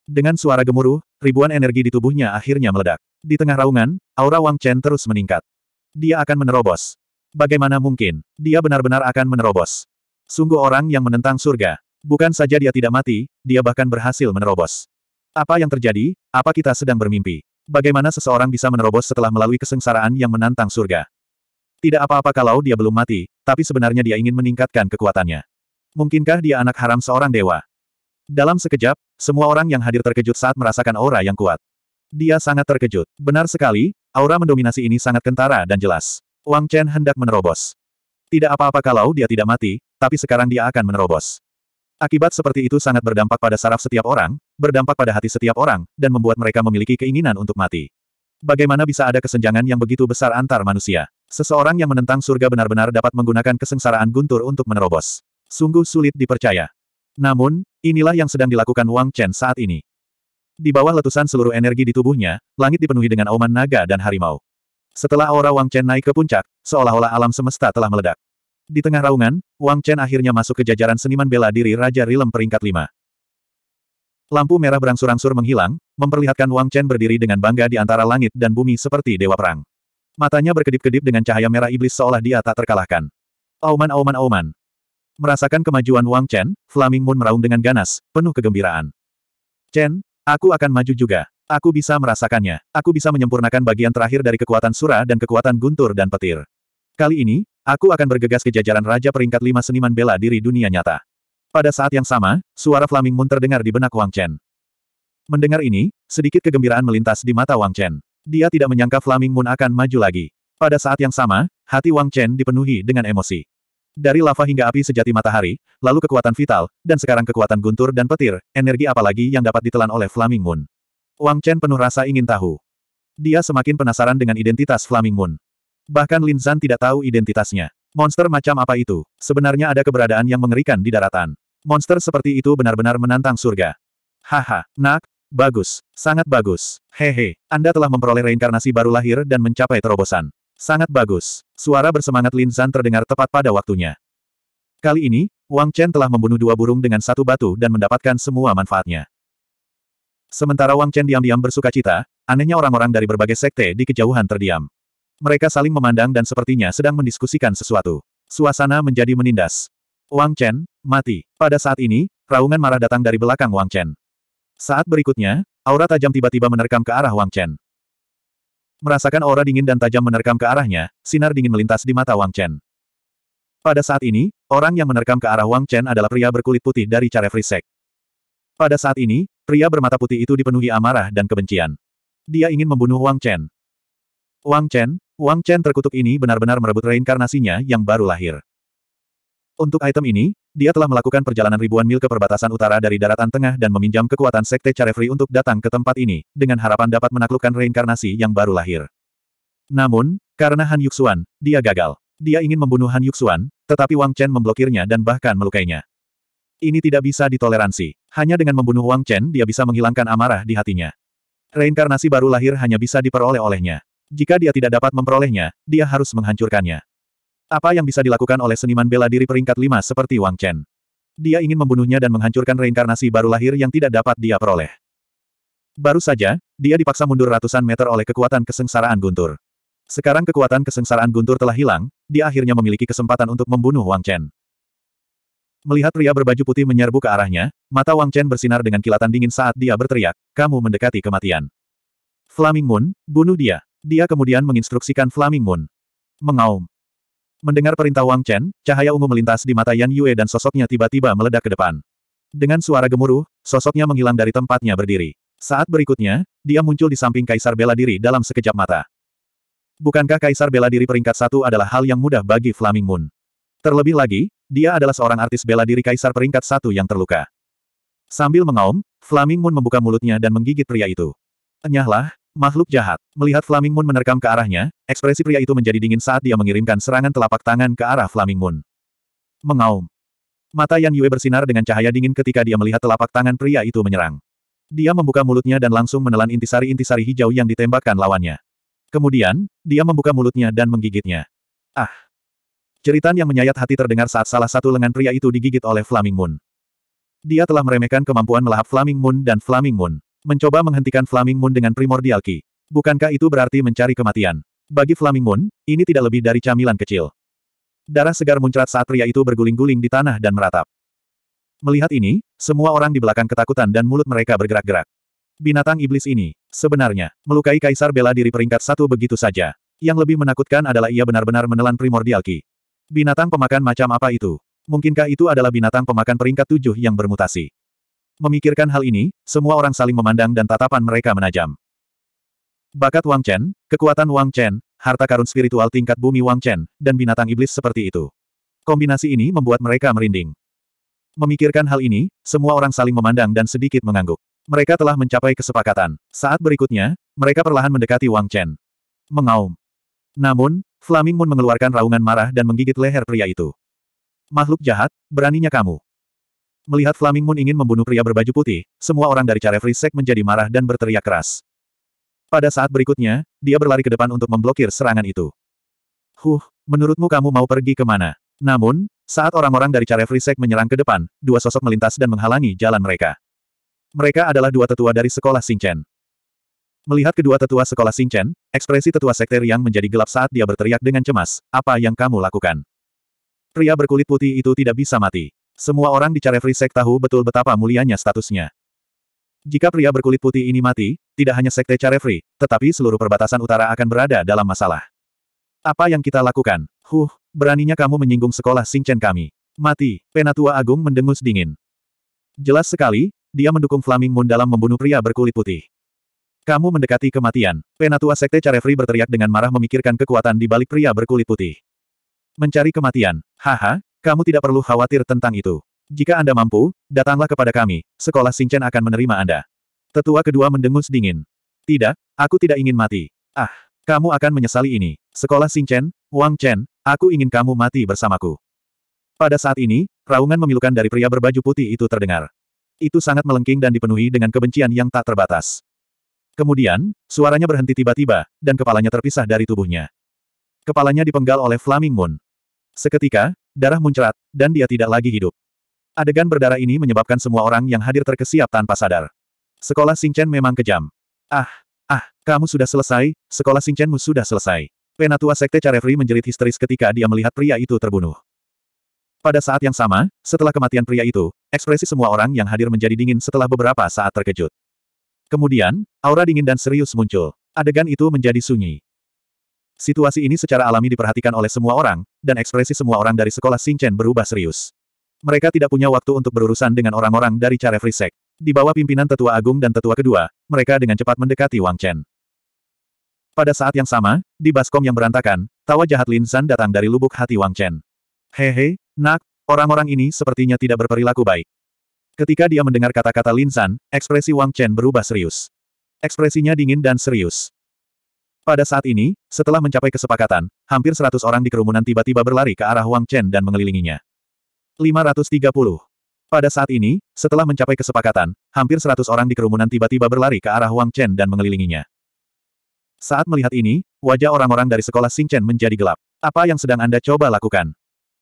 Dengan suara gemuruh, ribuan energi di tubuhnya akhirnya meledak. Di tengah raungan, aura Wang Chen terus meningkat. Dia akan menerobos. Bagaimana mungkin? Dia benar-benar akan menerobos. Sungguh orang yang menentang surga. Bukan saja dia tidak mati, dia bahkan berhasil menerobos. Apa yang terjadi? Apa kita sedang bermimpi? Bagaimana seseorang bisa menerobos setelah melalui kesengsaraan yang menantang surga? Tidak apa-apa kalau dia belum mati, tapi sebenarnya dia ingin meningkatkan kekuatannya. Mungkinkah dia anak haram seorang dewa? Dalam sekejap, semua orang yang hadir terkejut saat merasakan aura yang kuat. Dia sangat terkejut. Benar sekali, aura mendominasi ini sangat kentara dan jelas. Wang Chen hendak menerobos. Tidak apa-apa kalau dia tidak mati, tapi sekarang dia akan menerobos. Akibat seperti itu sangat berdampak pada saraf setiap orang, berdampak pada hati setiap orang, dan membuat mereka memiliki keinginan untuk mati. Bagaimana bisa ada kesenjangan yang begitu besar antar manusia? Seseorang yang menentang surga benar-benar dapat menggunakan kesengsaraan guntur untuk menerobos. Sungguh sulit dipercaya. Namun, inilah yang sedang dilakukan Wang Chen saat ini. Di bawah letusan seluruh energi di tubuhnya, langit dipenuhi dengan auman naga dan harimau. Setelah aura Wang Chen naik ke puncak, seolah-olah alam semesta telah meledak. Di tengah raungan, Wang Chen akhirnya masuk ke jajaran seniman bela diri Raja Rilem peringkat 5. Lampu merah berangsur-angsur menghilang, memperlihatkan Wang Chen berdiri dengan bangga di antara langit dan bumi seperti dewa perang. Matanya berkedip-kedip dengan cahaya merah iblis seolah dia tak terkalahkan. Auman auman auman. Merasakan kemajuan Wang Chen, Flaming Moon meraung dengan ganas, penuh kegembiraan. Chen, aku akan maju juga. Aku bisa merasakannya. Aku bisa menyempurnakan bagian terakhir dari kekuatan Sura dan kekuatan Guntur dan Petir. Kali ini, Aku akan bergegas ke jajaran Raja peringkat lima seniman bela diri dunia nyata. Pada saat yang sama, suara Flaming Moon terdengar di benak Wang Chen. Mendengar ini, sedikit kegembiraan melintas di mata Wang Chen. Dia tidak menyangka Flaming Moon akan maju lagi. Pada saat yang sama, hati Wang Chen dipenuhi dengan emosi. Dari lava hingga api sejati matahari, lalu kekuatan vital, dan sekarang kekuatan guntur dan petir, energi apalagi yang dapat ditelan oleh Flaming Moon. Wang Chen penuh rasa ingin tahu. Dia semakin penasaran dengan identitas Flaming Moon. Bahkan Lin Zhan tidak tahu identitasnya. Monster macam apa itu? Sebenarnya ada keberadaan yang mengerikan di daratan. Monster seperti itu benar-benar menantang surga. Haha, nak, bagus, sangat bagus. Hehe, Anda telah memperoleh reinkarnasi baru lahir dan mencapai terobosan. Sangat bagus. Suara bersemangat Lin Zhan terdengar tepat pada waktunya. Kali ini, Wang Chen telah membunuh dua burung dengan satu batu dan mendapatkan semua manfaatnya. Sementara Wang Chen diam-diam bersuka cita, anehnya orang-orang dari berbagai sekte di kejauhan terdiam. Mereka saling memandang dan sepertinya sedang mendiskusikan sesuatu. Suasana menjadi menindas. Wang Chen, mati. Pada saat ini, raungan marah datang dari belakang Wang Chen. Saat berikutnya, aura tajam tiba-tiba menerkam ke arah Wang Chen. Merasakan aura dingin dan tajam menerkam ke arahnya, sinar dingin melintas di mata Wang Chen. Pada saat ini, orang yang menerkam ke arah Wang Chen adalah pria berkulit putih dari cara Frisek. Pada saat ini, pria bermata putih itu dipenuhi amarah dan kebencian. Dia ingin membunuh Wang Chen. Wang Chen, Wang Chen terkutuk ini benar-benar merebut reinkarnasinya yang baru lahir. Untuk item ini, dia telah melakukan perjalanan ribuan mil ke perbatasan utara dari daratan tengah dan meminjam kekuatan Sekte Carefree untuk datang ke tempat ini, dengan harapan dapat menaklukkan reinkarnasi yang baru lahir. Namun, karena Han Yuxuan, dia gagal. Dia ingin membunuh Han Yuxuan, tetapi Wang Chen memblokirnya dan bahkan melukainya. Ini tidak bisa ditoleransi. Hanya dengan membunuh Wang Chen dia bisa menghilangkan amarah di hatinya. Reinkarnasi baru lahir hanya bisa diperoleh olehnya. Jika dia tidak dapat memperolehnya, dia harus menghancurkannya. Apa yang bisa dilakukan oleh seniman bela diri peringkat lima seperti Wang Chen? Dia ingin membunuhnya dan menghancurkan reinkarnasi baru lahir yang tidak dapat dia peroleh. Baru saja, dia dipaksa mundur ratusan meter oleh kekuatan kesengsaraan guntur. Sekarang kekuatan kesengsaraan guntur telah hilang, dia akhirnya memiliki kesempatan untuk membunuh Wang Chen. Melihat pria berbaju putih menyerbu ke arahnya, mata Wang Chen bersinar dengan kilatan dingin saat dia berteriak, kamu mendekati kematian. Flaming Moon, bunuh dia. Dia kemudian menginstruksikan Flaming Moon. Mengaum. Mendengar perintah Wang Chen, cahaya ungu melintas di mata Yan Yue dan sosoknya tiba-tiba meledak ke depan. Dengan suara gemuruh, sosoknya menghilang dari tempatnya berdiri. Saat berikutnya, dia muncul di samping Kaisar Bela Diri dalam sekejap mata. Bukankah Kaisar Bela Diri peringkat satu adalah hal yang mudah bagi Flaming Moon? Terlebih lagi, dia adalah seorang artis bela diri Kaisar peringkat satu yang terluka. Sambil mengaum, Flaming Moon membuka mulutnya dan menggigit pria itu. Enyahlah, Makhluk jahat. Melihat Flaming Moon menerkam ke arahnya, ekspresi pria itu menjadi dingin saat dia mengirimkan serangan telapak tangan ke arah Flaming Moon. Mengaum. Mata Yan Yue bersinar dengan cahaya dingin ketika dia melihat telapak tangan pria itu menyerang. Dia membuka mulutnya dan langsung menelan intisari-intisari hijau yang ditembakkan lawannya. Kemudian, dia membuka mulutnya dan menggigitnya. Ah! Ceritan yang menyayat hati terdengar saat salah satu lengan pria itu digigit oleh Flaming Moon. Dia telah meremehkan kemampuan melahap Flaming Moon dan Flaming Moon. Mencoba menghentikan Flaming Moon dengan primordial ki. Bukankah itu berarti mencari kematian? Bagi Flaming Moon, ini tidak lebih dari camilan kecil. Darah segar muncrat saat pria itu berguling-guling di tanah dan meratap. Melihat ini, semua orang di belakang ketakutan dan mulut mereka bergerak-gerak. Binatang iblis ini, sebenarnya, melukai Kaisar bela diri peringkat satu begitu saja. Yang lebih menakutkan adalah ia benar-benar menelan primordial ki. Binatang pemakan macam apa itu? Mungkinkah itu adalah binatang pemakan peringkat tujuh yang bermutasi? Memikirkan hal ini, semua orang saling memandang dan tatapan mereka menajam. Bakat Wang Chen, kekuatan Wang Chen, harta karun spiritual tingkat bumi Wang Chen, dan binatang iblis seperti itu. Kombinasi ini membuat mereka merinding. Memikirkan hal ini, semua orang saling memandang dan sedikit mengangguk. Mereka telah mencapai kesepakatan. Saat berikutnya, mereka perlahan mendekati Wang Chen. Mengaum. Namun, Flaming Moon mengeluarkan raungan marah dan menggigit leher pria itu. Makhluk jahat, beraninya kamu. Melihat Flaming Moon ingin membunuh pria berbaju putih, semua orang dari Carefree Sect menjadi marah dan berteriak keras. Pada saat berikutnya, dia berlari ke depan untuk memblokir serangan itu. Huh, menurutmu kamu mau pergi ke mana? Namun, saat orang-orang dari Carefree Sect menyerang ke depan, dua sosok melintas dan menghalangi jalan mereka. Mereka adalah dua tetua dari sekolah Xingchen. Melihat kedua tetua sekolah Xingchen, ekspresi tetua sekter yang menjadi gelap saat dia berteriak dengan cemas, apa yang kamu lakukan? Pria berkulit putih itu tidak bisa mati. Semua orang di Carefree Sek tahu betul betapa mulianya statusnya. Jika pria berkulit putih ini mati, tidak hanya Sekte Carefree, tetapi seluruh perbatasan utara akan berada dalam masalah. Apa yang kita lakukan? Huh, beraninya kamu menyinggung sekolah Singchen kami. Mati, Penatua Agung mendengus dingin. Jelas sekali, dia mendukung Flaming Moon dalam membunuh pria berkulit putih. Kamu mendekati kematian. Penatua Sekte Carefree berteriak dengan marah memikirkan kekuatan di balik pria berkulit putih. Mencari kematian. Haha, kamu tidak perlu khawatir tentang itu. Jika Anda mampu, datanglah kepada kami, sekolah Singchen akan menerima Anda. Tetua kedua mendengus dingin. Tidak, aku tidak ingin mati. Ah, kamu akan menyesali ini. Sekolah Singchen, Wang Chen, aku ingin kamu mati bersamaku. Pada saat ini, raungan memilukan dari pria berbaju putih itu terdengar. Itu sangat melengking dan dipenuhi dengan kebencian yang tak terbatas. Kemudian, suaranya berhenti tiba-tiba, dan kepalanya terpisah dari tubuhnya. Kepalanya dipenggal oleh Flaming Moon. Seketika, darah muncrat, dan dia tidak lagi hidup. Adegan berdarah ini menyebabkan semua orang yang hadir terkesiap tanpa sadar. Sekolah Singchen memang kejam. Ah, ah, kamu sudah selesai, sekolah Singchenmu sudah selesai. Penatua Sekte Carefree menjerit histeris ketika dia melihat pria itu terbunuh. Pada saat yang sama, setelah kematian pria itu, ekspresi semua orang yang hadir menjadi dingin setelah beberapa saat terkejut. Kemudian, aura dingin dan serius muncul. Adegan itu menjadi sunyi. Situasi ini secara alami diperhatikan oleh semua orang, dan ekspresi semua orang dari sekolah Xingchen berubah serius. Mereka tidak punya waktu untuk berurusan dengan orang-orang dari cara Sect. Di bawah pimpinan Tetua Agung dan Tetua Kedua, mereka dengan cepat mendekati Wang Chen. Pada saat yang sama, di baskom yang berantakan, tawa jahat Lin San datang dari lubuk hati Wang Chen. Hehe, nak, orang-orang ini sepertinya tidak berperilaku baik. Ketika dia mendengar kata-kata Lin San, ekspresi Wang Chen berubah serius. Ekspresinya dingin dan serius. Pada saat ini, setelah mencapai kesepakatan, hampir seratus orang di kerumunan tiba-tiba berlari ke arah Wang Chen dan mengelilinginya. 530. Pada saat ini, setelah mencapai kesepakatan, hampir seratus orang di kerumunan tiba-tiba berlari ke arah Wang Chen dan mengelilinginya. Saat melihat ini, wajah orang-orang dari sekolah Xing Chen menjadi gelap. Apa yang sedang Anda coba lakukan?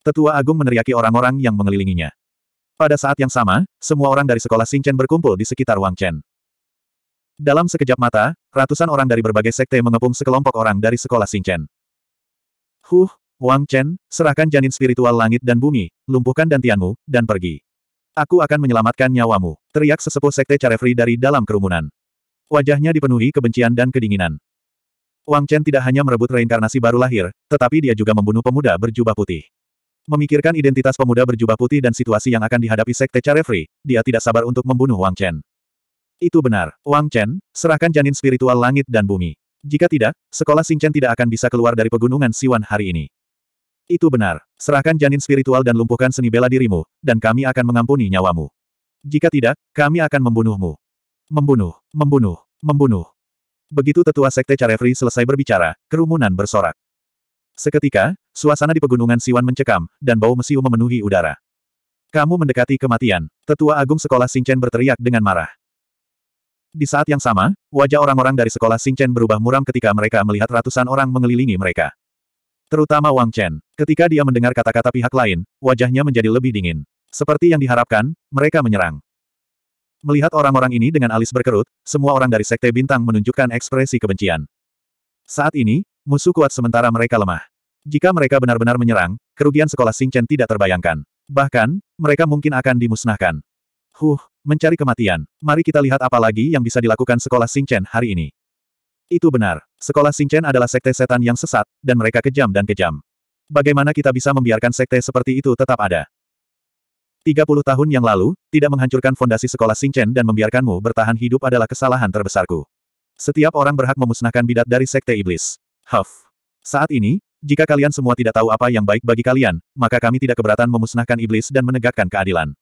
Tetua Agung meneriaki orang-orang yang mengelilinginya. Pada saat yang sama, semua orang dari sekolah Xing Chen berkumpul di sekitar Wang Chen. Dalam sekejap mata, ratusan orang dari berbagai sekte mengepung sekelompok orang dari sekolah Xingchen. Huh, Wang Chen, serahkan janin spiritual langit dan bumi, lumpuhkan dantianmu, dan pergi. Aku akan menyelamatkan nyawamu, teriak sesepuh sekte Carefree dari dalam kerumunan. Wajahnya dipenuhi kebencian dan kedinginan. Wang Chen tidak hanya merebut reinkarnasi baru lahir, tetapi dia juga membunuh pemuda berjubah putih. Memikirkan identitas pemuda berjubah putih dan situasi yang akan dihadapi Sekte Carefree, dia tidak sabar untuk membunuh Wang Chen. Itu benar, Wang Chen, serahkan janin spiritual langit dan bumi. Jika tidak, sekolah Chen tidak akan bisa keluar dari pegunungan Siwan hari ini. Itu benar, serahkan janin spiritual dan lumpuhkan seni bela dirimu, dan kami akan mengampuni nyawamu. Jika tidak, kami akan membunuhmu. Membunuh, membunuh, membunuh. Begitu tetua sekte Carefree selesai berbicara, kerumunan bersorak. Seketika, suasana di pegunungan Siwan mencekam, dan bau mesiu memenuhi udara. Kamu mendekati kematian. Tetua Agung Sekolah Chen berteriak dengan marah. Di saat yang sama, wajah orang-orang dari sekolah Xingchen berubah muram ketika mereka melihat ratusan orang mengelilingi mereka. Terutama Wang Chen. Ketika dia mendengar kata-kata pihak lain, wajahnya menjadi lebih dingin. Seperti yang diharapkan, mereka menyerang. Melihat orang-orang ini dengan alis berkerut, semua orang dari Sekte Bintang menunjukkan ekspresi kebencian. Saat ini, musuh kuat sementara mereka lemah. Jika mereka benar-benar menyerang, kerugian sekolah Xingchen tidak terbayangkan. Bahkan, mereka mungkin akan dimusnahkan. Huh, Mencari kematian. Mari kita lihat apa lagi yang bisa dilakukan sekolah Singchen hari ini. Itu benar. Sekolah Singchen adalah sekte setan yang sesat, dan mereka kejam dan kejam. Bagaimana kita bisa membiarkan sekte seperti itu tetap ada? 30 tahun yang lalu, tidak menghancurkan fondasi sekolah Singchen dan membiarkanmu bertahan hidup adalah kesalahan terbesarku. Setiap orang berhak memusnahkan bidat dari sekte iblis. Huff. Saat ini, jika kalian semua tidak tahu apa yang baik bagi kalian, maka kami tidak keberatan memusnahkan iblis dan menegakkan keadilan.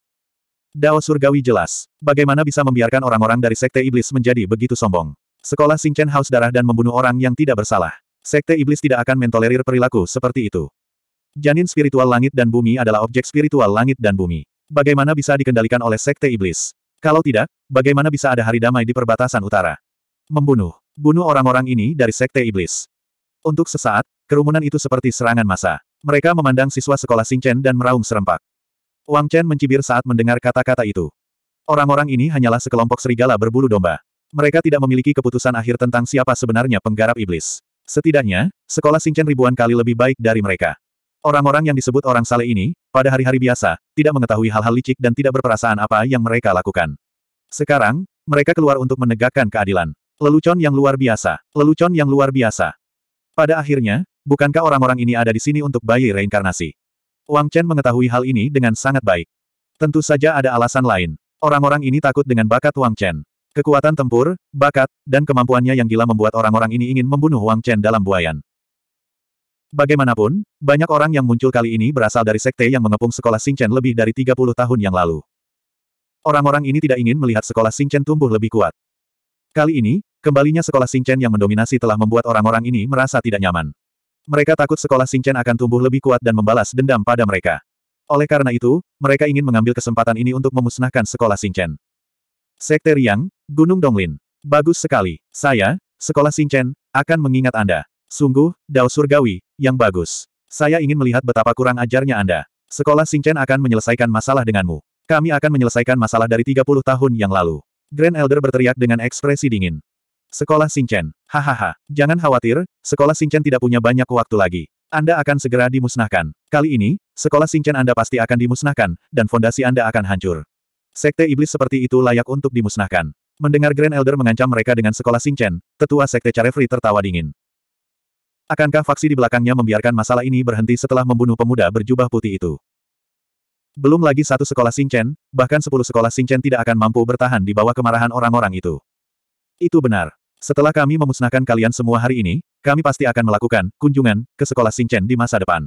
Dao surgawi jelas. Bagaimana bisa membiarkan orang-orang dari Sekte Iblis menjadi begitu sombong? Sekolah Singchen haus darah dan membunuh orang yang tidak bersalah. Sekte Iblis tidak akan mentolerir perilaku seperti itu. Janin spiritual langit dan bumi adalah objek spiritual langit dan bumi. Bagaimana bisa dikendalikan oleh Sekte Iblis? Kalau tidak, bagaimana bisa ada hari damai di perbatasan utara? Membunuh. Bunuh orang-orang ini dari Sekte Iblis. Untuk sesaat, kerumunan itu seperti serangan massa. Mereka memandang siswa sekolah Singchen dan meraung serempak. Wang Chen mencibir saat mendengar kata-kata itu. Orang-orang ini hanyalah sekelompok serigala berbulu domba. Mereka tidak memiliki keputusan akhir tentang siapa sebenarnya penggarap iblis. Setidaknya, sekolah Singchen ribuan kali lebih baik dari mereka. Orang-orang yang disebut orang saleh ini, pada hari-hari biasa, tidak mengetahui hal-hal licik dan tidak berperasaan apa yang mereka lakukan. Sekarang, mereka keluar untuk menegakkan keadilan. Lelucon yang luar biasa. Lelucon yang luar biasa. Pada akhirnya, bukankah orang-orang ini ada di sini untuk bayi reinkarnasi? Wang Chen mengetahui hal ini dengan sangat baik. Tentu saja ada alasan lain. Orang-orang ini takut dengan bakat Wang Chen. Kekuatan tempur, bakat, dan kemampuannya yang gila membuat orang-orang ini ingin membunuh Wang Chen dalam buayan. Bagaimanapun, banyak orang yang muncul kali ini berasal dari sekte yang mengepung sekolah Chen lebih dari 30 tahun yang lalu. Orang-orang ini tidak ingin melihat sekolah Chen tumbuh lebih kuat. Kali ini, kembalinya sekolah Chen yang mendominasi telah membuat orang-orang ini merasa tidak nyaman. Mereka takut sekolah Singchen akan tumbuh lebih kuat dan membalas dendam pada mereka. Oleh karena itu, mereka ingin mengambil kesempatan ini untuk memusnahkan sekolah Singchen. Sekte Riang, Gunung Donglin. Bagus sekali. Saya, sekolah Singchen, akan mengingat Anda. Sungguh, Dao Surgawi, yang bagus. Saya ingin melihat betapa kurang ajarnya Anda. Sekolah Singchen akan menyelesaikan masalah denganmu. Kami akan menyelesaikan masalah dari 30 tahun yang lalu. Grand Elder berteriak dengan ekspresi dingin. Sekolah Singchen. Hahaha. Jangan khawatir, sekolah Singchen tidak punya banyak waktu lagi. Anda akan segera dimusnahkan. Kali ini, sekolah Singchen Anda pasti akan dimusnahkan, dan fondasi Anda akan hancur. Sekte iblis seperti itu layak untuk dimusnahkan. Mendengar Grand Elder mengancam mereka dengan sekolah Singchen, tetua Sekte Carefree tertawa dingin. Akankah faksi di belakangnya membiarkan masalah ini berhenti setelah membunuh pemuda berjubah putih itu? Belum lagi satu sekolah Singchen, bahkan sepuluh sekolah Singchen tidak akan mampu bertahan di bawah kemarahan orang-orang itu. Itu benar. Setelah kami memusnahkan kalian semua hari ini, kami pasti akan melakukan kunjungan ke sekolah Singchen di masa depan.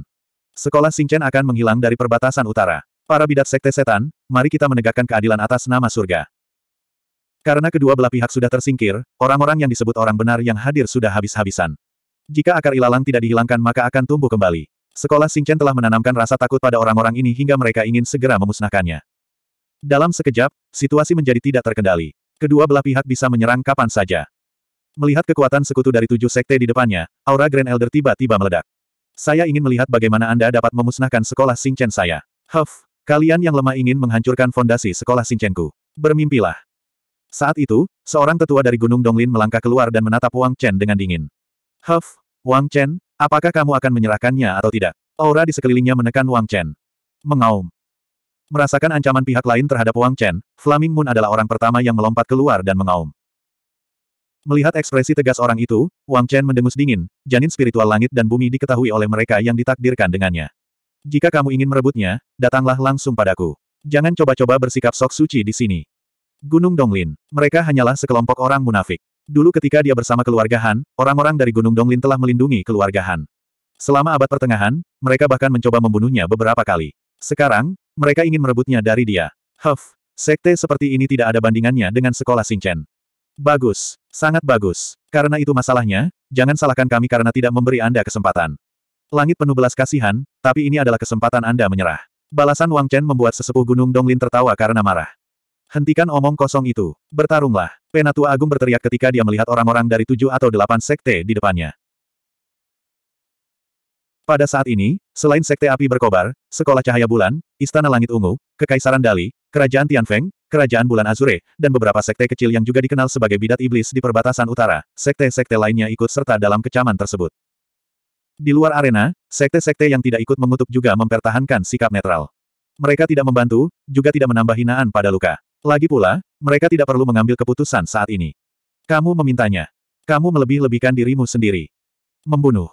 Sekolah Singchen akan menghilang dari perbatasan utara. Para bidat sekte setan, mari kita menegakkan keadilan atas nama surga. Karena kedua belah pihak sudah tersingkir, orang-orang yang disebut orang benar yang hadir sudah habis-habisan. Jika akar ilalang tidak dihilangkan maka akan tumbuh kembali. Sekolah Singchen telah menanamkan rasa takut pada orang-orang ini hingga mereka ingin segera memusnahkannya. Dalam sekejap, situasi menjadi tidak terkendali. Kedua belah pihak bisa menyerang kapan saja. Melihat kekuatan sekutu dari tujuh sekte di depannya, aura Grand Elder tiba-tiba meledak. Saya ingin melihat bagaimana Anda dapat memusnahkan sekolah Singchen saya. Huff, kalian yang lemah ingin menghancurkan fondasi sekolah Singchenku. Bermimpilah. Saat itu, seorang tetua dari Gunung Donglin melangkah keluar dan menatap Wang Chen dengan dingin. Huff, Wang Chen, apakah kamu akan menyerahkannya atau tidak? Aura di sekelilingnya menekan Wang Chen. Mengaum. Merasakan ancaman pihak lain terhadap Wang Chen, Flaming Moon adalah orang pertama yang melompat keluar dan mengaum. Melihat ekspresi tegas orang itu, Wang Chen mendengus dingin, janin spiritual langit dan bumi diketahui oleh mereka yang ditakdirkan dengannya. Jika kamu ingin merebutnya, datanglah langsung padaku. Jangan coba-coba bersikap sok suci di sini. Gunung Donglin. Mereka hanyalah sekelompok orang munafik. Dulu ketika dia bersama keluarga Han, orang-orang dari Gunung Donglin telah melindungi keluarga Han. Selama abad pertengahan, mereka bahkan mencoba membunuhnya beberapa kali. Sekarang, mereka ingin merebutnya dari dia. Huff, sekte seperti ini tidak ada bandingannya dengan sekolah Xingchen. Bagus. Sangat bagus. Karena itu masalahnya, jangan salahkan kami karena tidak memberi Anda kesempatan. Langit penuh belas kasihan, tapi ini adalah kesempatan Anda menyerah. Balasan Wang Chen membuat sesepuh Gunung Donglin tertawa karena marah. Hentikan omong kosong itu. Bertarunglah. Penatua Agung berteriak ketika dia melihat orang-orang dari tujuh atau delapan sekte di depannya. Pada saat ini, selain Sekte Api Berkobar, Sekolah Cahaya Bulan, Istana Langit Ungu, Kekaisaran Dali, Kerajaan Tianfeng, Kerajaan Bulan Azure, dan beberapa sekte kecil yang juga dikenal sebagai bidat iblis di perbatasan utara, sekte-sekte lainnya ikut serta dalam kecaman tersebut. Di luar arena, sekte-sekte yang tidak ikut mengutuk juga mempertahankan sikap netral. Mereka tidak membantu, juga tidak menambah hinaan pada luka. Lagi pula, mereka tidak perlu mengambil keputusan saat ini. Kamu memintanya. Kamu melebih-lebihkan dirimu sendiri. Membunuh.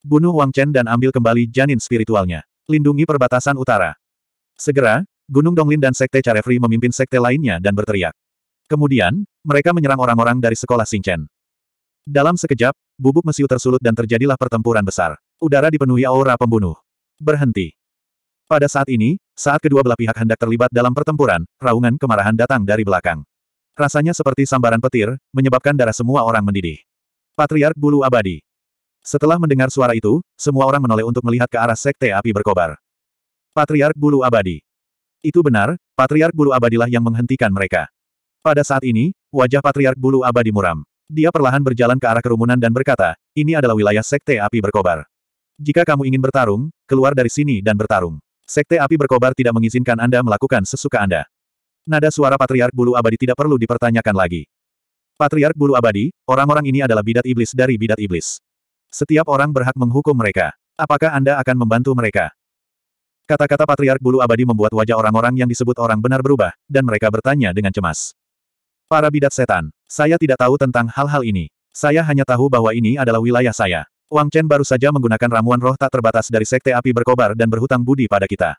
Bunuh Wang Chen dan ambil kembali janin spiritualnya. Lindungi perbatasan utara. Segera, Gunung Donglin dan Sekte Carefri memimpin sekte lainnya dan berteriak. Kemudian, mereka menyerang orang-orang dari sekolah Xingchen. Dalam sekejap, bubuk mesiu tersulut dan terjadilah pertempuran besar. Udara dipenuhi aura pembunuh. Berhenti. Pada saat ini, saat kedua belah pihak hendak terlibat dalam pertempuran, raungan kemarahan datang dari belakang. Rasanya seperti sambaran petir, menyebabkan darah semua orang mendidih. Patriark Bulu Abadi. Setelah mendengar suara itu, semua orang menoleh untuk melihat ke arah sekte api berkobar. Patriark Bulu Abadi. Itu benar, Patriark Bulu Abadilah yang menghentikan mereka. Pada saat ini, wajah Patriark Bulu Abadi muram. Dia perlahan berjalan ke arah kerumunan dan berkata, ini adalah wilayah Sekte Api Berkobar. Jika kamu ingin bertarung, keluar dari sini dan bertarung. Sekte Api Berkobar tidak mengizinkan Anda melakukan sesuka Anda. Nada suara Patriark Bulu Abadi tidak perlu dipertanyakan lagi. Patriark Bulu Abadi, orang-orang ini adalah bidat iblis dari bidat iblis. Setiap orang berhak menghukum mereka. Apakah Anda akan membantu mereka? Kata-kata Patriark Bulu Abadi membuat wajah orang-orang yang disebut orang benar berubah, dan mereka bertanya dengan cemas. Para bidat setan, saya tidak tahu tentang hal-hal ini. Saya hanya tahu bahwa ini adalah wilayah saya. Wang Chen baru saja menggunakan ramuan roh tak terbatas dari sekte api berkobar dan berhutang budi pada kita.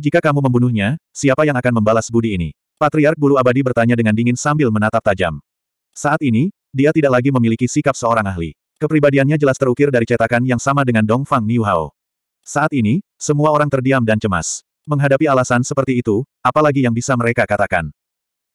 Jika kamu membunuhnya, siapa yang akan membalas budi ini? Patriark Bulu Abadi bertanya dengan dingin sambil menatap tajam. Saat ini, dia tidak lagi memiliki sikap seorang ahli. Kepribadiannya jelas terukir dari cetakan yang sama dengan Dong Fang Niu Hao. Saat ini, semua orang terdiam dan cemas. Menghadapi alasan seperti itu, apalagi yang bisa mereka katakan.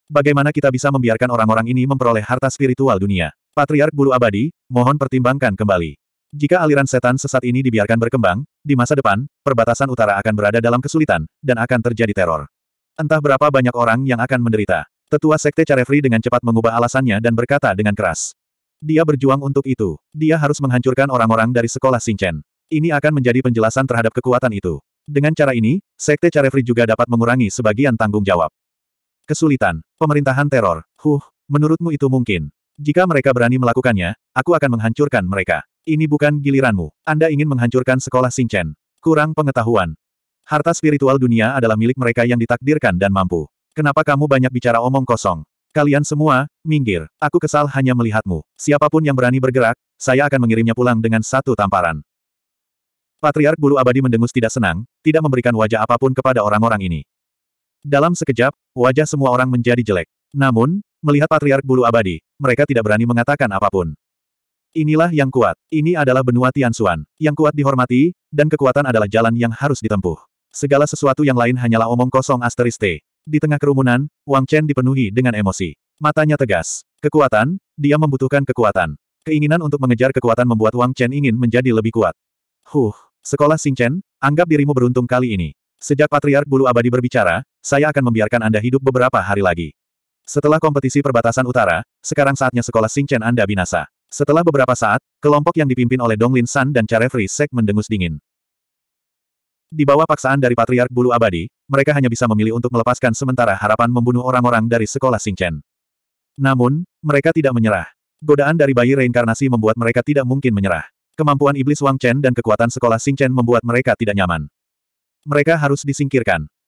Bagaimana kita bisa membiarkan orang-orang ini memperoleh harta spiritual dunia? Patriark Bulu Abadi, mohon pertimbangkan kembali. Jika aliran setan sesat ini dibiarkan berkembang, di masa depan, perbatasan utara akan berada dalam kesulitan, dan akan terjadi teror. Entah berapa banyak orang yang akan menderita. Tetua Sekte Carefree dengan cepat mengubah alasannya dan berkata dengan keras. Dia berjuang untuk itu. Dia harus menghancurkan orang-orang dari sekolah Sinchen. Ini akan menjadi penjelasan terhadap kekuatan itu. Dengan cara ini, Sekte Carefree juga dapat mengurangi sebagian tanggung jawab. Kesulitan. Pemerintahan teror. Huh, menurutmu itu mungkin. Jika mereka berani melakukannya, aku akan menghancurkan mereka. Ini bukan giliranmu. Anda ingin menghancurkan sekolah Singchen. Kurang pengetahuan. Harta spiritual dunia adalah milik mereka yang ditakdirkan dan mampu. Kenapa kamu banyak bicara omong kosong? Kalian semua, minggir. Aku kesal hanya melihatmu. Siapapun yang berani bergerak, saya akan mengirimnya pulang dengan satu tamparan. Patriark Bulu Abadi mendengus tidak senang, tidak memberikan wajah apapun kepada orang-orang ini. Dalam sekejap, wajah semua orang menjadi jelek. Namun, melihat Patriark Bulu Abadi, mereka tidak berani mengatakan apapun. Inilah yang kuat. Ini adalah benua Tianxuan. Yang kuat dihormati, dan kekuatan adalah jalan yang harus ditempuh. Segala sesuatu yang lain hanyalah omong kosong asteriste. Di tengah kerumunan, Wang Chen dipenuhi dengan emosi. Matanya tegas. Kekuatan, dia membutuhkan kekuatan. Keinginan untuk mengejar kekuatan membuat Wang Chen ingin menjadi lebih kuat. Huh, Sekolah Xingchen, anggap dirimu beruntung kali ini. Sejak Patriark Bulu Abadi berbicara, saya akan membiarkan Anda hidup beberapa hari lagi. Setelah kompetisi perbatasan utara, sekarang saatnya sekolah Xingchen Anda binasa. Setelah beberapa saat, kelompok yang dipimpin oleh Dong Lin San dan Free Sek mendengus dingin. Di bawah paksaan dari Patriark Bulu Abadi, mereka hanya bisa memilih untuk melepaskan sementara harapan membunuh orang-orang dari sekolah Xingchen. Namun, mereka tidak menyerah. Godaan dari bayi reinkarnasi membuat mereka tidak mungkin menyerah. Kemampuan iblis Wang Chen dan kekuatan sekolah Sing Chen membuat mereka tidak nyaman. Mereka harus disingkirkan.